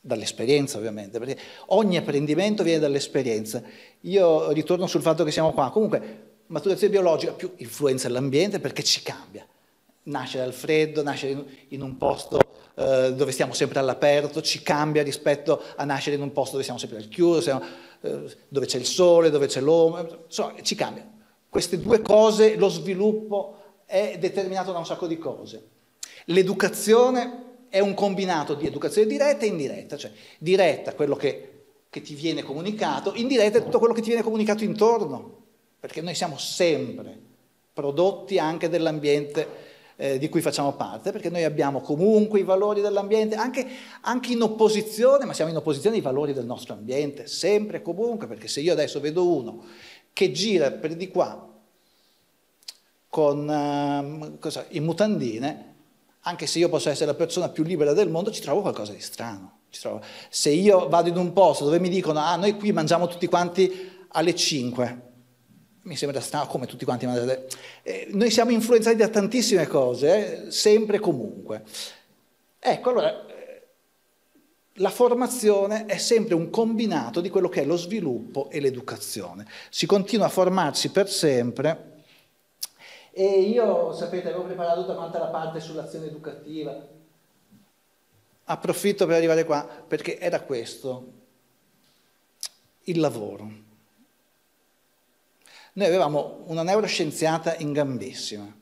dall'esperienza ovviamente, perché ogni apprendimento viene dall'esperienza. Io ritorno sul fatto che siamo qua, comunque maturazione biologica più influenza l'ambiente perché ci cambia. Nascere al freddo, nascere in un posto eh, dove stiamo sempre all'aperto, ci cambia rispetto a nascere in un posto dove siamo sempre al chiuso, siamo, eh, dove c'è il sole, dove c'è l'ombra, insomma, ci cambia. Queste due cose, lo sviluppo è determinato da un sacco di cose. L'educazione è un combinato di educazione diretta e indiretta, cioè diretta quello che, che ti viene comunicato, indiretta è tutto quello che ti viene comunicato intorno, perché noi siamo sempre prodotti anche dell'ambiente eh, di cui facciamo parte, perché noi abbiamo comunque i valori dell'ambiente, anche, anche, in opposizione, ma siamo in opposizione ai valori del nostro ambiente, sempre e comunque, perché se io adesso vedo uno che gira per di qua con ehm, cosa, in mutandine, anche se io posso essere la persona più libera del mondo, ci trovo qualcosa di strano. Se io vado in un posto dove mi dicono, ah, noi qui mangiamo tutti quanti alle 5, mi sembra strano come tutti quanti mangiate. Eh, noi siamo influenzati da tantissime cose, eh, sempre e comunque. Ecco, allora, eh, la formazione è sempre un combinato di quello che è lo sviluppo e l'educazione. Si continua a formarsi per sempre e io, sapete, avevo preparato tutta quanta la parte sull'azione educativa. Approfitto per arrivare qua, perché era questo, il lavoro. Noi avevamo una neuroscienziata in gambissima,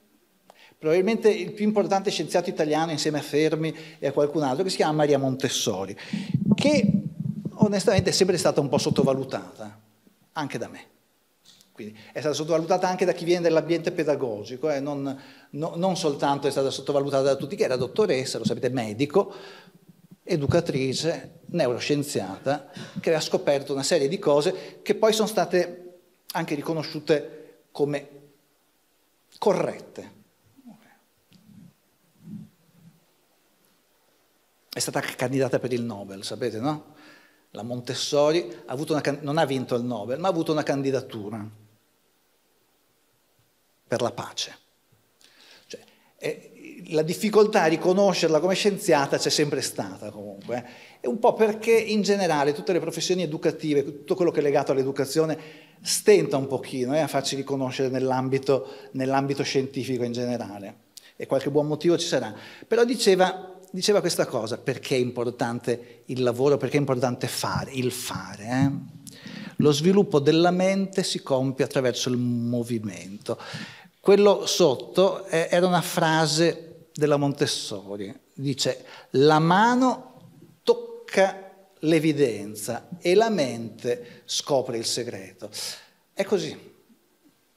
probabilmente il più importante scienziato italiano insieme a Fermi e a qualcun altro, che si chiama Maria Montessori, che onestamente è sempre stata un po' sottovalutata, anche da me. Quindi è stata sottovalutata anche da chi viene dall'ambiente pedagogico, eh, non, no, non, soltanto è stata sottovalutata da tutti, che era dottoressa, lo sapete, medico, educatrice, neuroscienziata, che ha scoperto una serie di cose che poi sono state anche riconosciute come corrette. È stata candidata per il Nobel, sapete, no? La Montessori ha una, non ha vinto il Nobel, ma ha avuto una candidatura per la pace. Cioè, eh, la difficoltà a riconoscerla come scienziata c'è sempre stata comunque, è eh. un po' perché in generale tutte le professioni educative, tutto quello che è legato all'educazione, stenta un pochino eh, a farci riconoscere nell'ambito, nell'ambito scientifico in generale. E qualche buon motivo ci sarà. Però diceva diceva questa cosa, perché è importante il lavoro, perché è importante fare, il fare. Eh? Lo sviluppo della mente si compie attraverso il movimento. Quello sotto era una frase della Montessori, dice la mano tocca l'evidenza e la mente scopre il segreto. È così,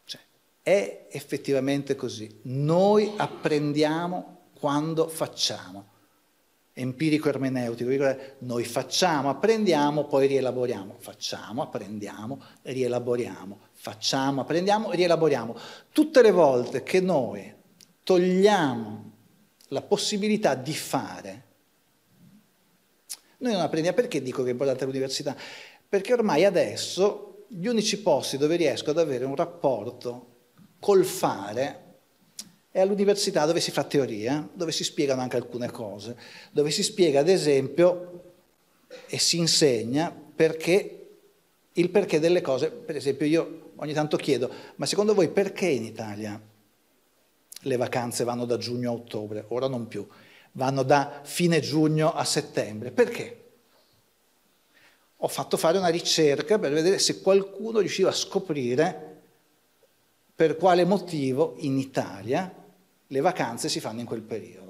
cioè, è effettivamente così. Noi apprendiamo quando facciamo empirico-ermeneutico, noi facciamo, apprendiamo, poi rielaboriamo, facciamo, apprendiamo, rielaboriamo, facciamo, apprendiamo, rielaboriamo. Tutte le volte che noi togliamo la possibilità di fare, noi non apprendiamo, perché dico che è importante l'università? Perché ormai adesso gli unici posti dove riesco ad avere un rapporto col fare è all'università dove si fa teoria, dove si spiegano anche alcune cose, dove si spiega ad esempio e si insegna perché, il perché delle cose, per esempio io ogni tanto chiedo, ma secondo voi perché in Italia le vacanze vanno da giugno a ottobre, ora non più, vanno da fine giugno a settembre? Perché? Ho fatto fare una ricerca per vedere se qualcuno riusciva a scoprire per quale motivo in Italia le vacanze si fanno in quel periodo.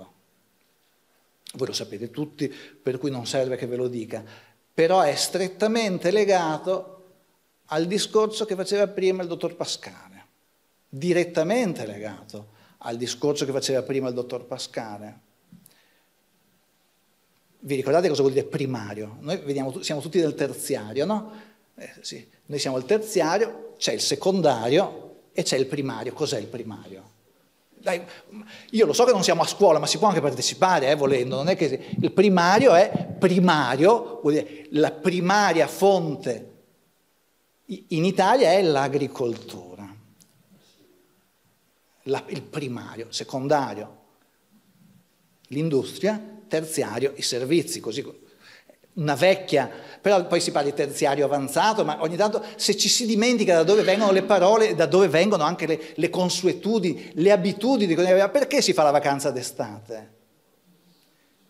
Voi lo sapete tutti, per cui non serve che ve lo dica, però è strettamente legato al discorso che faceva prima il dottor Pascale, direttamente legato al discorso che faceva prima il dottor Pascale. Vi ricordate cosa vuol dire primario? Noi vediamo, siamo tutti nel terziario, no? Eh, sì. Noi siamo al terziario, c'è il secondario e c'è il primario. Cos'è il primario? Dai, io lo so che non siamo a scuola, ma si può anche partecipare, eh, volendo, non è che il primario è primario, vuol dire la primaria fonte in Italia è l'agricoltura. La, il primario, secondario, l'industria, terziario, i servizi, così una vecchia, però poi si parla di terziario avanzato, ma ogni tanto se ci si dimentica da dove vengono le parole, da dove vengono anche le, le consuetudini, le abitudini, perché si fa la vacanza d'estate?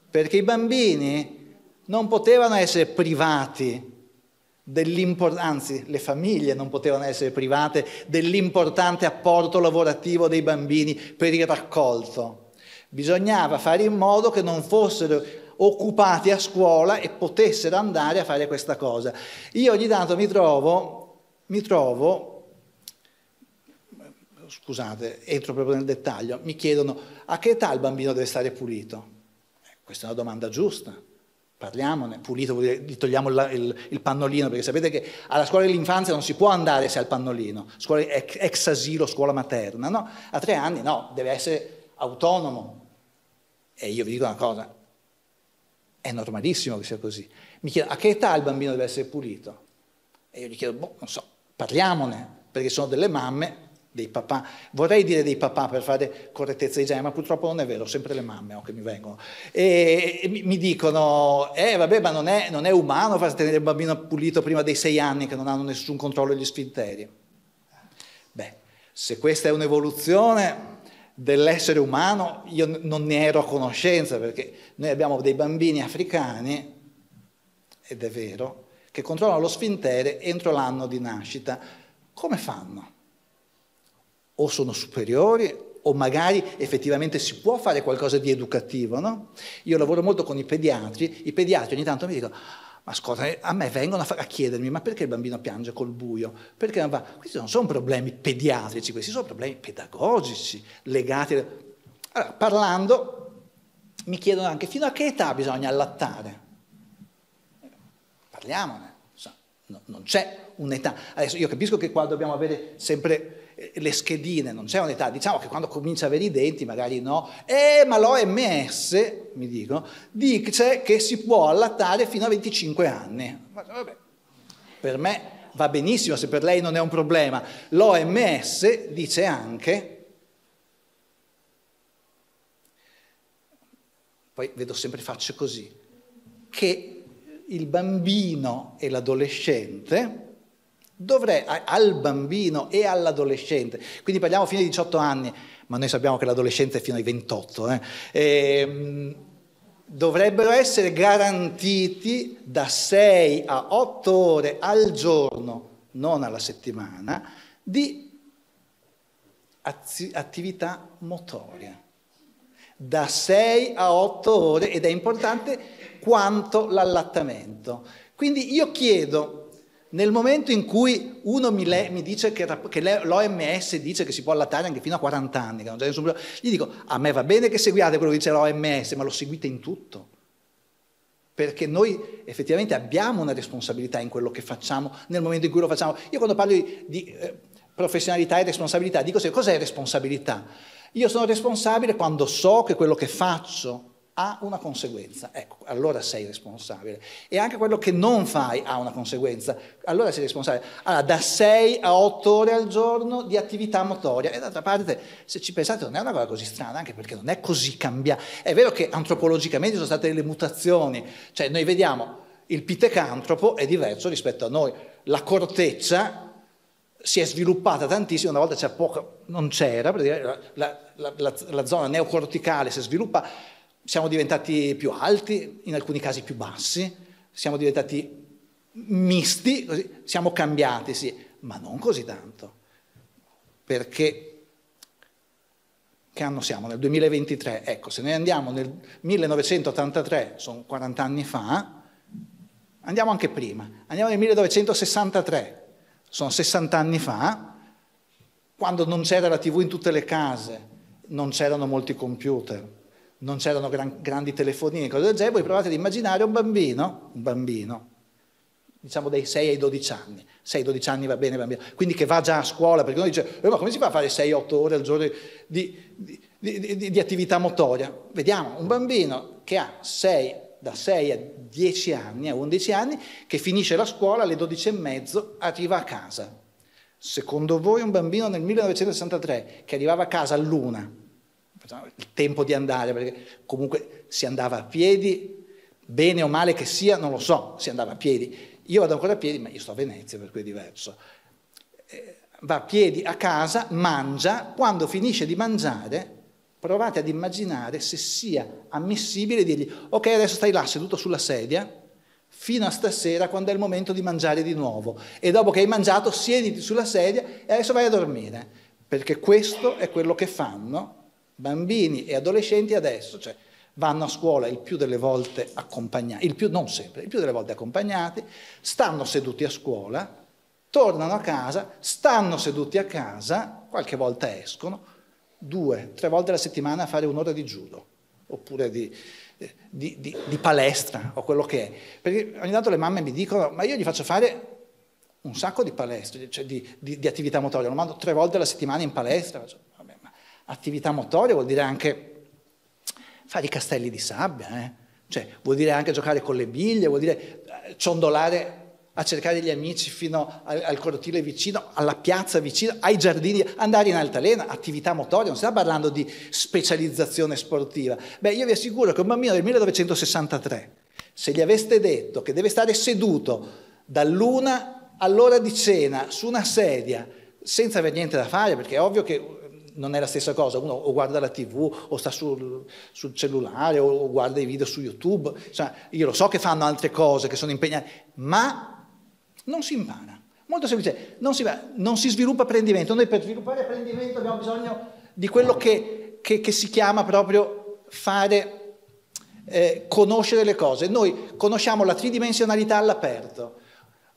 Perché i bambini non potevano essere privati dell'importante, anzi le famiglie non potevano essere private dell'importante apporto lavorativo dei bambini per il raccolto. Bisognava fare in modo che non fossero occupati a scuola e potessero andare a fare questa cosa. Io ogni tanto mi trovo, mi trovo scusate, entro proprio nel dettaglio, mi chiedono a che età il bambino deve stare pulito? Eh, questa è una domanda giusta, parliamone, pulito vuol dire gli togliamo il, il, il, pannolino, perché sapete che alla scuola dell'infanzia non si può andare se ha il pannolino, scuola, ex, ex asilo, scuola materna, no? A tre anni no, deve essere autonomo. E io vi dico una cosa, è normalissimo che sia così. Mi chiede a che età il bambino deve essere pulito? E io gli chiedo, boh, non so, parliamone, perché sono delle mamme, dei papà. Vorrei dire dei papà per fare correttezza di genere, ma purtroppo non è vero, sempre le mamme oh, che mi vengono. E, e mi, mi, dicono, eh vabbè, ma non è, non è umano far tenere il bambino pulito prima dei sei anni che non hanno nessun controllo degli sfinteri. Beh, se questa è un'evoluzione dell'essere umano io non ne ero a conoscenza perché noi abbiamo dei bambini africani, ed è vero, che controllano lo sfintere entro l'anno di nascita. Come fanno? O sono superiori o magari effettivamente si può fare qualcosa di educativo, no? Io lavoro molto con i pediatri, i pediatri ogni tanto mi dicono ma eh, a me vengono a, chiedermi, ma perché il bambino piange col buio? Perché non va? Questi non sono problemi pediatrici, questi sono problemi pedagogici, legati... A... Allora, parlando, mi chiedono anche fino a che età bisogna allattare. Parliamone, non c'è un'età. Adesso io capisco che qua dobbiamo avere sempre eh, le schedine, non c'è un'età, diciamo che quando comincia a avere i denti magari no, eh, ma l'OMS, mi dicono, dice che si può allattare fino a 25 anni. Vabbè, per me va benissimo se per lei non è un problema. L'OMS dice anche poi vedo sempre facce così, che il bambino e l'adolescente dovrei, al bambino e all'adolescente, quindi parliamo fino ai 18 anni, ma noi sappiamo che l'adolescente è fino ai 28, eh, e, ehm, dovrebbero essere garantiti da 6 a 8 ore al giorno, non alla settimana, di attività motoria. Da 6 a 8 ore ed è importante quanto l'allattamento. Quindi io chiedo nel momento in cui uno mi, le, mi dice che, che l'OMS dice che si può allattare anche fino a 40 anni, che non c'è nessun problema, gli dico a me va bene che seguiate quello che dice l'OMS, ma lo seguite in tutto. Perché noi effettivamente abbiamo una responsabilità in quello che facciamo nel momento in cui lo facciamo. Io quando parlo di, di eh, professionalità e responsabilità dico cos'è responsabilità? Io sono responsabile quando so che quello che faccio ha una conseguenza, ecco, allora sei responsabile. E anche quello che non fai ha una conseguenza, allora sei responsabile. Allora, da 6 a 8 ore al giorno di attività motoria. E d'altra parte, se ci pensate, non è una cosa così strana, anche perché non è così cambiata. È vero che antropologicamente ci sono state delle mutazioni, cioè noi vediamo il pitecantropo è diverso rispetto a noi. La corteccia si è sviluppata tantissimo, una volta c'era poco, non c'era, la, la, la, la zona neocorticale si è sviluppata, siamo diventati più alti, in alcuni casi più bassi, siamo diventati misti, così. siamo cambiati, sì, ma non così tanto. Perché che anno siamo? Nel 2023, ecco, se noi andiamo nel 1983, sono 40 anni fa, andiamo anche prima, andiamo nel 1963, sono 60 anni fa, quando non c'era la TV in tutte le case, non c'erano molti computer, non c'erano gran, grandi telefonini, e cose del genere, voi provate ad immaginare un bambino, un bambino, diciamo dai 6 ai 12 anni, 6-12 anni va bene bambino, quindi che va già a scuola, perché uno dice, eh, ma come si fa a fare 6-8 ore al giorno di, di, di, di, attività motoria? Vediamo, un bambino che ha 6, da 6 a 10 anni, a 11 anni, che finisce la scuola alle 12 e mezzo, arriva a casa. Secondo voi un bambino nel 1963 che arrivava a casa all'una, cioè, il tempo di andare, perché comunque si andava a piedi, bene o male che sia, non lo so, si andava a piedi. Io vado ancora a piedi, ma io sto a Venezia, per cui è diverso. Eh, va a piedi a casa, mangia, quando finisce di mangiare, provate ad immaginare se sia ammissibile dirgli, ok, adesso stai là seduto sulla sedia, fino a stasera quando è il momento di mangiare di nuovo. E dopo che hai mangiato, siediti sulla sedia e adesso vai a dormire, perché questo è quello che fanno bambini e adolescenti adesso, cioè, vanno a scuola il più delle volte accompagnati, il più, non sempre, il più delle volte accompagnati, stanno seduti a scuola, tornano a casa, stanno seduti a casa, qualche volta escono, due, tre volte alla settimana a fare un'ora di judo, oppure di, eh, di, di, di palestra o quello che è. Perché ogni tanto le mamme mi dicono, ma io gli faccio fare un sacco di palestre, cioè di, di, di, attività motoria, lo mando tre volte alla settimana in palestra. faccio attività motoria vuol dire anche fare i castelli di sabbia, eh? cioè, vuol dire anche giocare con le biglie, vuol dire eh, ciondolare a cercare gli amici fino al, al cortile vicino, alla piazza vicino, ai giardini, andare in altalena, attività motoria, non stiamo parlando di specializzazione sportiva. Beh, io vi assicuro che un bambino del 1963, se gli aveste detto che deve stare seduto dall'una all'ora di cena su una sedia, senza avere niente da fare, perché è ovvio che non è la stessa cosa, uno o guarda la tv o sta sul, sul cellulare o guarda i video su YouTube, cioè, io lo so che fanno altre cose, che sono impegnati, ma non si impara. Molto semplice, non si, non si sviluppa apprendimento, noi per sviluppare apprendimento abbiamo bisogno di quello che, che, che si chiama proprio fare, eh, conoscere le cose. Noi conosciamo la tridimensionalità all'aperto.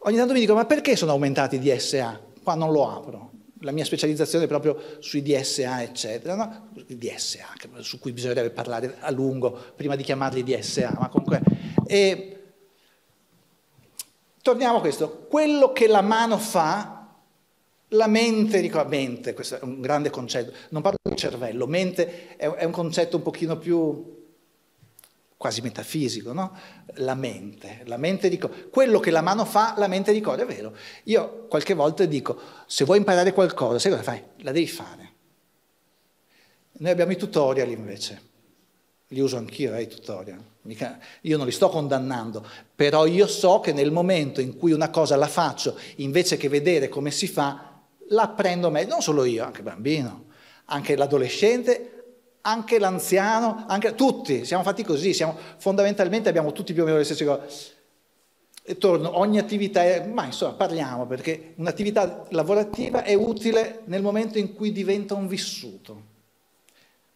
Ogni tanto mi dico, ma perché sono aumentati i DSA? Qua non lo apro la mia specializzazione è proprio sui DSA, eccetera, no? DSA, su cui bisognerebbe parlare a lungo prima di chiamarli DSA, ma comunque... E... Torniamo a questo, quello che la mano fa, la mente, la mente, questo è un grande concetto, non parlo di cervello, mente è un concetto un pochino più quasi metafisico, no? La mente, la mente dico, quello che la mano fa, la mente ricorda, è vero. Io qualche volta dico, se vuoi imparare qualcosa, sai cosa fai? La devi fare. Noi abbiamo i tutorial invece, li uso anch'io, eh, i tutorial, Mica, io non li sto condannando, però io so che nel momento in cui una cosa la faccio, invece che vedere come si fa, la prendo meglio, non solo io, anche il bambino, anche l'adolescente anche l'anziano, anche, tutti, siamo fatti così, siamo, fondamentalmente abbiamo tutti più o meno le stesse cose. E torno, ogni attività, è, ma insomma parliamo perché un'attività lavorativa è utile nel momento in cui diventa un vissuto.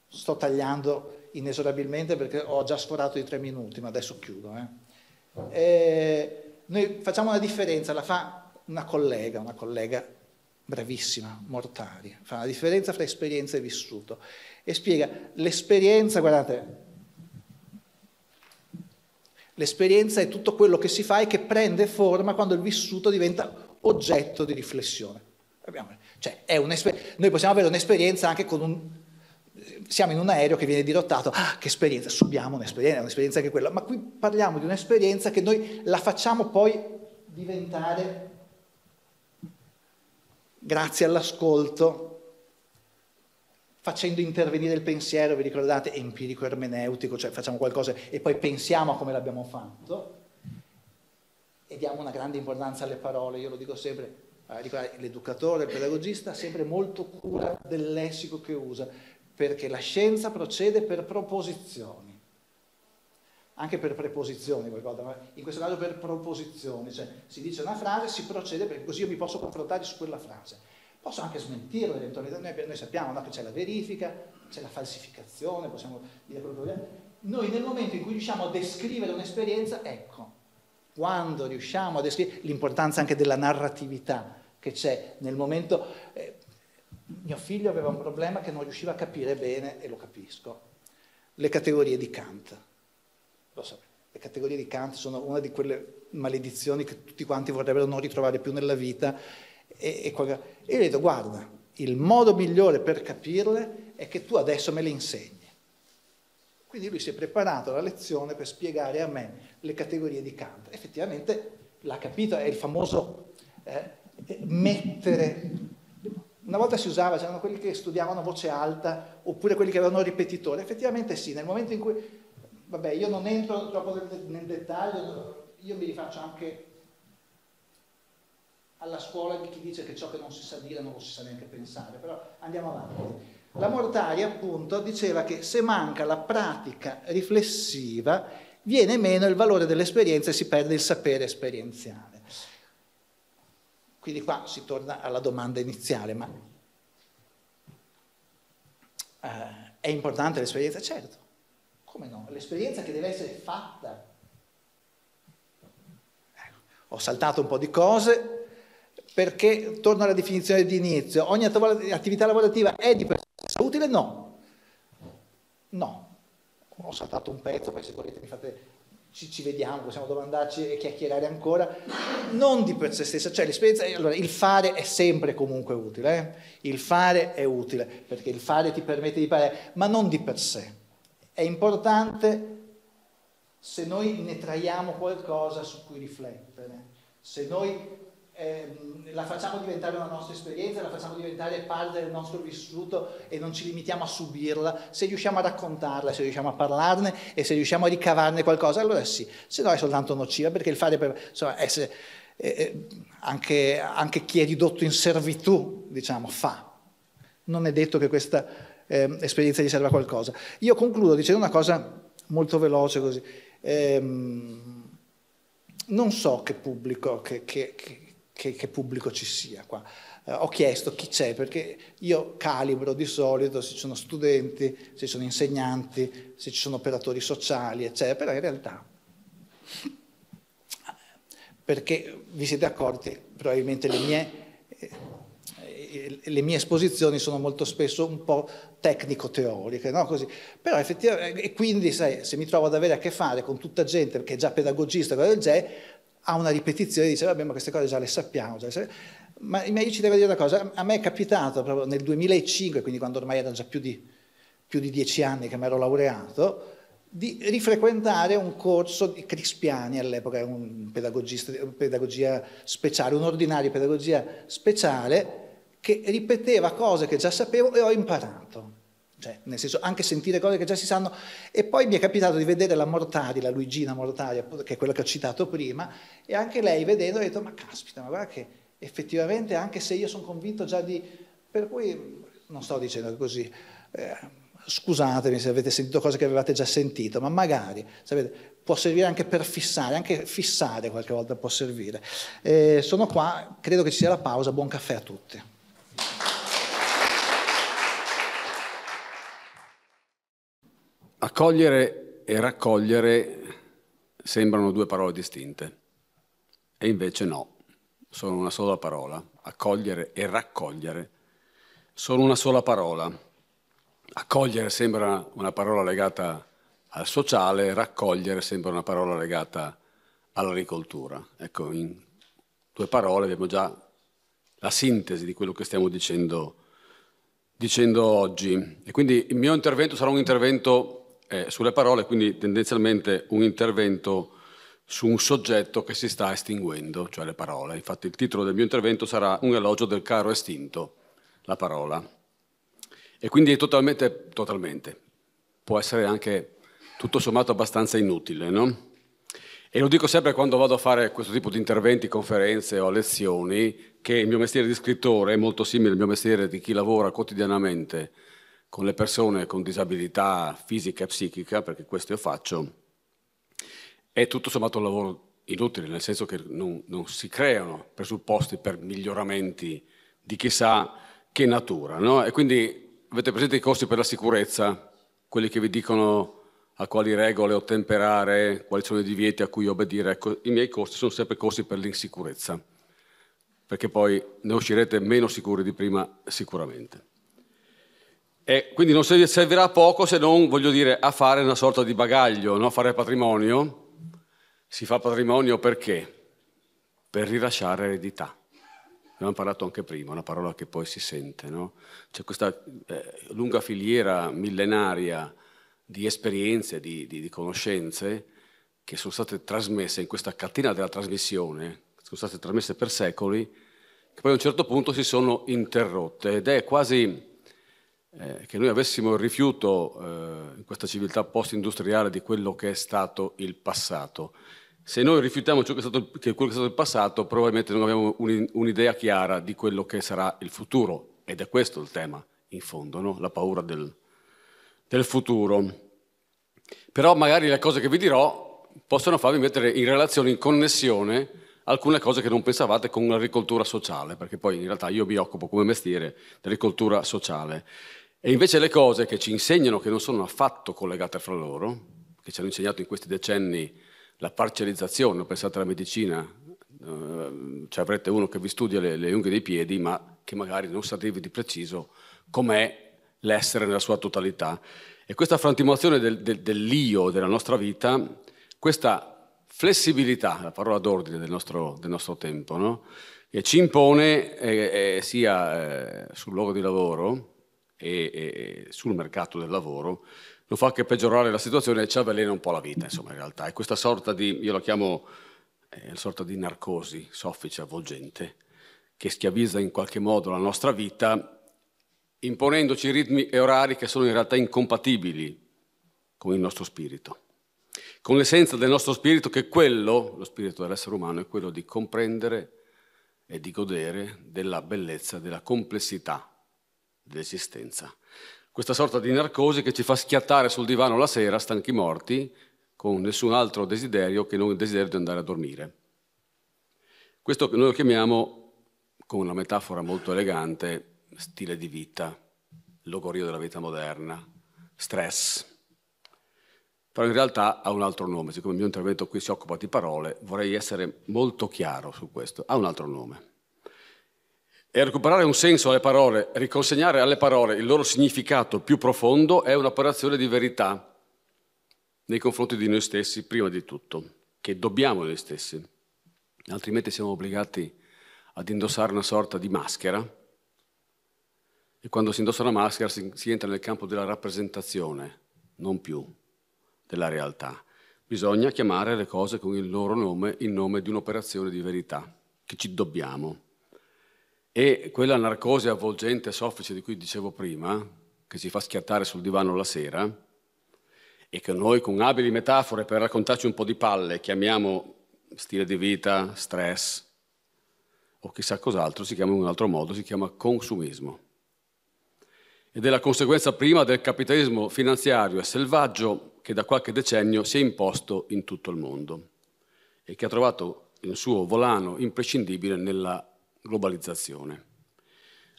Sto tagliando inesorabilmente perché ho già sforato i tre minuti, ma adesso chiudo. Eh. E eh, noi facciamo una differenza, la fa una collega, una collega bravissima, mortali, fa la differenza fra esperienza e vissuto e spiega l'esperienza, guardate, l'esperienza è tutto quello che si fa e che prende forma quando il vissuto diventa oggetto di riflessione. Cioè, noi possiamo avere un'esperienza anche con un... Siamo in un aereo che viene dirottato, ah, che esperienza, subiamo un'esperienza, un'esperienza anche quella, ma qui parliamo di un'esperienza che noi la facciamo poi diventare grazie all'ascolto, facendo intervenire il pensiero, vi ricordate, empirico ermeneutico, cioè facciamo qualcosa e poi pensiamo a come l'abbiamo fatto, e diamo una grande importanza alle parole, io lo dico sempre, eh, eh, l'educatore, il pedagogista ha sempre molto cura del lessico che usa, perché la scienza procede per proposizioni anche per preposizioni, in questo caso per proposizioni, cioè si dice una frase, si procede perché così io mi posso confrontare su quella frase. Posso anche smentirlo eventualmente, noi, sappiamo no, che c'è la verifica, c'è la falsificazione, possiamo dire quello che vogliamo. Noi nel momento in cui riusciamo a descrivere un'esperienza, ecco, quando riusciamo a descrivere l'importanza anche della narratività che c'è nel momento... Eh, mio figlio aveva un problema che non riusciva a capire bene, e lo capisco, le categorie di Kant lo so, le categorie di Kant sono una di quelle maledizioni che tutti quanti vorrebbero non ritrovare più nella vita. E, e, qualche... e io gli ho detto, guarda, il modo migliore per capirle è che tu adesso me le insegni. Quindi lui si è preparato alla lezione per spiegare a me le categorie di Kant. Effettivamente l'ha capito, è il famoso eh, mettere. Una volta si usava, c'erano quelli che studiavano a voce alta oppure quelli che avevano ripetitore. Effettivamente sì, nel momento in cui vabbè, io non entro troppo nel, nel dettaglio, io mi rifaccio anche alla scuola di chi dice che ciò che non si sa dire non lo si sa neanche pensare, però andiamo avanti. La Mortari appunto diceva che se manca la pratica riflessiva viene meno il valore dell'esperienza e si perde il sapere esperienziale. Quindi qua si torna alla domanda iniziale, ma eh, è importante l'esperienza? Certo, come no? L'esperienza che deve essere fatta. Ho saltato un po' di cose perché, torno alla definizione di inizio, ogni attività lavorativa è di per sé utile? No. No. Ho saltato un pezzo, poi se volete mi fate ci, ci, vediamo, possiamo domandarci e chiacchierare ancora, non di per sé stessa, cioè l'esperienza, allora il fare è sempre comunque utile, eh? il fare è utile perché il fare ti permette di fare, ma non di per sé è importante se noi ne traiamo qualcosa su cui riflettere, se noi eh, la facciamo diventare una nostra esperienza, la facciamo diventare parte del nostro vissuto e non ci limitiamo a subirla, se riusciamo a raccontarla, se riusciamo a parlarne e se riusciamo a ricavarne qualcosa, allora sì, se no è soltanto nociva perché il fare per insomma, essere, eh, eh, anche, anche chi è ridotto in servitù, diciamo, fa. Non è detto che questa eh, esperienza gli serva qualcosa. Io concludo dicendo una cosa molto veloce così. Eh, non so che pubblico, che, che, che, che pubblico ci sia qua. Eh, ho chiesto chi c'è perché io calibro di solito se ci sono studenti, se ci sono insegnanti, se ci sono operatori sociali, eccetera, in realtà perché vi siete accorti, probabilmente le mie eh, le mie esposizioni sono molto spesso un po' tecnico-teoriche, no? Così. Però effettivamente, e quindi sai, se mi trovo ad avere a che fare con tutta gente che è già pedagogista, cosa del genere, ha una ripetizione dice, vabbè, ma queste cose già le sappiamo, già le sappiamo. Ma io ci devo dire una cosa, a me è capitato proprio nel 2005, quindi quando ormai erano già più di, più di dieci anni che mi ero laureato, di rifrequentare un corso di Crispiani all'epoca, un pedagogista, pedagogia speciale, un ordinario di pedagogia speciale, che ripeteva cose che già sapevo e ho imparato. Cioè, nel senso, anche sentire cose che già si sanno. E poi mi è capitato di vedere la Mortari, la Luigina Mortari, che è quella che ho citato prima, e anche lei vedendo ha detto, ma caspita, ma guarda che effettivamente, anche se io sono convinto già di... Per cui, non sto dicendo così... Eh, scusatemi se avete sentito cose che avevate già sentito, ma magari sapete, può servire anche per fissare, anche fissare qualche volta può servire. Eh, sono qua, credo che ci sia la pausa, buon caffè a tutti. Accogliere e raccogliere sembrano due parole distinte e invece no, sono una sola parola. Accogliere e raccogliere sono una sola parola. Accogliere sembra una parola legata al sociale, raccogliere sembra una parola legata all'agricoltura. Ecco, in due parole abbiamo già la sintesi di quello che stiamo dicendo, dicendo oggi. E quindi il mio intervento sarà un intervento eh, sulle parole, quindi tendenzialmente un intervento su un soggetto che si sta estinguendo, cioè le parole. Infatti il titolo del mio intervento sarà Un elogio del caro estinto, la parola. E quindi è totalmente, totalmente, può essere anche tutto sommato abbastanza inutile, no? E lo dico sempre quando vado a fare questo tipo di interventi, conferenze o lezioni, che il mio mestiere di scrittore è molto simile al mio mestiere di chi lavora quotidianamente con le persone con disabilità fisica e psichica, perché questo io faccio, è tutto sommato un lavoro inutile, nel senso che non, non si creano presupposti per miglioramenti di chissà che natura. No? E quindi avete presente i costi per la sicurezza, quelli che vi dicono a quali regole ottemperare, quali sono i divieti a cui obbedire. Ecco, i miei corsi sono sempre corsi per l'insicurezza, perché poi ne uscirete meno sicuri di prima sicuramente. E quindi non servirà a poco se non, voglio dire, a fare una sorta di bagaglio, no? fare patrimonio. Si fa patrimonio perché? Per rilasciare eredità. Ne abbiamo parlato anche prima, una parola che poi si sente. No? C'è questa eh, lunga filiera millenaria di esperienze, di, di, di conoscenze che sono state trasmesse in questa catena della trasmissione, sono state trasmesse per secoli, che poi a un certo punto si sono interrotte ed è quasi eh, che noi avessimo il rifiuto eh, in questa civiltà post-industriale di quello che è stato il passato. Se noi rifiutiamo ciò che è stato, che è quello che è stato il passato, probabilmente non abbiamo un'idea chiara di quello che sarà il futuro. Ed è questo il tema, in fondo, no? la paura del, del futuro. Però magari le cose che vi dirò possono farvi mettere in relazione, in connessione, alcune cose che non pensavate con l'agricoltura sociale, perché poi in realtà io mi occupo come mestiere dell'agricoltura sociale. E invece le cose che ci insegnano che non sono affatto collegate fra loro, che ci hanno insegnato in questi decenni la parcializzazione, pensate alla medicina, eh, cioè avrete uno che vi studia le, le unghie dei piedi, ma che magari non sa dirvi di preciso com'è l'essere nella sua totalità. E questa frantumazione del, del, dell'io della nostra vita, questa flessibilità, la parola d'ordine del nostro, del nostro tempo, no? e ci impone eh, eh, sia eh, sul luogo di lavoro, e, e, sul mercato del lavoro, non fa che peggiorare la situazione e ci avvelena un po' la vita, insomma, in realtà. È questa sorta di, io la chiamo, eh, sorta di narcosi soffice, avvolgente, che schiavizza in qualche modo la nostra vita, imponendoci ritmi e orari che sono in realtà incompatibili con il nostro spirito, con l'essenza del nostro spirito che è quello, lo spirito dell'essere umano, è quello di comprendere e di godere della bellezza, della complessità dell'esistenza. Questa sorta di narcosi che ci fa schiattare sul divano la sera, stanchi morti, con nessun altro desiderio che non il desiderio di andare a dormire. Questo noi lo chiamiamo, con una metafora molto elegante, stile di vita, logorio della vita moderna, stress. Però in realtà ha un altro nome, siccome il mio intervento qui si occupa di parole, vorrei essere molto chiaro su questo, ha un altro nome. E recuperare un senso alle parole, riconsegnare alle parole il loro significato più profondo è un'operazione di verità nei confronti di noi stessi, prima di tutto, che dobbiamo noi stessi, altrimenti siamo obbligati ad indossare una sorta di maschera e quando si indossa una maschera si, si entra nel campo della rappresentazione, non più della realtà. Bisogna chiamare le cose con il loro nome, il nome di un'operazione di verità che ci dobbiamo e quella narcosi avvolgente e soffice di cui dicevo prima, che ci fa schiattare sul divano la sera, e che noi con abili metafore per raccontarci un po' di palle chiamiamo stile di vita, stress, o chissà cos'altro, si chiama in un altro modo, si chiama consumismo. Ed è la conseguenza prima del capitalismo finanziario e selvaggio che da qualche decennio si è imposto in tutto il mondo e che ha trovato il suo volano imprescindibile nella globalizzazione.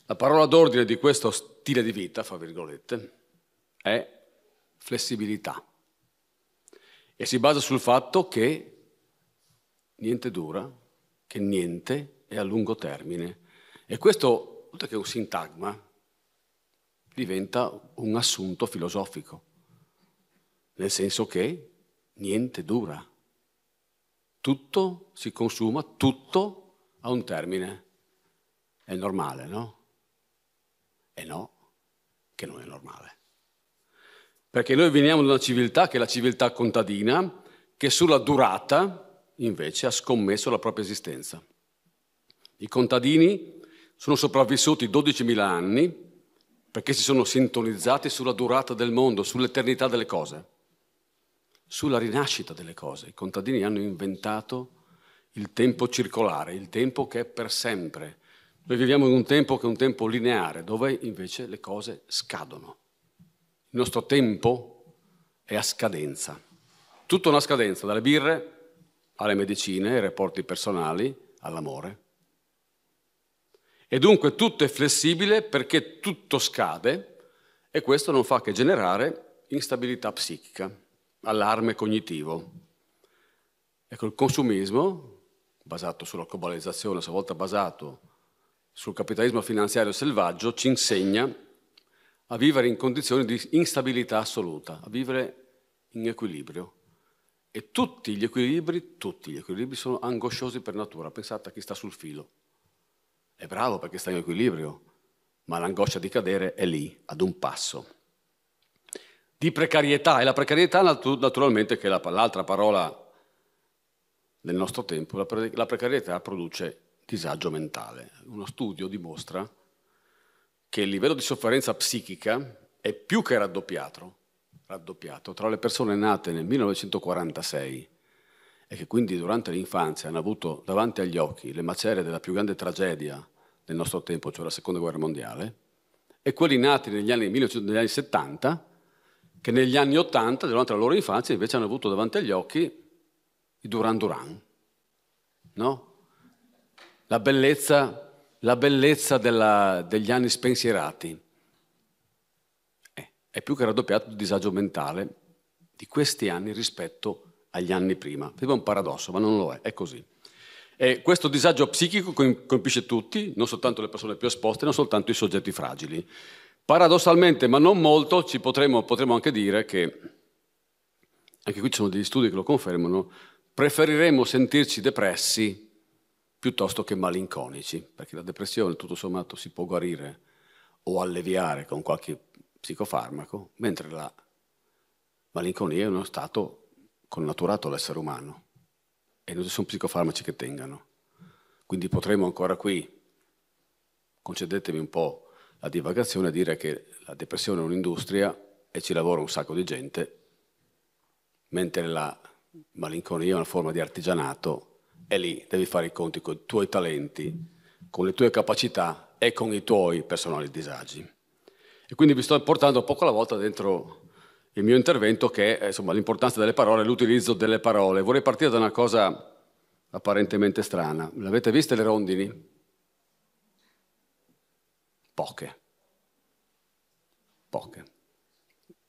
La parola d'ordine di questo stile di vita, fra virgolette, è flessibilità e si basa sul fatto che niente dura, che niente è a lungo termine. E questo, oltre che un sintagma, diventa un assunto filosofico, nel senso che niente dura, tutto si consuma, tutto ha un termine. È normale, no? E no, che non è normale. Perché noi veniamo da una civiltà che è la civiltà contadina, che sulla durata invece ha scommesso la propria esistenza. I contadini sono sopravvissuti 12.000 anni perché si sono sintonizzati sulla durata del mondo, sull'eternità delle cose, sulla rinascita delle cose. I contadini hanno inventato il tempo circolare, il tempo che è per sempre, noi viviamo in un tempo che è un tempo lineare, dove invece le cose scadono. Il nostro tempo è a scadenza. Tutto una scadenza, dalle birre alle medicine, ai rapporti personali, all'amore. E dunque tutto è flessibile perché tutto scade e questo non fa che generare instabilità psichica, allarme cognitivo. Ecco, il consumismo, basato sulla globalizzazione, a sua volta basato sul capitalismo finanziario selvaggio ci insegna a vivere in condizioni di instabilità assoluta, a vivere in equilibrio. E tutti gli equilibri, tutti gli equilibri sono angosciosi per natura. Pensate a chi sta sul filo. È bravo perché sta in equilibrio, ma l'angoscia di cadere è lì, ad un passo. Di precarietà, e la precarietà naturalmente che è l'altra parola del nostro tempo, la precarietà produce disagio mentale. Uno studio dimostra che il livello di sofferenza psichica è più che raddoppiato, raddoppiato tra le persone nate nel 1946 e che quindi durante l'infanzia hanno avuto davanti agli occhi le macerie della più grande tragedia del nostro tempo, cioè la seconda guerra mondiale, e quelli nati negli anni, 19, negli anni 70, che negli anni 80, durante la loro infanzia, invece hanno avuto davanti agli occhi i Duran Duran, no? la bellezza, la bellezza della, degli anni spensierati. Eh, è più che raddoppiato il disagio mentale di questi anni rispetto agli anni prima. Sembra un paradosso, ma non lo è, è così. E questo disagio psichico colpisce tutti, non soltanto le persone più esposte, non soltanto i soggetti fragili. Paradossalmente, ma non molto, potremmo, potremmo anche dire che, anche qui ci sono degli studi che lo confermano, preferiremmo sentirci depressi piuttosto che malinconici, perché la depressione tutto sommato si può guarire o alleviare con qualche psicofarmaco, mentre la malinconia è uno stato connaturato all'essere umano e non ci sono psicofarmaci che tengano. Quindi potremmo ancora qui, concedetemi un po' la divagazione, dire che la depressione è un'industria e ci lavora un sacco di gente, mentre la malinconia è una forma di artigianato e lì devi fare i conti con i tuoi talenti, con le tue capacità e con i tuoi personali disagi. E quindi vi sto portando poco alla volta dentro il mio intervento che è insomma, l'importanza delle parole, l'utilizzo delle parole. Vorrei partire da una cosa apparentemente strana. L'avete vista le rondini? Poche. Poche.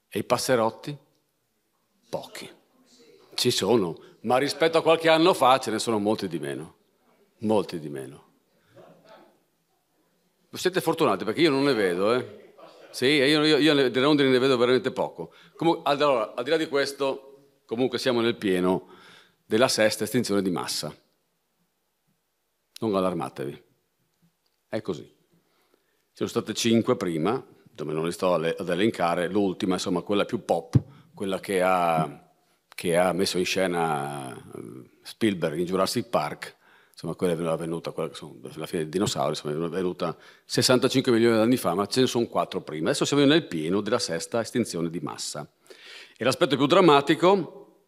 E i passerotti? Pochi. Ci sono, ma rispetto a qualche anno fa ce ne sono molti di meno, molti di meno. Siete fortunati perché io non ne vedo, eh? Sì, io, io, io delle onde ne vedo veramente poco. Comun- allora, al di là di questo, comunque siamo nel pieno della sesta estinzione di massa. Non allarmatevi. È così. Ci sono state cinque prima, dove non le sto ad elencare, l'ultima, insomma, quella più pop, quella che ha che ha messo in scena eh, Spielberg in Jurassic Park, insomma quella è venuta, quella, insomma, alla fine dei dinosauri, insomma, è venuta 65 milioni di anni fa, ma ce ne sono quattro prima. Adesso siamo nel pieno della sesta estinzione di massa. E l'aspetto più drammatico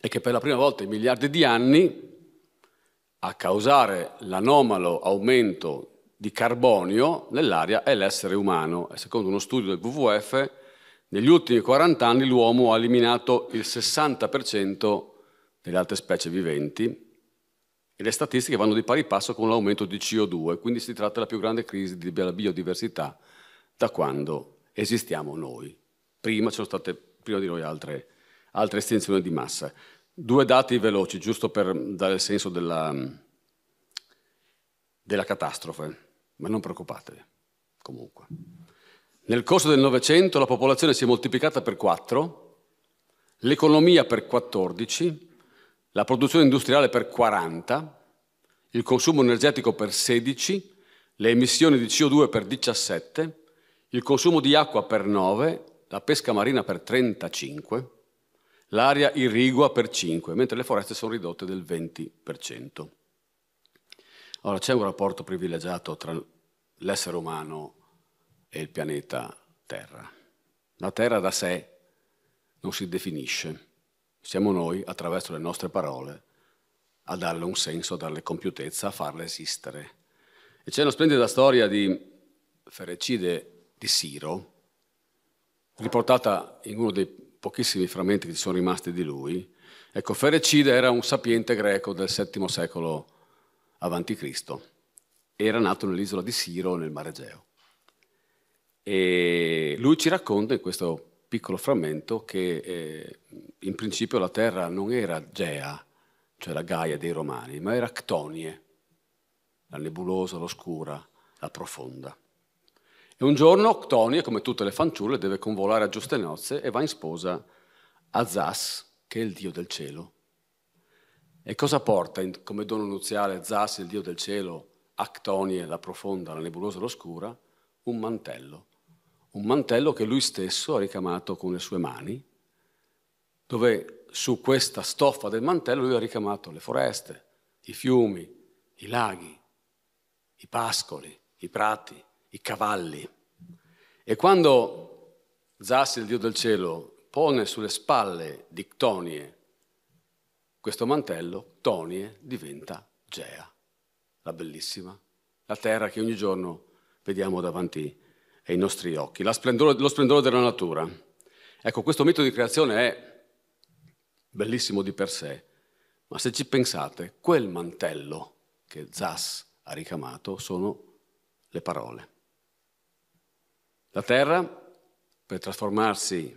è che per la prima volta in miliardi di anni, a causare l'anomalo aumento di carbonio nell'aria è l'essere umano. E Secondo uno studio del WWF, negli ultimi 40 anni l'uomo ha eliminato il 60% delle altre specie viventi e le statistiche vanno di pari passo con l'aumento di CO2, quindi si tratta della più grande crisi della biodiversità da quando esistiamo noi. Prima ci state, prima di noi, altre, altre estinzioni di massa. Due dati veloci, giusto per dare il senso della, della catastrofe, ma non preoccupatevi, comunque. Nel corso del Novecento la popolazione si è moltiplicata per 4, l'economia per 14, la produzione industriale per 40, il consumo energetico per 16, le emissioni di CO2 per 17, il consumo di acqua per 9, la pesca marina per 35, l'aria irrigua per 5, mentre le foreste sono ridotte del 20%. Ora c'è un rapporto privilegiato tra l'essere umano e il pianeta Terra. La Terra da sé non si definisce, siamo noi, attraverso le nostre parole, a darle un senso, a darle compiutezza, a farla esistere. E c'è una splendida storia di Ferecide di Siro, riportata in uno dei pochissimi frammenti che ci sono rimasti di lui. Ecco, Ferecide era un sapiente greco del VII secolo a.C. Era nato nell'isola di Siro, nel Mare Egeo. E lui ci racconta in questo piccolo frammento che eh, in principio la terra non era Gea, cioè la Gaia dei Romani, ma era Ctonie, la nebulosa, l'oscura, la profonda. E un giorno Ctonie, come tutte le fanciulle, deve convolare a giuste nozze e va in sposa a Zas, che è il dio del cielo. E cosa porta in, come dono nuziale Zas, il dio del cielo, a Ctonie, la profonda, la nebulosa, l'oscura? Un mantello un mantello che lui stesso ha ricamato con le sue mani, dove su questa stoffa del mantello lui ha ricamato le foreste, i fiumi, i laghi, i pascoli, i prati, i cavalli. E quando Zassi, il Dio del cielo, pone sulle spalle di Ctonie questo mantello, Ctonie diventa Gea, la bellissima, la terra che ogni giorno vediamo davanti e i nostri occhi, splendore, lo splendore della natura. Ecco, questo mito di creazione è bellissimo di per sé, ma se ci pensate, quel mantello che Zas ha ricamato sono le parole. La terra, per trasformarsi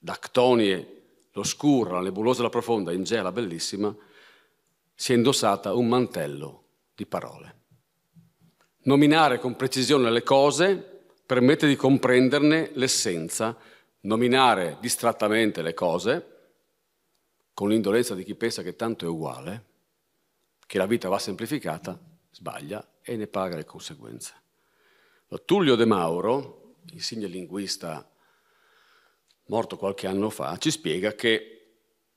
da ctonie, l'oscura, la nebulosa, la profonda, in gela bellissima, si è indossata un mantello di parole. Nominare con precisione le cose permette di comprenderne l'essenza, nominare distrattamente le cose, con l'indolenza di chi pensa che tanto è uguale, che la vita va semplificata, sbaglia e ne paga le conseguenze. Tullio De Mauro, insigne linguista morto qualche anno fa, ci spiega che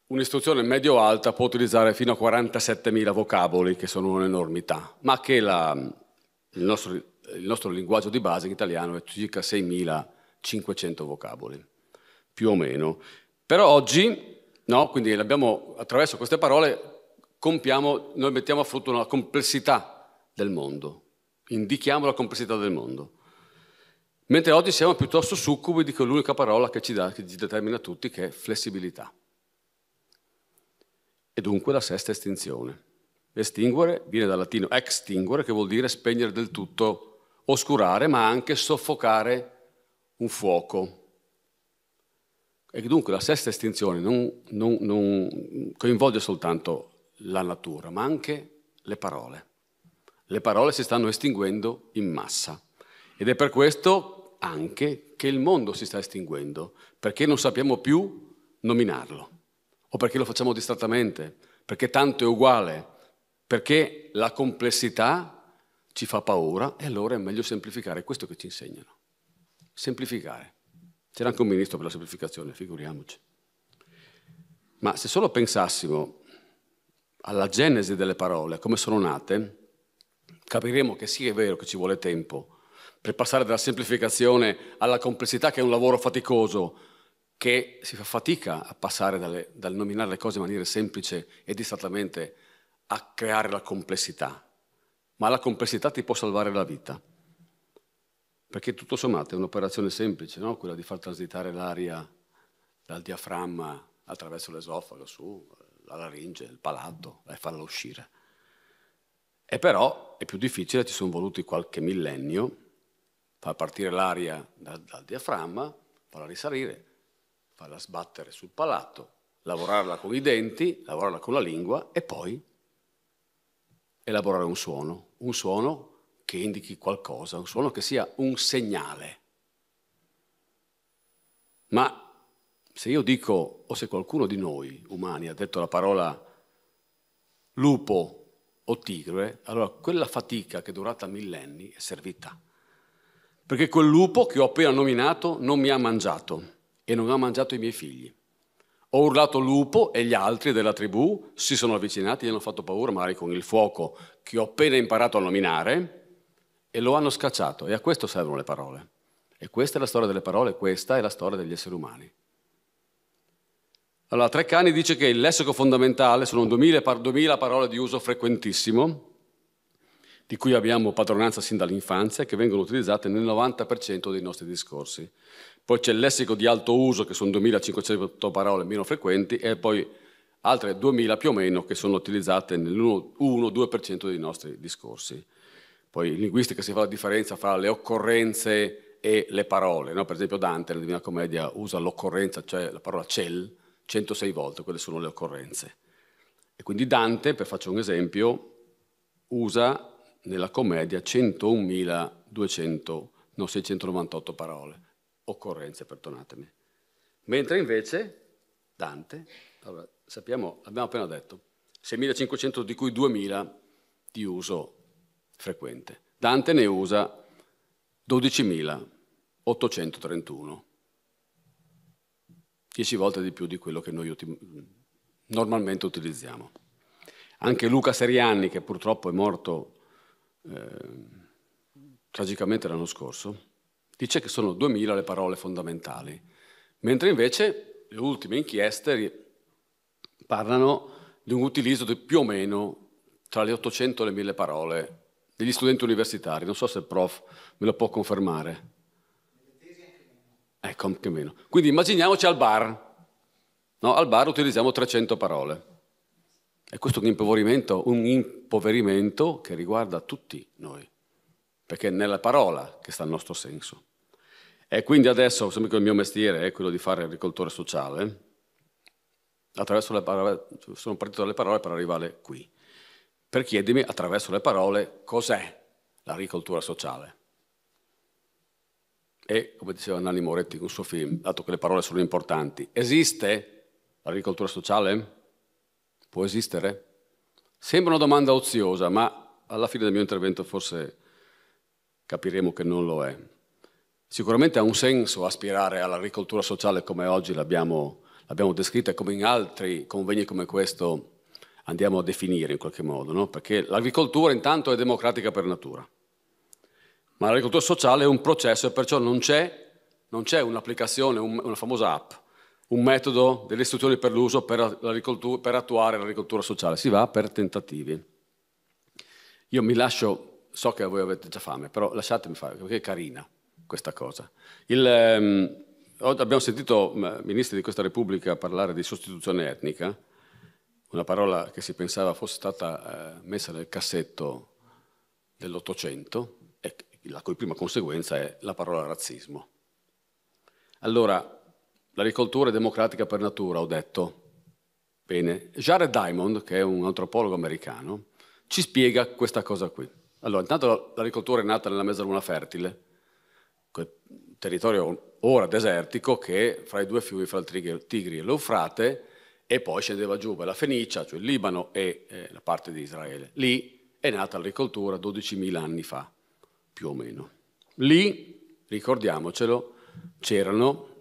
un'istruzione medio-alta può utilizzare fino a 47.000 vocaboli, che sono un'enormità, ma che la, il nostro il nostro linguaggio di base in italiano è circa 6.500 vocaboli, più o meno. Però oggi, no, quindi attraverso queste parole compiamo, noi mettiamo a frutto una complessità del mondo, indichiamo la complessità del mondo. Mentre oggi siamo piuttosto succubi di quell'unica parola che ci, dà, che ci determina tutti, che è flessibilità. E dunque la sesta estinzione. Estinguere viene dal latino extinguere, che vuol dire spegnere del tutto oscurare ma anche soffocare un fuoco. E dunque la sesta estinzione non, non, non coinvolge soltanto la natura, ma anche le parole. Le parole si stanno estinguendo in massa ed è per questo anche che il mondo si sta estinguendo, perché non sappiamo più nominarlo, o perché lo facciamo distrattamente, perché tanto è uguale, perché la complessità ci fa paura e allora è meglio semplificare, è questo che ci insegnano. Semplificare. C'era anche un ministro per la semplificazione, figuriamoci. Ma se solo pensassimo alla genesi delle parole, a come sono nate, capiremo che sì è vero che ci vuole tempo per passare dalla semplificazione alla complessità, che è un lavoro faticoso, che si fa fatica a passare dalle, dal nominare le cose in maniera semplice e distrattamente a creare la complessità ma la complessità ti può salvare la vita. Perché tutto sommato è un'operazione semplice, no? quella di far transitare l'aria dal diaframma attraverso l'esofago, su, la laringe, il palato, e farla uscire. E però è più difficile, ci sono voluti qualche millennio, far partire l'aria dal, dal diaframma, farla risalire, farla sbattere sul palato, lavorarla con i denti, lavorarla con la lingua e poi elaborare un suono, un suono che indichi qualcosa, un suono che sia un segnale. Ma se io dico, o se qualcuno di noi umani ha detto la parola lupo o tigre, allora quella fatica che è durata millenni è servita. Perché quel lupo che ho appena nominato non mi ha mangiato e non ha mangiato i miei figli. Ho urlato lupo e gli altri della tribù si sono avvicinati e gli hanno fatto paura magari con il fuoco che ho appena imparato a nominare e lo hanno scacciato. E a questo servono le parole. E questa è la storia delle parole, questa è la storia degli esseri umani. Allora, Treccani dice che il lessico fondamentale sono 2000, par 2000 parole di uso frequentissimo, di cui abbiamo padronanza sin dall'infanzia, che vengono utilizzate nel 90% dei nostri discorsi poi c'è il lessico di alto uso che sono 2500 parole meno frequenti e poi altre 2000 più o meno che sono utilizzate nell'1-2% dei nostri discorsi. Poi in linguistica si fa la differenza fra le occorrenze e le parole, no? per esempio Dante nella Divina Commedia usa l'occorrenza, cioè la parola cel, 106 volte, quelle sono le occorrenze. E quindi Dante, per faccio un esempio, usa nella commedia 101.200, no, 698 parole occorrenze, perdonatemi. Mentre invece Dante, allora, sappiamo, abbiamo appena detto, 6.500 di cui 2.000 di uso frequente. Dante ne usa 12.831, 10 volte di più di quello che noi normalmente utilizziamo. Anche Luca Serianni, che purtroppo è morto eh, tragicamente l'anno scorso, dice che sono 2000 le parole fondamentali, mentre invece le ultime inchieste parlano di un utilizzo di più o meno tra le 800 e le 1000 parole degli studenti universitari. Non so se il prof me lo può confermare. Ecco, anche meno. Quindi immaginiamoci al bar. No, al bar utilizziamo 300 parole. E questo è un impoverimento, un impoverimento che riguarda tutti noi, perché è nella parola che sta il nostro senso. E quindi adesso, sempre che il mio mestiere è quello di fare agricoltore sociale, attraverso le parole, sono partito dalle parole per arrivare qui, per chiedermi attraverso le parole cos'è l'agricoltura sociale. E come diceva Nanni Moretti con il suo film, dato che le parole sono importanti, esiste l'agricoltura sociale? Può esistere? Sembra una domanda oziosa, ma alla fine del mio intervento forse capiremo che non lo è. Sicuramente ha un senso aspirare all'agricoltura sociale come oggi l'abbiamo, l'abbiamo descritta e come in altri convegni come questo andiamo a definire in qualche modo, no? perché l'agricoltura intanto è democratica per natura, ma l'agricoltura sociale è un processo e perciò non c'è, non c'è un'applicazione, un, una famosa app, un metodo delle istruzioni per l'uso per, per attuare l'agricoltura sociale, si va per tentativi. Io mi lascio, so che voi avete già fame, però lasciatemi fare, perché è carina questa cosa. Il, ehm, abbiamo sentito mm, ministri di questa Repubblica parlare di sostituzione etnica, una parola che si pensava fosse stata eh, messa nel cassetto dell'Ottocento e la cui prima conseguenza è la parola razzismo. Allora, l'agricoltura è democratica per natura, ho detto. Bene, Jared Diamond, che è un antropologo americano, ci spiega questa cosa qui. Allora, intanto l'agricoltura è nata nella mezzaluna fertile, quel territorio ora desertico che fra i due fiumi, fra il Tigri e l'Eufrate, e poi scendeva giù per la Fenicia, cioè il Libano e eh, la parte di Israele. Lì è nata l'agricoltura 12.000 anni fa, più o meno. Lì, ricordiamocelo, c'erano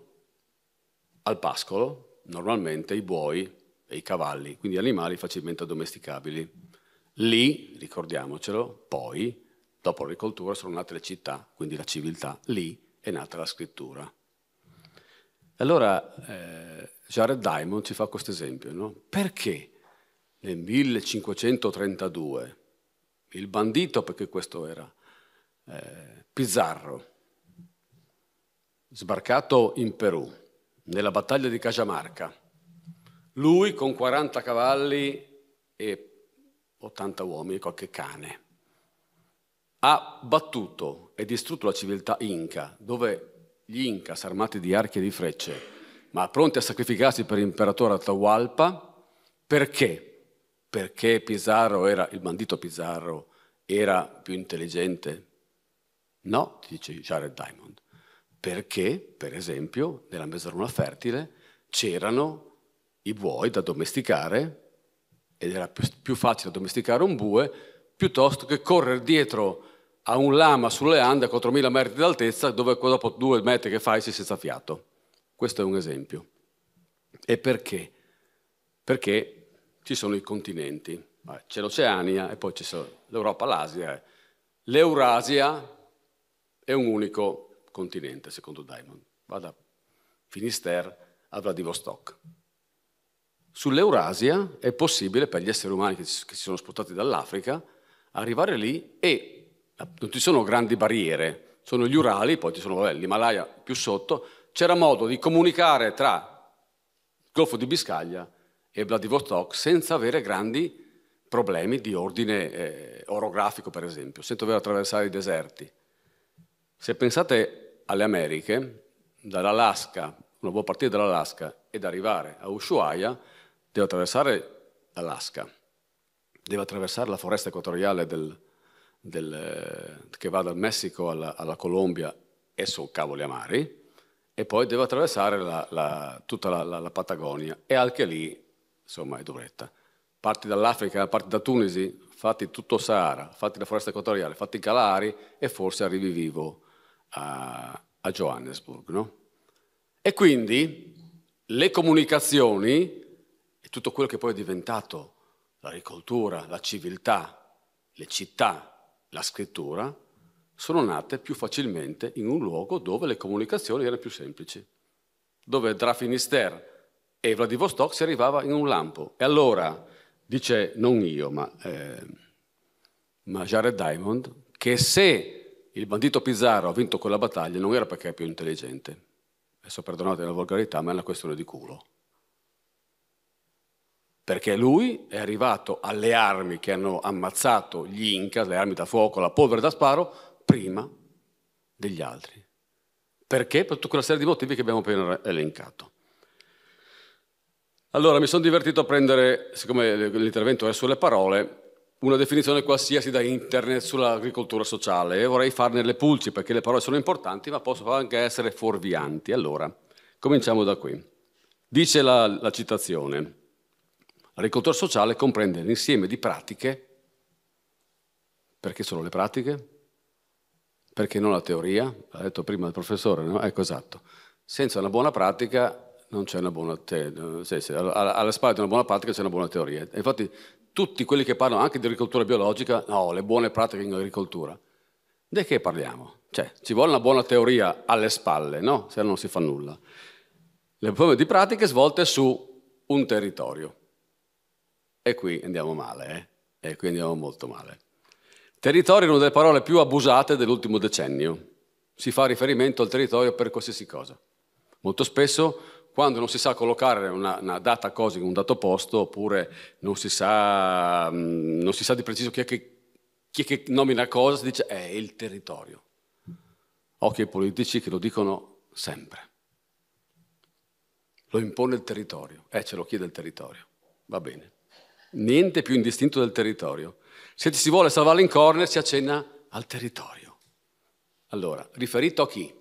al pascolo normalmente i buoi e i cavalli, quindi animali facilmente addomesticabili. Lì, ricordiamocelo, poi Dopo l'agricoltura sono nate le città, quindi la civiltà, lì è nata la scrittura. Allora eh, Jared Diamond ci fa questo esempio, no? Perché nel 1532 il bandito, perché questo era eh, Pizarro, sbarcato in Perù, nella battaglia di Cajamarca, lui con 40 cavalli e 80 uomini e qualche cane ha battuto e distrutto la civiltà inca, dove gli incas armati di archi e di frecce, ma pronti a sacrificarsi per l'imperatore Atahualpa, perché? Perché Pizarro era, il bandito Pizarro era più intelligente? No, dice Jared Diamond, perché, per esempio, nella mezzaluna fertile c'erano i buoi da domesticare ed era più, più facile domesticare un bue piuttosto che correre dietro a un lama sulle ande a 4.000 metri d'altezza dove dopo due metri che fai sei senza fiato. Questo è un esempio. E perché? Perché ci sono i continenti. C'è l'Oceania e poi c'è l'Europa, l'Asia. L'Eurasia è un unico continente, secondo Diamond. Va da Finisterre a Vladivostok. Sull'Eurasia è possibile per gli esseri umani che si sono spostati dall'Africa arrivare lì e non ci sono grandi barriere, sono gli Urali, poi ci sono l'Himalaya più sotto, c'era modo di comunicare tra il Golfo di Biscaglia e Vladivostok senza avere grandi problemi di ordine eh, orografico, per esempio, senza dover attraversare i deserti. Se pensate alle Americhe, dall'Alaska, uno può partire dall'Alaska ed arrivare a Ushuaia, deve attraversare l'Alaska, deve attraversare la foresta equatoriale del, del, che va dal Messico alla, alla, Colombia e sono cavoli amari, e poi deve attraversare la, la, tutta la, la, Patagonia e anche lì, insomma, è duretta. Parti dall'Africa, parti da Tunisi, fatti tutto Sahara, fatti la foresta equatoriale, fatti i Calari e forse arrivi vivo a, a Johannesburg. No? E quindi le comunicazioni e tutto quello che poi è diventato l'agricoltura, la civiltà, le città, la scrittura, sono nate più facilmente in un luogo dove le comunicazioni erano più semplici, dove tra Finisterre e Vladivostok si arrivava in un lampo. E allora, dice non io, ma, eh, ma Jared Diamond, che se il bandito Pizzarro ha vinto quella battaglia non era perché è più intelligente. Adesso perdonate la volgarità, ma è una questione di culo perché lui è arrivato alle armi che hanno ammazzato gli Inca, le armi da fuoco, la polvere da sparo, prima degli altri. Perché? Per tutta quella serie di motivi che abbiamo appena elencato. Allora, mi sono divertito a prendere, siccome l'intervento è sulle parole, una definizione qualsiasi da internet sull'agricoltura sociale e vorrei farne le pulci perché le parole sono importanti ma possono anche essere fuorvianti. Allora, cominciamo da qui. Dice la, la citazione, L'agricoltore sociale comprende l'insieme di pratiche, perché sono le pratiche? Perché non la teoria? L'ha detto prima il professore, no? Ecco esatto. Senza una buona pratica non c'è una buona teoria, sì, sì, alla spalla di una buona pratica c'è una buona teoria. infatti tutti quelli che parlano anche di agricoltura biologica, no, le buone pratiche in agricoltura. Di che parliamo? Cioè, ci vuole una buona teoria alle spalle, no? Se no non si fa nulla. Le forme di pratiche svolte su un territorio. E qui andiamo male, eh? e qui andiamo molto male. Territorio è una delle parole più abusate dell'ultimo decennio. Si fa riferimento al territorio per qualsiasi cosa. Molto spesso quando non si sa collocare una, una data cosa in un dato posto oppure non si sa, mm, non si sa di preciso chi è, che, chi è che nomina cosa, si dice è eh, il territorio. Occhi ai politici che lo dicono sempre. Lo impone il territorio, eh ce lo chiede il territorio. Va bene niente più indistinto del territorio. Se si vuole salvare in corner si accenna al territorio. Allora, riferito a chi?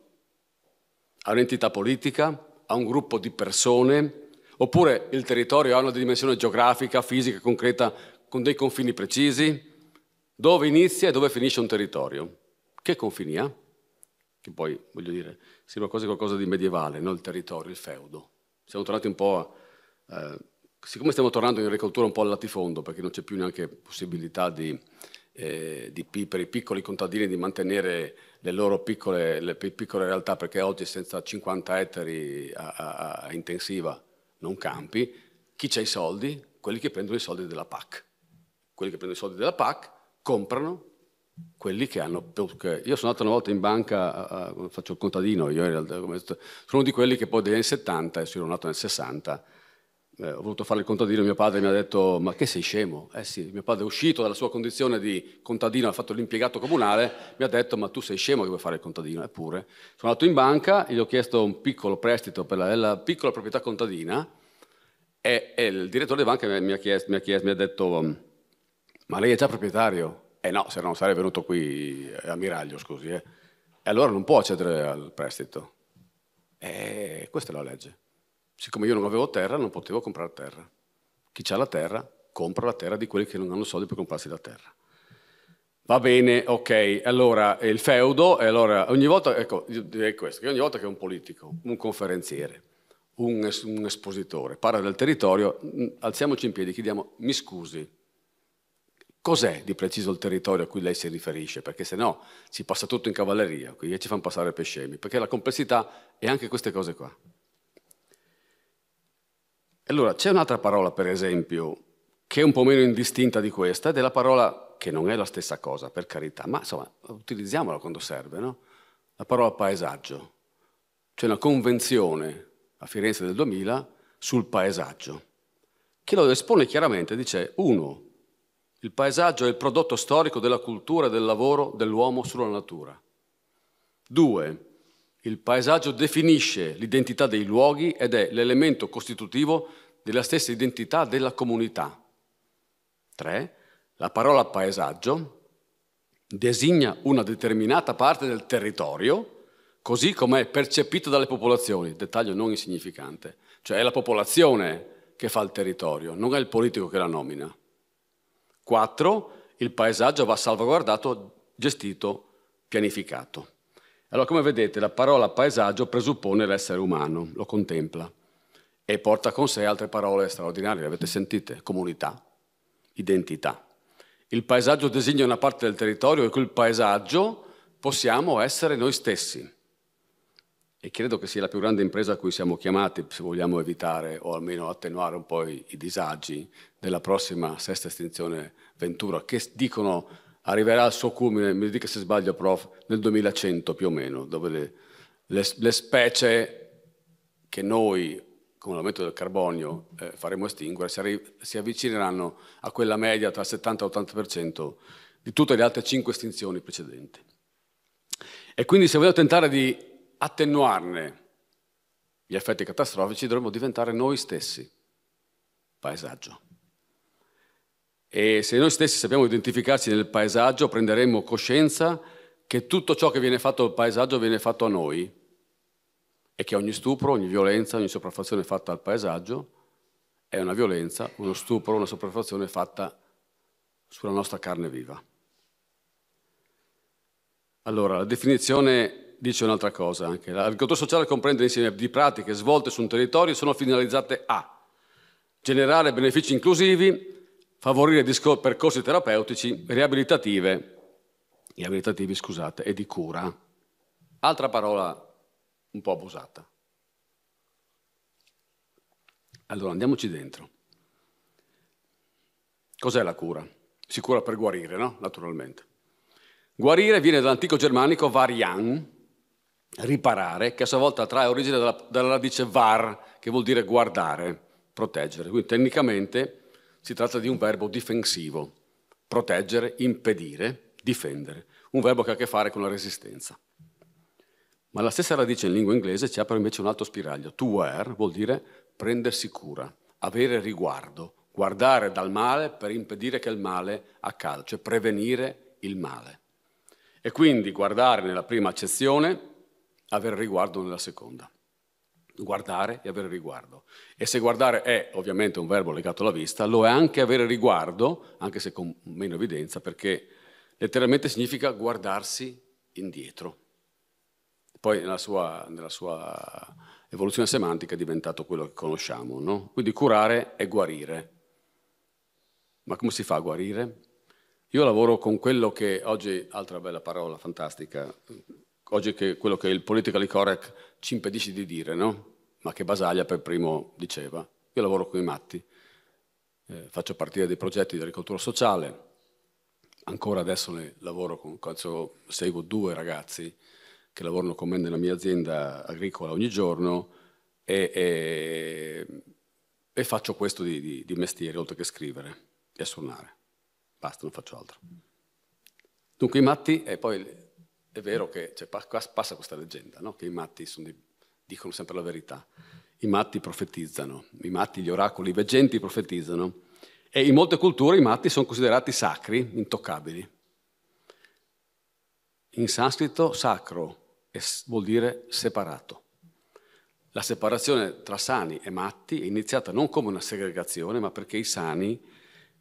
A un'entità politica, a un gruppo di persone, oppure il territorio ha una dimensione geografica, fisica, concreta, con dei confini precisi? Dove inizia e dove finisce un territorio? Che confini ha? Che poi, voglio dire, sembra quasi qualcosa di medievale, no? il territorio, il feudo. Siamo tornati un po' a... Eh, siccome stiamo tornando in agricoltura un po' al latifondo, perché non c'è più neanche possibilità di, eh, di, per i piccoli contadini di mantenere le loro piccole, le piccole realtà, perché oggi senza 50 ettari a, a, a intensiva non campi, chi c'ha i soldi? Quelli che prendono i soldi della PAC. Quelli che prendono i soldi della PAC comprano quelli che hanno... Io sono andato una volta in banca, faccio il contadino, io in realtà, sono uno di quelli che poi degli anni 70, io sono nato nel 60, eh, ho voluto fare il contadino, mio padre mi ha detto ma che sei scemo? Eh sì, mio padre è uscito dalla sua condizione di contadino, ha fatto l'impiegato comunale, mi ha detto ma tu sei scemo che vuoi fare il contadino, eppure. Sono andato in banca, gli ho chiesto un piccolo prestito per la, la piccola proprietà contadina e, e il direttore di banca mi ha, chiesto, mi, ha chiesto, mi ha detto ma lei è già proprietario? Eh no, se no non sarei venuto qui eh, ammiraglio, scusi. Eh. E allora non può accedere al prestito. Eh, questa è la legge siccome io non avevo terra, non potevo comprare terra. Chi ha la terra compra la terra di quelli che non hanno soldi per comprarsi la terra. Va bene, ok, allora il feudo, allora ogni volta, ecco, direi questo, che ogni volta che un politico, un conferenziere, un, un espositore parla del territorio, mm, alziamoci in piedi, chiediamo, mi scusi, cos'è di preciso il territorio a cui lei si riferisce, perché se no ci passa tutto in cavalleria, qui e ci fanno passare pescemi, perché la complessità è anche queste cose qua. Allora, c'è un'altra parola, per esempio, che è un po' meno indistinta di questa, ed è la parola che non è la stessa cosa, per carità, ma insomma, utilizziamola quando serve, no? La parola paesaggio. C'è una convenzione a Firenze del 2000 sul paesaggio, che lo espone chiaramente, dice, uno, il paesaggio è il prodotto storico della cultura e del lavoro dell'uomo sulla natura. Due, il paesaggio definisce l'identità dei luoghi ed è l'elemento costitutivo della stessa identità della comunità. 3. La parola paesaggio designa una determinata parte del territorio, così come è percepita dalle popolazioni, dettaglio non insignificante, cioè è la popolazione che fa il territorio, non è il politico che la nomina. 4. Il paesaggio va salvaguardato, gestito, pianificato. Allora, come vedete, la parola paesaggio presuppone l'essere umano, lo contempla e porta con sé altre parole straordinarie, le avete sentite? Comunità, identità. Il paesaggio designa una parte del territorio e quel paesaggio possiamo essere noi stessi. E credo che sia la più grande impresa a cui siamo chiamati se vogliamo evitare o almeno attenuare un po' i, i disagi della prossima sesta estinzione Ventura, che dicono arriverà al suo culmine, mi dica se sbaglio prof, nel 2100 più o meno, dove le, le, le specie che noi con l'aumento del carbonio eh, faremo estinguere si, arri- si, avvicineranno a quella media tra il 70 e l'80% di tutte le altre cinque estinzioni precedenti. E quindi se vogliamo tentare di attenuarne gli effetti catastrofici dovremmo diventare noi stessi paesaggio. E se noi stessi sappiamo identificarci nel paesaggio, prenderemo coscienza che tutto ciò che viene fatto al paesaggio viene fatto a noi e che ogni stupro, ogni violenza, ogni sopraffazione fatta al paesaggio è una violenza, uno stupro, una sopraffazione fatta sulla nostra carne viva. Allora, la definizione dice un'altra cosa anche. L'agricoltura sociale comprende insieme di pratiche svolte su un territorio e sono finalizzate a generare benefici inclusivi, favorire discor- percorsi terapeutici riabilitativi scusate, e di cura. Altra parola un po' abusata. Allora andiamoci dentro. Cos'è la cura? Si cura per guarire, no? Naturalmente. Guarire viene dall'antico germanico varian, riparare, che a sua volta trae origine dalla, dalla radice var, che vuol dire guardare, proteggere. Quindi tecnicamente si tratta di un verbo difensivo, proteggere, impedire, difendere, un verbo che ha a che fare con la resistenza. Ma la stessa radice in lingua inglese ci apre invece un altro spiraglio. To wear vuol dire prendersi cura, avere riguardo, guardare dal male per impedire che il male accada, cioè prevenire il male. E quindi guardare nella prima accezione, avere riguardo nella seconda guardare e avere riguardo. E se guardare è ovviamente un verbo legato alla vista, lo è anche avere riguardo, anche se con meno evidenza, perché letteralmente significa guardarsi indietro. Poi nella sua, nella sua evoluzione semantica è diventato quello che conosciamo. No? Quindi curare è guarire. Ma come si fa a guarire? Io lavoro con quello che oggi, altra bella parola fantastica, oggi che quello che il politically correct ci impedisce di dire, no? ma che Basaglia per primo diceva. Io lavoro con i matti, eh, faccio partire dei progetti di agricoltura sociale, ancora adesso ne lavoro con, adesso seguo due ragazzi che lavorano con me nella mia azienda agricola ogni giorno e, e, e faccio questo di, di, di mestiere oltre che scrivere e suonare. Basta, non faccio altro. Dunque i matti e poi è vero che cioè, passa questa leggenda, no? che i matti di, dicono sempre la verità, i matti profetizzano, i matti, gli oracoli, i veggenti profetizzano e in molte culture i matti sono considerati sacri, intoccabili. In sanscrito sacro vuol dire separato. La separazione tra sani e matti è iniziata non come una segregazione, ma perché i sani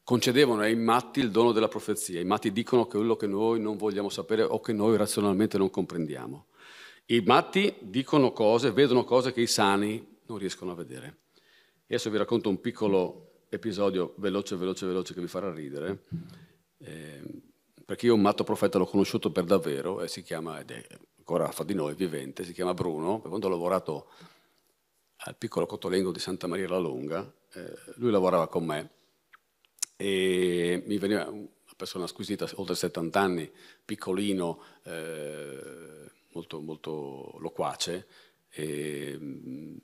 concedevano ai eh, matti il dono della profezia. I matti dicono quello che noi non vogliamo sapere o che noi razionalmente non comprendiamo. I matti dicono cose, vedono cose che i sani non riescono a vedere. E adesso vi racconto un piccolo episodio veloce, veloce, veloce che vi farà ridere. Eh, perché io un matto profeta l'ho conosciuto per davvero e eh, si chiama, ed è ancora fra di noi, vivente, si chiama Bruno. Quando ho lavorato al piccolo Cotolengo di Santa Maria la Longa, eh, lui lavorava con me e mi veniva una persona squisita, oltre 70 anni, piccolino, eh, molto, molto, loquace, e, mm,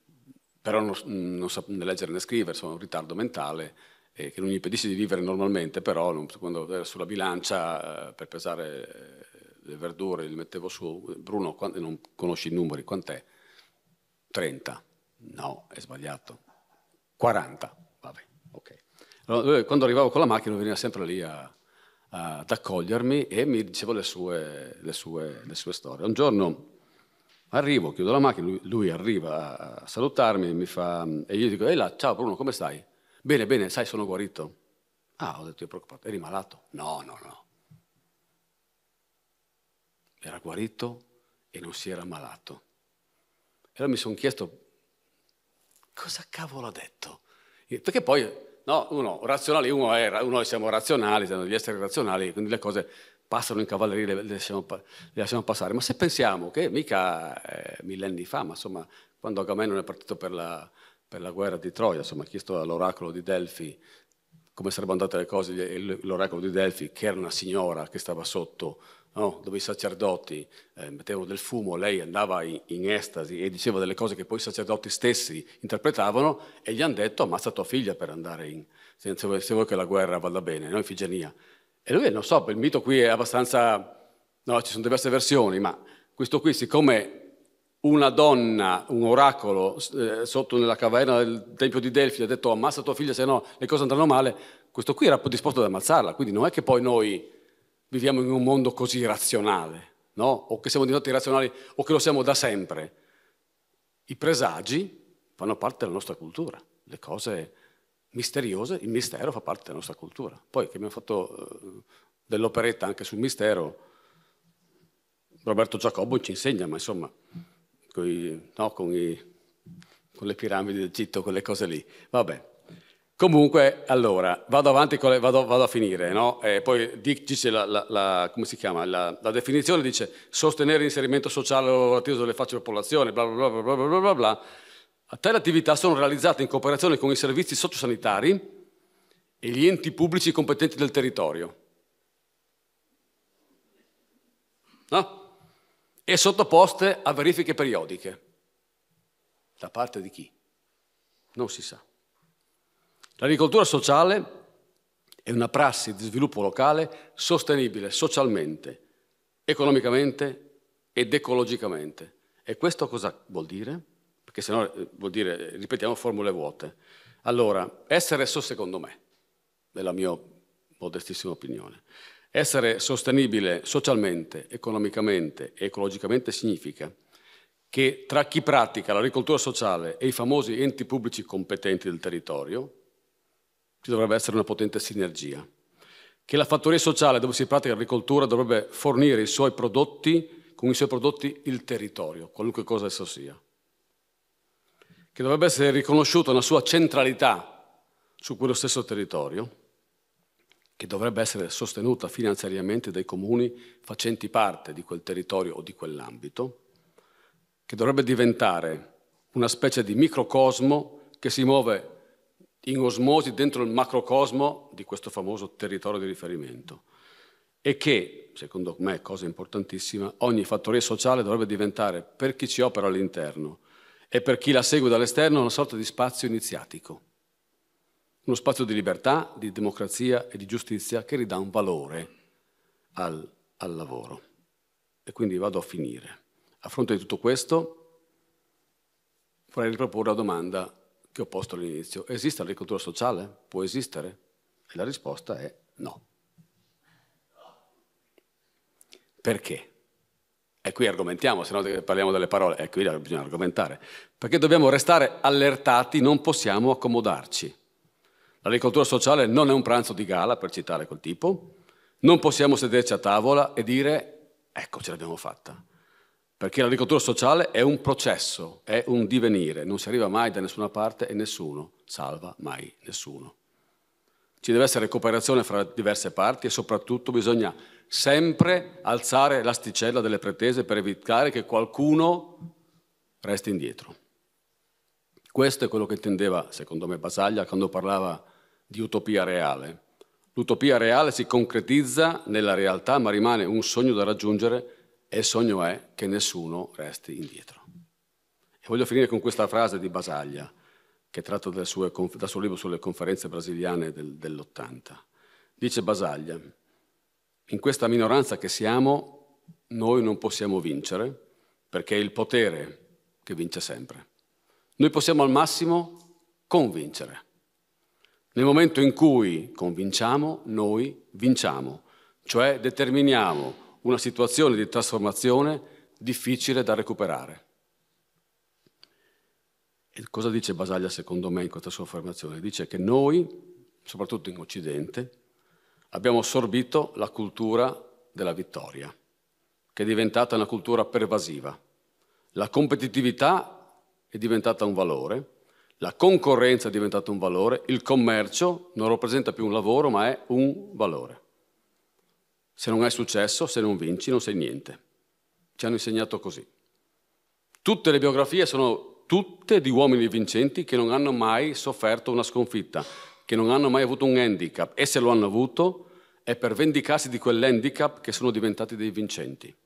però non, non sa né leggere né scrivere, sono un ritardo mentale eh, che non gli impedisce di vivere normalmente, però non, quando era sulla bilancia eh, per pesare eh, le verdure, li mettevo su, Bruno, quando, non conosci i numeri, quant'è? 30. No, è sbagliato. 40. Vabbè, ok. Eh, quando arrivavo con la macchina veniva sempre lì a, a, ad accogliermi e mi diceva le sue, le sue, le sue storie. Un giorno arrivo, chiudo la macchina, lui, lui arriva a salutarmi e, mi fa, e io dico, ehi là, ciao Bruno, come stai? Bene, bene, sai, sono guarito. Ah, ho detto, io preoccupato, eri malato? No, no, no. Era guarito e non si era malato. E allora mi sono chiesto, cosa cavolo ha detto? Perché poi No, uno, razionali, uno è, noi siamo razionali, siamo degli esseri razionali, quindi le cose passano in cavalleria, le, le, lasciamo, le lasciamo, passare. Ma se pensiamo che mica eh, millenni fa, ma insomma, quando Agamennone è partito per la, per la guerra di Troia, insomma, ha chiesto all'oracolo di Delfi come sarebbero andate le cose, l'oracolo di Delfi, che era una signora che stava sotto no? dove i sacerdoti eh, mettevano del fumo, lei andava in, in, estasi e diceva delle cose che poi i sacerdoti stessi interpretavano e gli hanno detto ammazza tua figlia per andare in, se, se vuoi che la guerra vada bene, no? in E lui, non so, il mito qui è abbastanza, no, ci sono diverse versioni, ma questo qui, siccome una donna, un oracolo eh, sotto nella caverna del Tempio di Delfi ha detto ammazza tua figlia se no le cose andranno male, questo qui era disposto ad ammazzarla, quindi non è che poi noi viviamo in un mondo così razionale, no? o che siamo diventati razionali o che lo siamo da sempre. I presagi fanno parte della nostra cultura, le cose misteriose, il mistero fa parte della nostra cultura. Poi che abbiamo fatto eh, dell'operetta anche sul mistero, Roberto Giacobbo ci insegna, ma insomma, con, i, no, con, i, con le piramidi d'Egitto, quelle cose lì. Vabbè. Comunque, allora, vado avanti, le, vado, vado, a finire, no? E eh, poi dice la, la, la come si chiama, la, la, definizione dice sostenere l'inserimento sociale lavorativo delle facce della popolazione, bla bla bla bla bla bla bla. Tali attività sono realizzate in cooperazione con i servizi sociosanitari e gli enti pubblici competenti del territorio. No? E sottoposte a verifiche periodiche. Da parte di chi? Non si sa. L'agricoltura sociale è una prassi di sviluppo locale sostenibile socialmente, economicamente ed ecologicamente. E questo cosa vuol dire? Perché se no eh, vuol dire, eh, ripetiamo, formule vuote. Allora, essere, secondo me, nella mia modestissima opinione, essere sostenibile socialmente, economicamente e ecologicamente significa che tra chi pratica l'agricoltura sociale e i famosi enti pubblici competenti del territorio, ci dovrebbe essere una potente sinergia. Che la fattoria sociale dove si pratica l'agricoltura dovrebbe fornire i suoi prodotti, con i suoi prodotti il territorio, qualunque cosa esso sia. Che dovrebbe essere riconosciuta una sua centralità su quello stesso territorio, che dovrebbe essere sostenuta finanziariamente dai comuni facenti parte di quel territorio o di quell'ambito, che dovrebbe diventare una specie di microcosmo che si muove in osmosi dentro il macrocosmo di questo famoso territorio di riferimento e che, secondo me, cosa importantissima, ogni fattoria sociale dovrebbe diventare per chi ci opera all'interno e per chi la segue dall'esterno una sorta di spazio iniziatico, uno spazio di libertà, di democrazia e di giustizia che ridà un valore al, al lavoro. E quindi vado a finire. A fronte di tutto questo, vorrei riproporre la domanda che ho posto all'inizio. Esiste l'agricoltura sociale? Può esistere? E la risposta è no. Perché? E qui argomentiamo, se no parliamo delle parole, e qui bisogna argomentare. Perché dobbiamo restare allertati, non possiamo accomodarci. L'agricoltura sociale non è un pranzo di gala, per citare quel tipo. Non possiamo sederci a tavola e dire, ecco, ce l'abbiamo fatta perché l'agricoltura sociale è un processo, è un divenire, non si arriva mai da nessuna parte e nessuno salva mai nessuno. Ci deve essere cooperazione fra diverse parti e soprattutto bisogna sempre alzare l'asticella delle pretese per evitare che qualcuno resti indietro. Questo è quello che intendeva, secondo me, Basaglia quando parlava di utopia reale. L'utopia reale si concretizza nella realtà ma rimane un sogno da raggiungere e il sogno è che nessuno resti indietro. E voglio finire con questa frase di Basaglia, che è tratta dal suo, dal suo libro sulle conferenze brasiliane del, dell'80. Dice Basaglia, in questa minoranza che siamo, noi non possiamo vincere, perché è il potere che vince sempre. Noi possiamo al massimo convincere. Nel momento in cui convinciamo, noi vinciamo, cioè determiniamo una situazione di trasformazione difficile da recuperare. E cosa dice Basaglia secondo me in questa sua affermazione? Dice che noi, soprattutto in Occidente, abbiamo assorbito la cultura della vittoria, che è diventata una cultura pervasiva. La competitività è diventata un valore, la concorrenza è diventata un valore, il commercio non rappresenta più un lavoro ma è un valore. Se non hai successo, se non vinci, non sei niente. Ci hanno insegnato così. Tutte le biografie sono tutte di uomini vincenti che non hanno mai sofferto una sconfitta, che non hanno mai avuto un handicap e se lo hanno avuto è per vendicarsi di quell'handicap che sono diventati dei vincenti.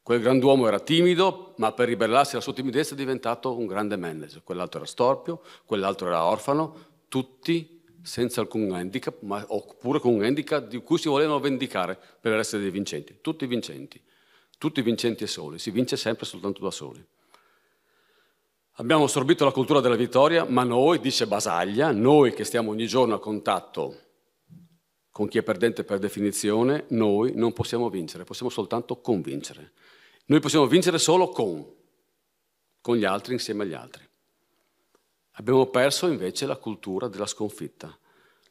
Quel grand'uomo era timido, ma per ribellarsi alla sua timidezza è diventato un grande manager. Quell'altro era storpio, quell'altro era orfano, tutti senza alcun handicap, ma, oppure con un handicap di cui si volevano vendicare per essere dei vincenti. Tutti vincenti, tutti vincenti e soli, si vince sempre soltanto da soli. Abbiamo assorbito la cultura della vittoria, ma noi, dice Basaglia, noi che stiamo ogni giorno a contatto con chi è perdente per definizione, noi non possiamo vincere, possiamo soltanto convincere. Noi possiamo vincere solo con, con gli altri, insieme agli altri. Abbiamo perso invece la cultura della sconfitta.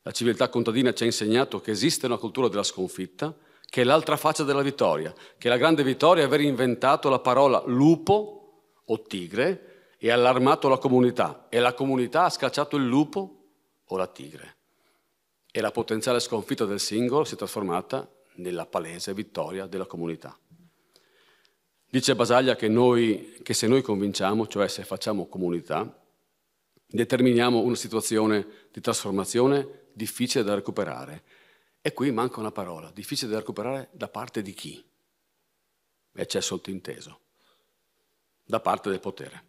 La civiltà contadina ci ha insegnato che esiste una cultura della sconfitta, che è l'altra faccia della vittoria, che la grande vittoria è aver inventato la parola lupo o tigre e allarmato la comunità. E la comunità ha scacciato il lupo o la tigre. E la potenziale sconfitta del singolo si è trasformata nella palese vittoria della comunità. Dice Basaglia che, noi, che se noi convinciamo, cioè se facciamo comunità, determiniamo una situazione di trasformazione difficile da recuperare. E qui manca una parola, difficile da recuperare da parte di chi? E c'è sottinteso, da parte del potere.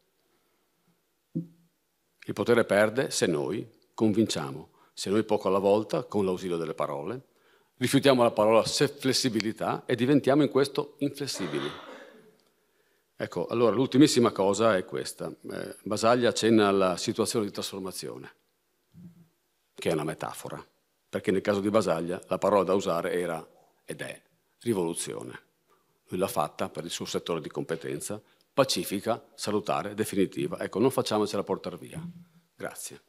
Il potere perde se noi convinciamo, se noi poco alla volta, con l'ausilio delle parole, rifiutiamo la parola se flessibilità e diventiamo in questo inflessibili. Ecco, allora l'ultimissima cosa è questa. Eh, Basaglia accenna alla situazione di trasformazione, che è una metafora, perché nel caso di Basaglia la parola da usare era ed è rivoluzione. Lui l'ha fatta per il suo settore di competenza, pacifica, salutare, definitiva. Ecco, non facciamocela portare via. Grazie.